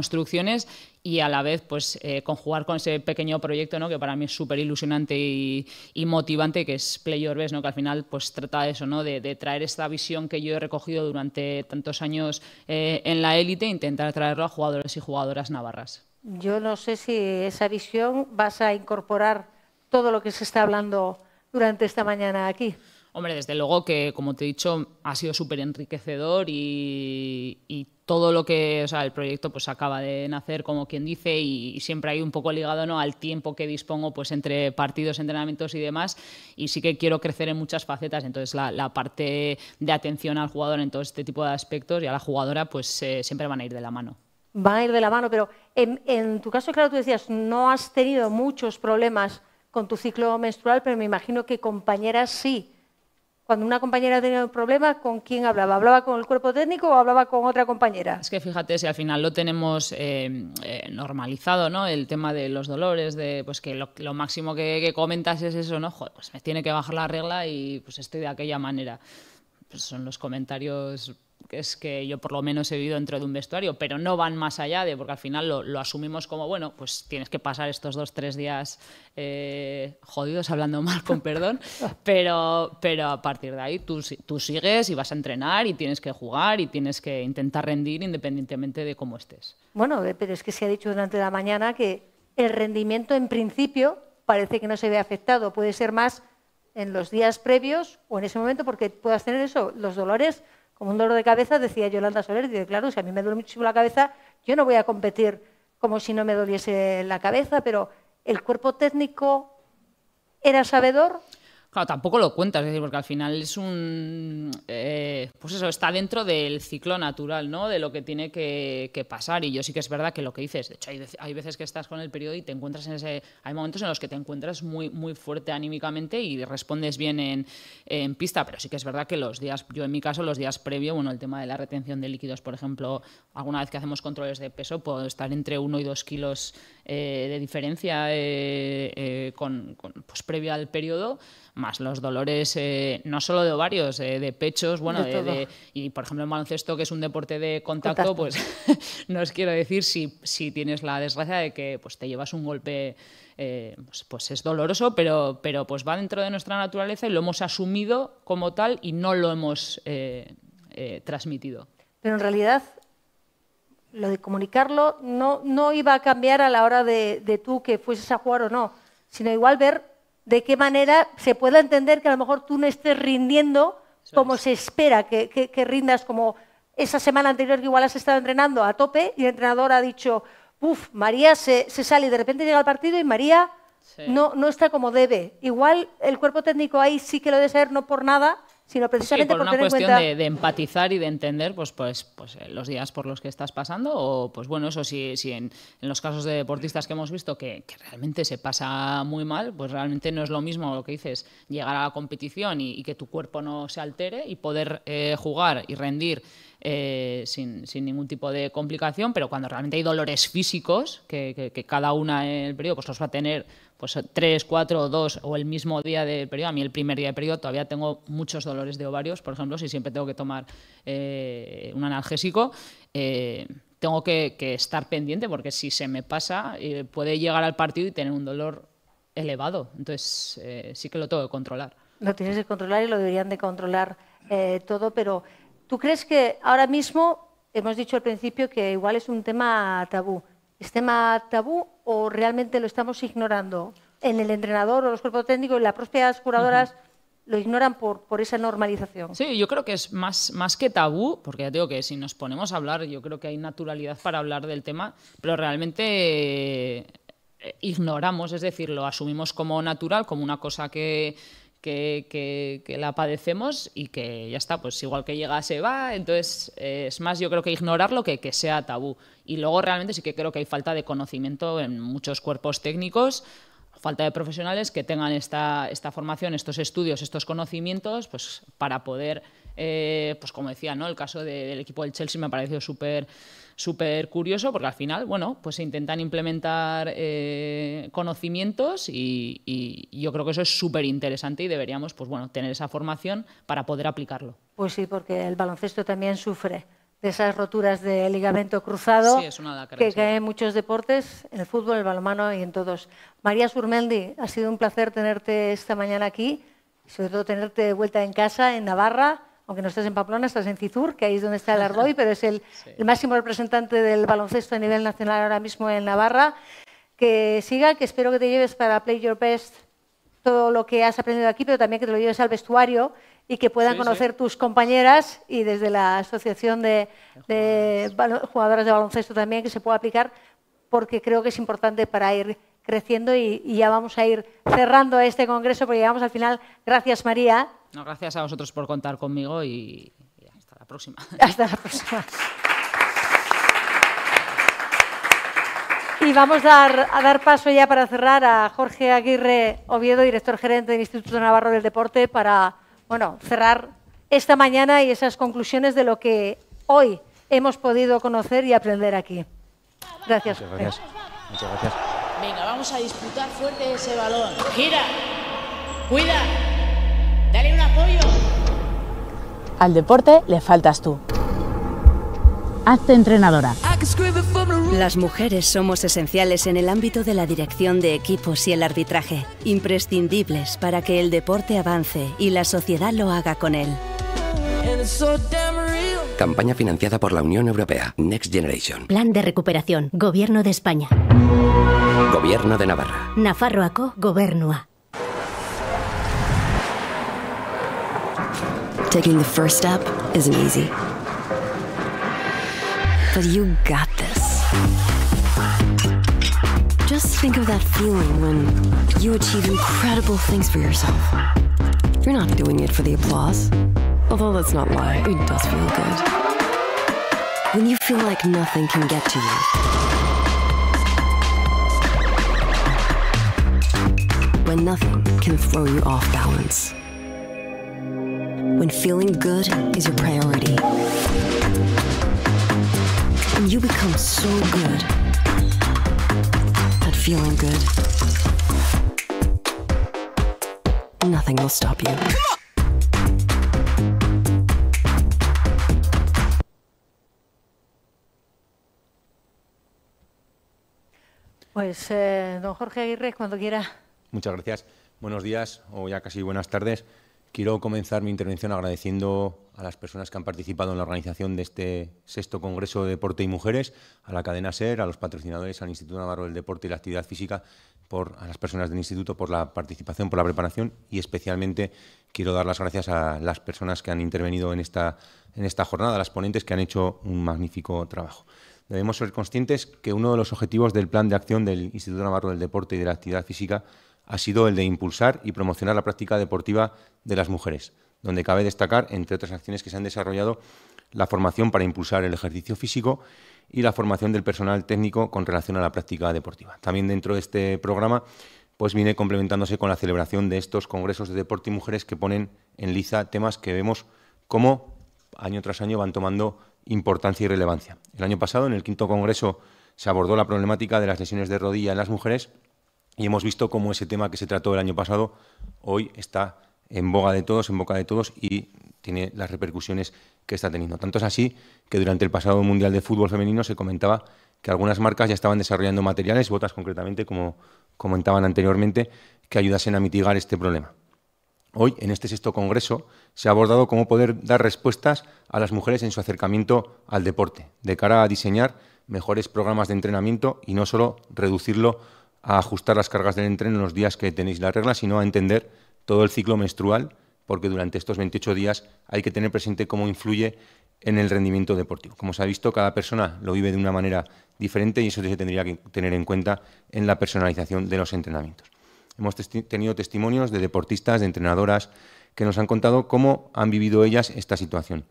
Construcciones y a la vez pues eh, conjugar con ese pequeño proyecto, ¿no? Que para mí es súper ilusionante y, motivante, que es Play Your Best, ¿no? Que al final pues trata de eso, ¿no? De, de traer esta visión que yo he recogido durante tantos años en la élite, intentar traerlo a jugadores y jugadoras navarras. Yo no sé si esa visión vas a incorporar todo lo que se está hablando durante esta mañana aquí. Hombre, desde luego que, como te he dicho, ha sido súper enriquecedor y, todo lo que, o sea, el proyecto pues acaba de nacer, como quien dice, y, siempre hay un poco ligado ¿no? al tiempo que dispongo pues entre partidos, entrenamientos y demás, y sí que quiero crecer en muchas facetas, entonces la, parte de atención al jugador en todo este tipo de aspectos y a la jugadora pues eh, siempre van a ir de la mano van a ir de la mano, pero en, tu caso, claro, tú decías, no has tenido muchos problemas con tu ciclo menstrual, pero me imagino que compañeras sí. Cuando una compañera tenía un problema, ¿con quién hablaba? ¿Hablaba con el cuerpo técnico o hablaba con otra compañera? Es que fíjate, si al final lo tenemos eh, eh, normalizado, ¿no? El tema de los dolores, de pues que lo, máximo que, comentas es eso, ¿no? Joder, pues me tiene que bajar la regla y pues estoy de aquella manera. Pues son los comentarios es que yo por lo menos he vivido dentro de un vestuario, pero no van más allá de, porque al final lo, asumimos como, bueno, pues tienes que pasar estos dos, tres días eh, jodidos, hablando mal, con perdón, pero, pero a partir de ahí tú, tú sigues y vas a entrenar y tienes que jugar y tienes que intentar rendir independientemente de cómo estés. Bueno, eh, pero es que se ha dicho durante la mañana que el rendimiento en principio parece que no se ve afectado, puede ser más en los días previos o en ese momento porque puedas tener eso, los dolores como un dolor de cabeza, decía Yolanda Soler, dice, claro, si a mí me duele muchísimo la cabeza, yo no voy a competir como si no me doliese la cabeza, pero el cuerpo técnico era sabedor Claro, tampoco lo cuentas, decir, porque al final es un. Eh, pues eso, está dentro del ciclo natural, ¿no? De lo que tiene que, pasar. Y yo sí que es verdad que lo que dices, de hecho, hay, veces que estás con el periodo y te encuentras en ese. Hay momentos en los que te encuentras muy, muy fuerte anímicamente y respondes bien en, pista, pero sí que es verdad que los días, yo en mi caso, los días previos, bueno, el tema de la retención de líquidos, por ejemplo, alguna vez que hacemos controles de peso, puedo estar entre 1 y 2 kilos eh, de diferencia eh, eh, con, pues, previo al periodo, más los dolores no solo de ovarios, de pechos, bueno, y por ejemplo el baloncesto, que es un deporte de contacto, pues no os quiero decir si, si tienes la desgracia de que pues, te llevas un golpe. Pues, pues, es doloroso, pero, pero pues va dentro de nuestra naturaleza y lo hemos asumido como tal y no lo hemos transmitido. Pero en realidad lo de comunicarlo no, no iba a cambiar a la hora de, tú que fueses a jugar o no, sino igual ver de qué manera se pueda entender que a lo mejor tú no estés rindiendo como se espera que, rindas, como esa semana anterior que igual has estado entrenando a tope y el entrenador ha dicho, uff, María se, sale y de repente llega al partido y María no, no está como debe. Igual el cuerpo técnico ahí sí que lo debe ser, no por nada, sino precisamente por, una cuestión de, empatizar y de entender pues, pues, pues eh, los días por los que estás pasando o pues bueno eso sí, en, los casos de deportistas que hemos visto que, realmente se pasa muy mal pues realmente no es lo mismo lo que dices llegar a la competición y, que tu cuerpo no se altere y poder eh, jugar y rendir eh, sin, ningún tipo de complicación, pero cuando realmente hay dolores físicos, que, cada una en el periodo pues los va a tener pues tres, cuatro o dos o el mismo día del periodo. A mí el primer día de periodo todavía tengo muchos dolores de ovarios, por ejemplo, si siempre tengo que tomar eh, un analgésico. Eh, tengo que, estar pendiente porque si se me pasa eh, puede llegar al partido y tener un dolor elevado. Entonces sí que lo tengo que controlar. Lo tienes que controlar y lo deberían de controlar todo, pero ¿tú crees que ahora mismo, hemos dicho al principio que igual es un tema tabú, ¿Es tema tabú o realmente lo estamos ignorando? En el entrenador o los cuerpos técnicos y las propias curadoras. lo ignoran por, por, esa normalización. Sí, yo creo que es más, más que tabú, porque ya digo que si nos ponemos a hablar, yo creo que hay naturalidad para hablar del tema, pero realmente eh, ignoramos, es decir, lo asumimos como natural, como una cosa que, que, la padecemos y que ya está, pues igual que llega se va, entonces eh, es más yo creo que ignorarlo que que sea tabú. Y luego realmente sí que creo que hay falta de conocimiento en muchos cuerpos técnicos, falta de profesionales que tengan esta, esta formación, estos estudios, estos conocimientos, pues para poder eh, pues como decía, ¿no? El caso del equipo del Chelsea me ha parecido súper súper curioso porque al final, bueno, pues se intentan implementar eh, conocimientos y, yo creo que eso es súper interesante y deberíamos, pues bueno, tener esa formación para poder aplicarlo. Pues sí, porque el baloncesto también sufre de esas roturas de ligamento cruzado que caen en muchos deportes, en el fútbol, el balonmano y en todos. María Surmendi, ha sido un placer tenerte esta mañana aquí, sobre todo tenerte de vuelta en casa, en Navarra aunque no estés en Pamplona, estás en Cizur, que ahí es donde está el Arboy, pero es el, máximo representante del baloncesto a nivel nacional ahora mismo en Navarra. Que siga, que espero que te lleves para Play Your Best todo lo que has aprendido aquí, pero también que te lo lleves al vestuario y que puedan conocer tus compañeras y desde la Asociación de, de Jugadoras de Baloncesto también, que se pueda aplicar, porque creo que es importante para ir creciendo y, ya vamos a ir cerrando este congreso porque llegamos al final. Gracias, María. No, gracias a vosotros por contar conmigo y, hasta la próxima. Y vamos a dar, paso ya para cerrar a Jorge Aguirre Oviedo, director gerente del Instituto Navarro del Deporte, para bueno, cerrar esta mañana y esas conclusiones de lo que hoy hemos podido conocer y aprender aquí. gracias. Muchas gracias. Venga, vamos a disputar fuerte ese balón. Gira. Cuida. Dale un apoyo. Al deporte le faltas tú. Hazte entrenadora. Las mujeres somos esenciales en el ámbito de la dirección de equipos y el arbitraje, imprescindibles para que el deporte avance y la sociedad lo haga con él. Campaña financiada por la Unión Europea. Next Generation. Plan de recuperación. Gobierno de España. Gobierno de Navarra. Nafarroaco, Gobernua. Taking the first step isn't easy. But you got this. Just think of that feeling when you achieve incredible things for yourself. You're not doing it for the applause. Although that's not why, it does feel good. When you feel like nothing can get to you. When nothing can throw you off balance. When feeling good is your priority. When you become so good at feeling good, nothing will stop you. Pues eh, don Jorge Aguirre, cuando quiera. Muchas gracias. Buenos días o ya casi buenas tardes. Quiero comenzar mi intervención agradeciendo a las personas que han participado en la organización de este sexto Congreso de Deporte y Mujeres, a la cadena SER, a los patrocinadores, al Instituto Navarro del Deporte y la Actividad Física, por, a las personas del Instituto por la participación, por la preparación y especialmente quiero dar las gracias a las personas que han intervenido en esta, en esta jornada, a las ponentes que han hecho un magnífico trabajo debemos ser conscientes que uno de los objetivos del Plan de Acción del Instituto Navarro del Deporte y de la Actividad Física ha sido el de impulsar y promocionar la práctica deportiva de las mujeres, donde cabe destacar, entre otras acciones que se han desarrollado, la formación para impulsar el ejercicio físico y la formación del personal técnico con relación a la práctica deportiva. También dentro de este programa pues viene complementándose con la celebración de estos congresos de deporte y mujeres que ponen en liza temas que vemos cómo año tras año van tomando importancia y relevancia. El año pasado, en el quinto congreso, se abordó la problemática de las lesiones de rodilla en las mujeres y hemos visto cómo ese tema que se trató el año pasado hoy está en boga de todos, en boca de todos y tiene las repercusiones que está teniendo. Tanto es así que durante el pasado Mundial de Fútbol Femenino se comentaba que algunas marcas ya estaban desarrollando materiales, botas concretamente, como comentaban anteriormente, que ayudasen a mitigar este problema. Hoy, en este sexto congreso, se ha abordado cómo poder dar respuestas a las mujeres en su acercamiento al deporte, de cara a diseñar mejores programas de entrenamiento y no solo reducirlo a ajustar las cargas del entreno en los días que tenéis la regla, sino a entender todo el ciclo menstrual, porque durante estos 28 días hay que tener presente cómo influye en el rendimiento deportivo. Como se ha visto, cada persona lo vive de una manera diferente y eso se tendría que tener en cuenta en la personalización de los entrenamientos. Hemos tenido testimonios de deportistas, de entrenadoras, que nos han contado cómo han vivido ellas esta situación.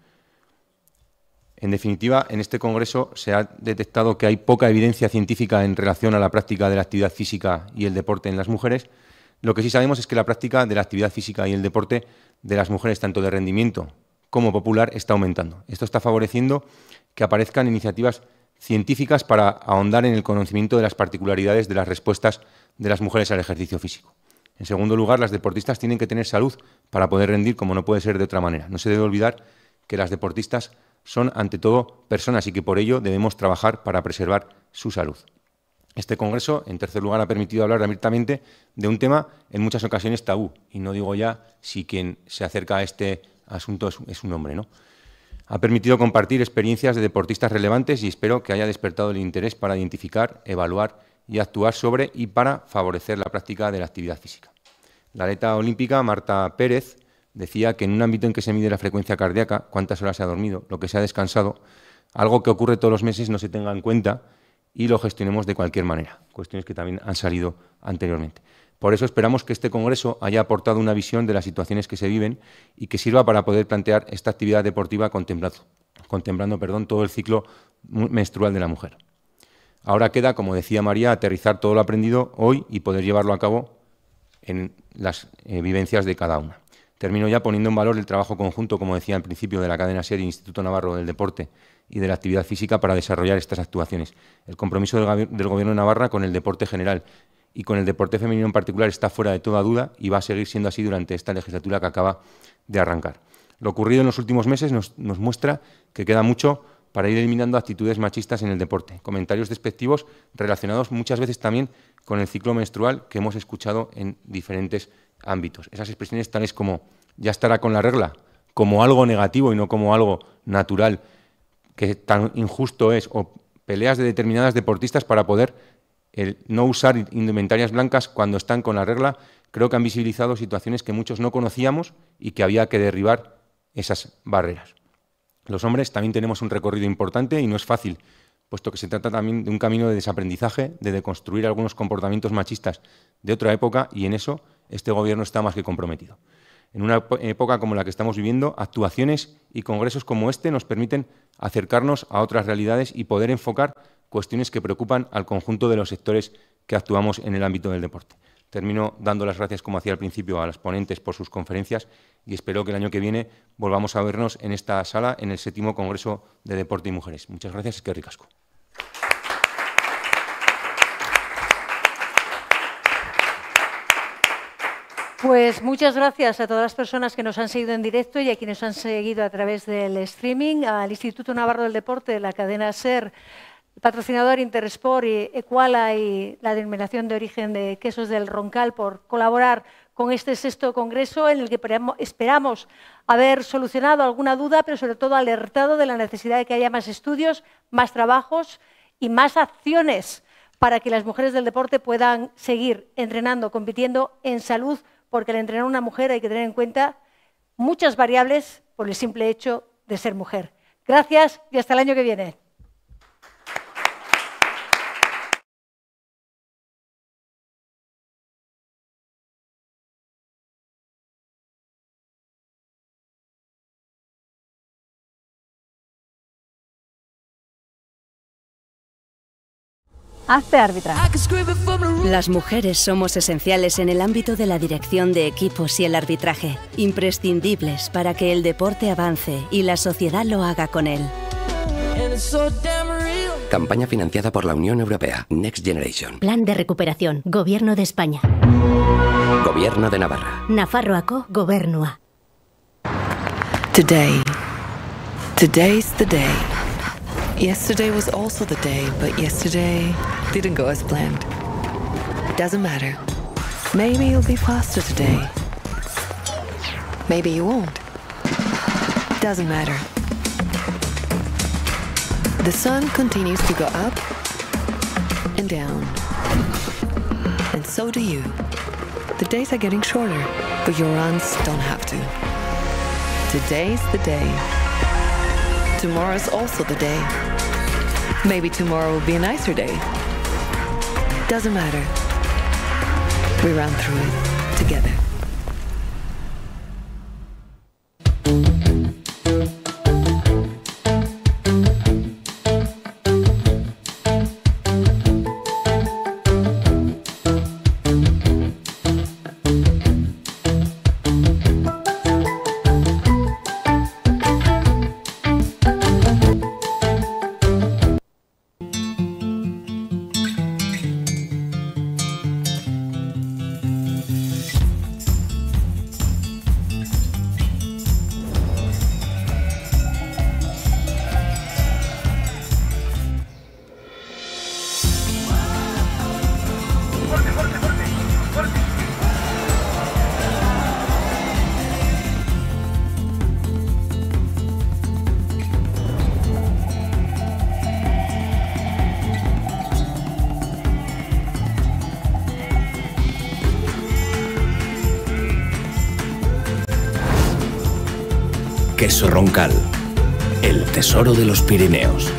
En definitiva, en este Congreso se ha detectado que hay poca evidencia científica en relación a la práctica de la actividad física y el deporte en las mujeres. Lo que sí sabemos es que la práctica de la actividad física y el deporte de las mujeres, tanto de rendimiento como popular, está aumentando. Esto está favoreciendo que aparezcan iniciativas científicas para ahondar en el conocimiento de las particularidades de las respuestas de las mujeres al ejercicio físico. En segundo lugar, las deportistas tienen que tener salud para poder rendir como no puede ser de otra manera. No se debe olvidar que las deportistas son ante todo personas y que por ello debemos trabajar para preservar su salud. Este Congreso, en tercer lugar, ha permitido hablar abiertamente de un tema en muchas ocasiones tabú. Y no digo ya si quien se acerca a este asunto es, un hombre, ¿no? Ha permitido compartir experiencias de deportistas relevantes y espero que haya despertado el interés para identificar, evaluar y actuar sobre y para favorecer la práctica de la actividad física. La aleta olímpica Marta Pérez decía que en un ámbito en que se mide la frecuencia cardíaca, cuántas horas se ha dormido, lo que se ha descansado, algo que ocurre todos los meses no se tenga en cuenta y lo gestionemos de cualquier manera. Cuestiones que también han salido anteriormente. Por eso esperamos que este Congreso haya aportado una visión de las situaciones que se viven y que sirva para poder plantear esta actividad deportiva contemplando, todo el ciclo menstrual de la mujer. Ahora queda, como decía María, aterrizar todo lo aprendido hoy y poder llevarlo a cabo en las eh, vivencias de cada una. Termino ya poniendo en valor el trabajo conjunto, como decía al principio, de la cadena serie Instituto Navarro del Deporte y de la actividad física para desarrollar estas actuaciones. El compromiso del Gobierno de Navarra con el deporte general y con el deporte femenino en particular está fuera de toda duda y va a seguir siendo así durante esta legislatura que acaba de arrancar. Lo ocurrido en los últimos meses nos, muestra que queda mucho para ir eliminando actitudes machistas en el deporte, comentarios despectivos relacionados muchas veces también con el ciclo menstrual que hemos escuchado en diferentes ámbitos. Esas expresiones tales como ya estará con la regla, como algo negativo y no como algo natural, que tan injusto es, o peleas de determinadas deportistas para poder el no usar indumentarias blancas cuando están con la regla, creo que han visibilizado situaciones que muchos no conocíamos y que había que derribar esas barreras. Los hombres también tenemos un recorrido importante y no es fácil, puesto que se trata también de un camino de desaprendizaje, de deconstruir algunos comportamientos machistas de otra época y en eso este gobierno está más que comprometido. En una época como la que estamos viviendo, actuaciones y congresos como este nos permiten acercarnos a otras realidades y poder enfocar cuestiones que preocupan al conjunto de los sectores que actuamos en el ámbito del deporte. Termino dando las gracias, como hacía al principio, a las ponentes por sus conferencias y espero que el año que viene volvamos a vernos en esta sala en el séptimo Congreso de Deporte y Mujeres. Muchas gracias, y que ricasco. Pues muchas gracias a todas las personas que nos han seguido en directo y a quienes han seguido a través del streaming, al Instituto Navarro del Deporte, la cadena SER, patrocinador Interesport y Ecuala y la denominación de origen de quesos del Roncal por colaborar con este sexto congreso en el que esperamos haber solucionado alguna duda, pero sobre todo alertado de la necesidad de que haya más estudios, más trabajos y más acciones para que las mujeres del deporte puedan seguir entrenando, compitiendo en salud porque al entrenar a una mujer hay que tener en cuenta muchas variables por el simple hecho de ser mujer. Gracias y hasta el año que viene. Hazte árbitra. Las mujeres somos esenciales en el ámbito de la dirección de equipos y el arbitraje, imprescindibles para que el deporte avance y la sociedad lo haga con él. Campaña financiada por la Unión Europea, Next Generation. Plan de recuperación, Gobierno de España. Gobierno de Navarra. Nafarroaco, Gobernua. Today. Today's the day. Yesterday was also the day, but yesterday didn't go as planned. Doesn't matter. Maybe you'll be faster today. Maybe you won't. Doesn't matter. The sun continues to go up and down. And so do you. The days are getting shorter, but your runs don't have to. Today's the day. Tomorrow's also the day. Maybe tomorrow will be a nicer day. Doesn't matter. We run through it together. Roncal, el tesoro de los Pirineos.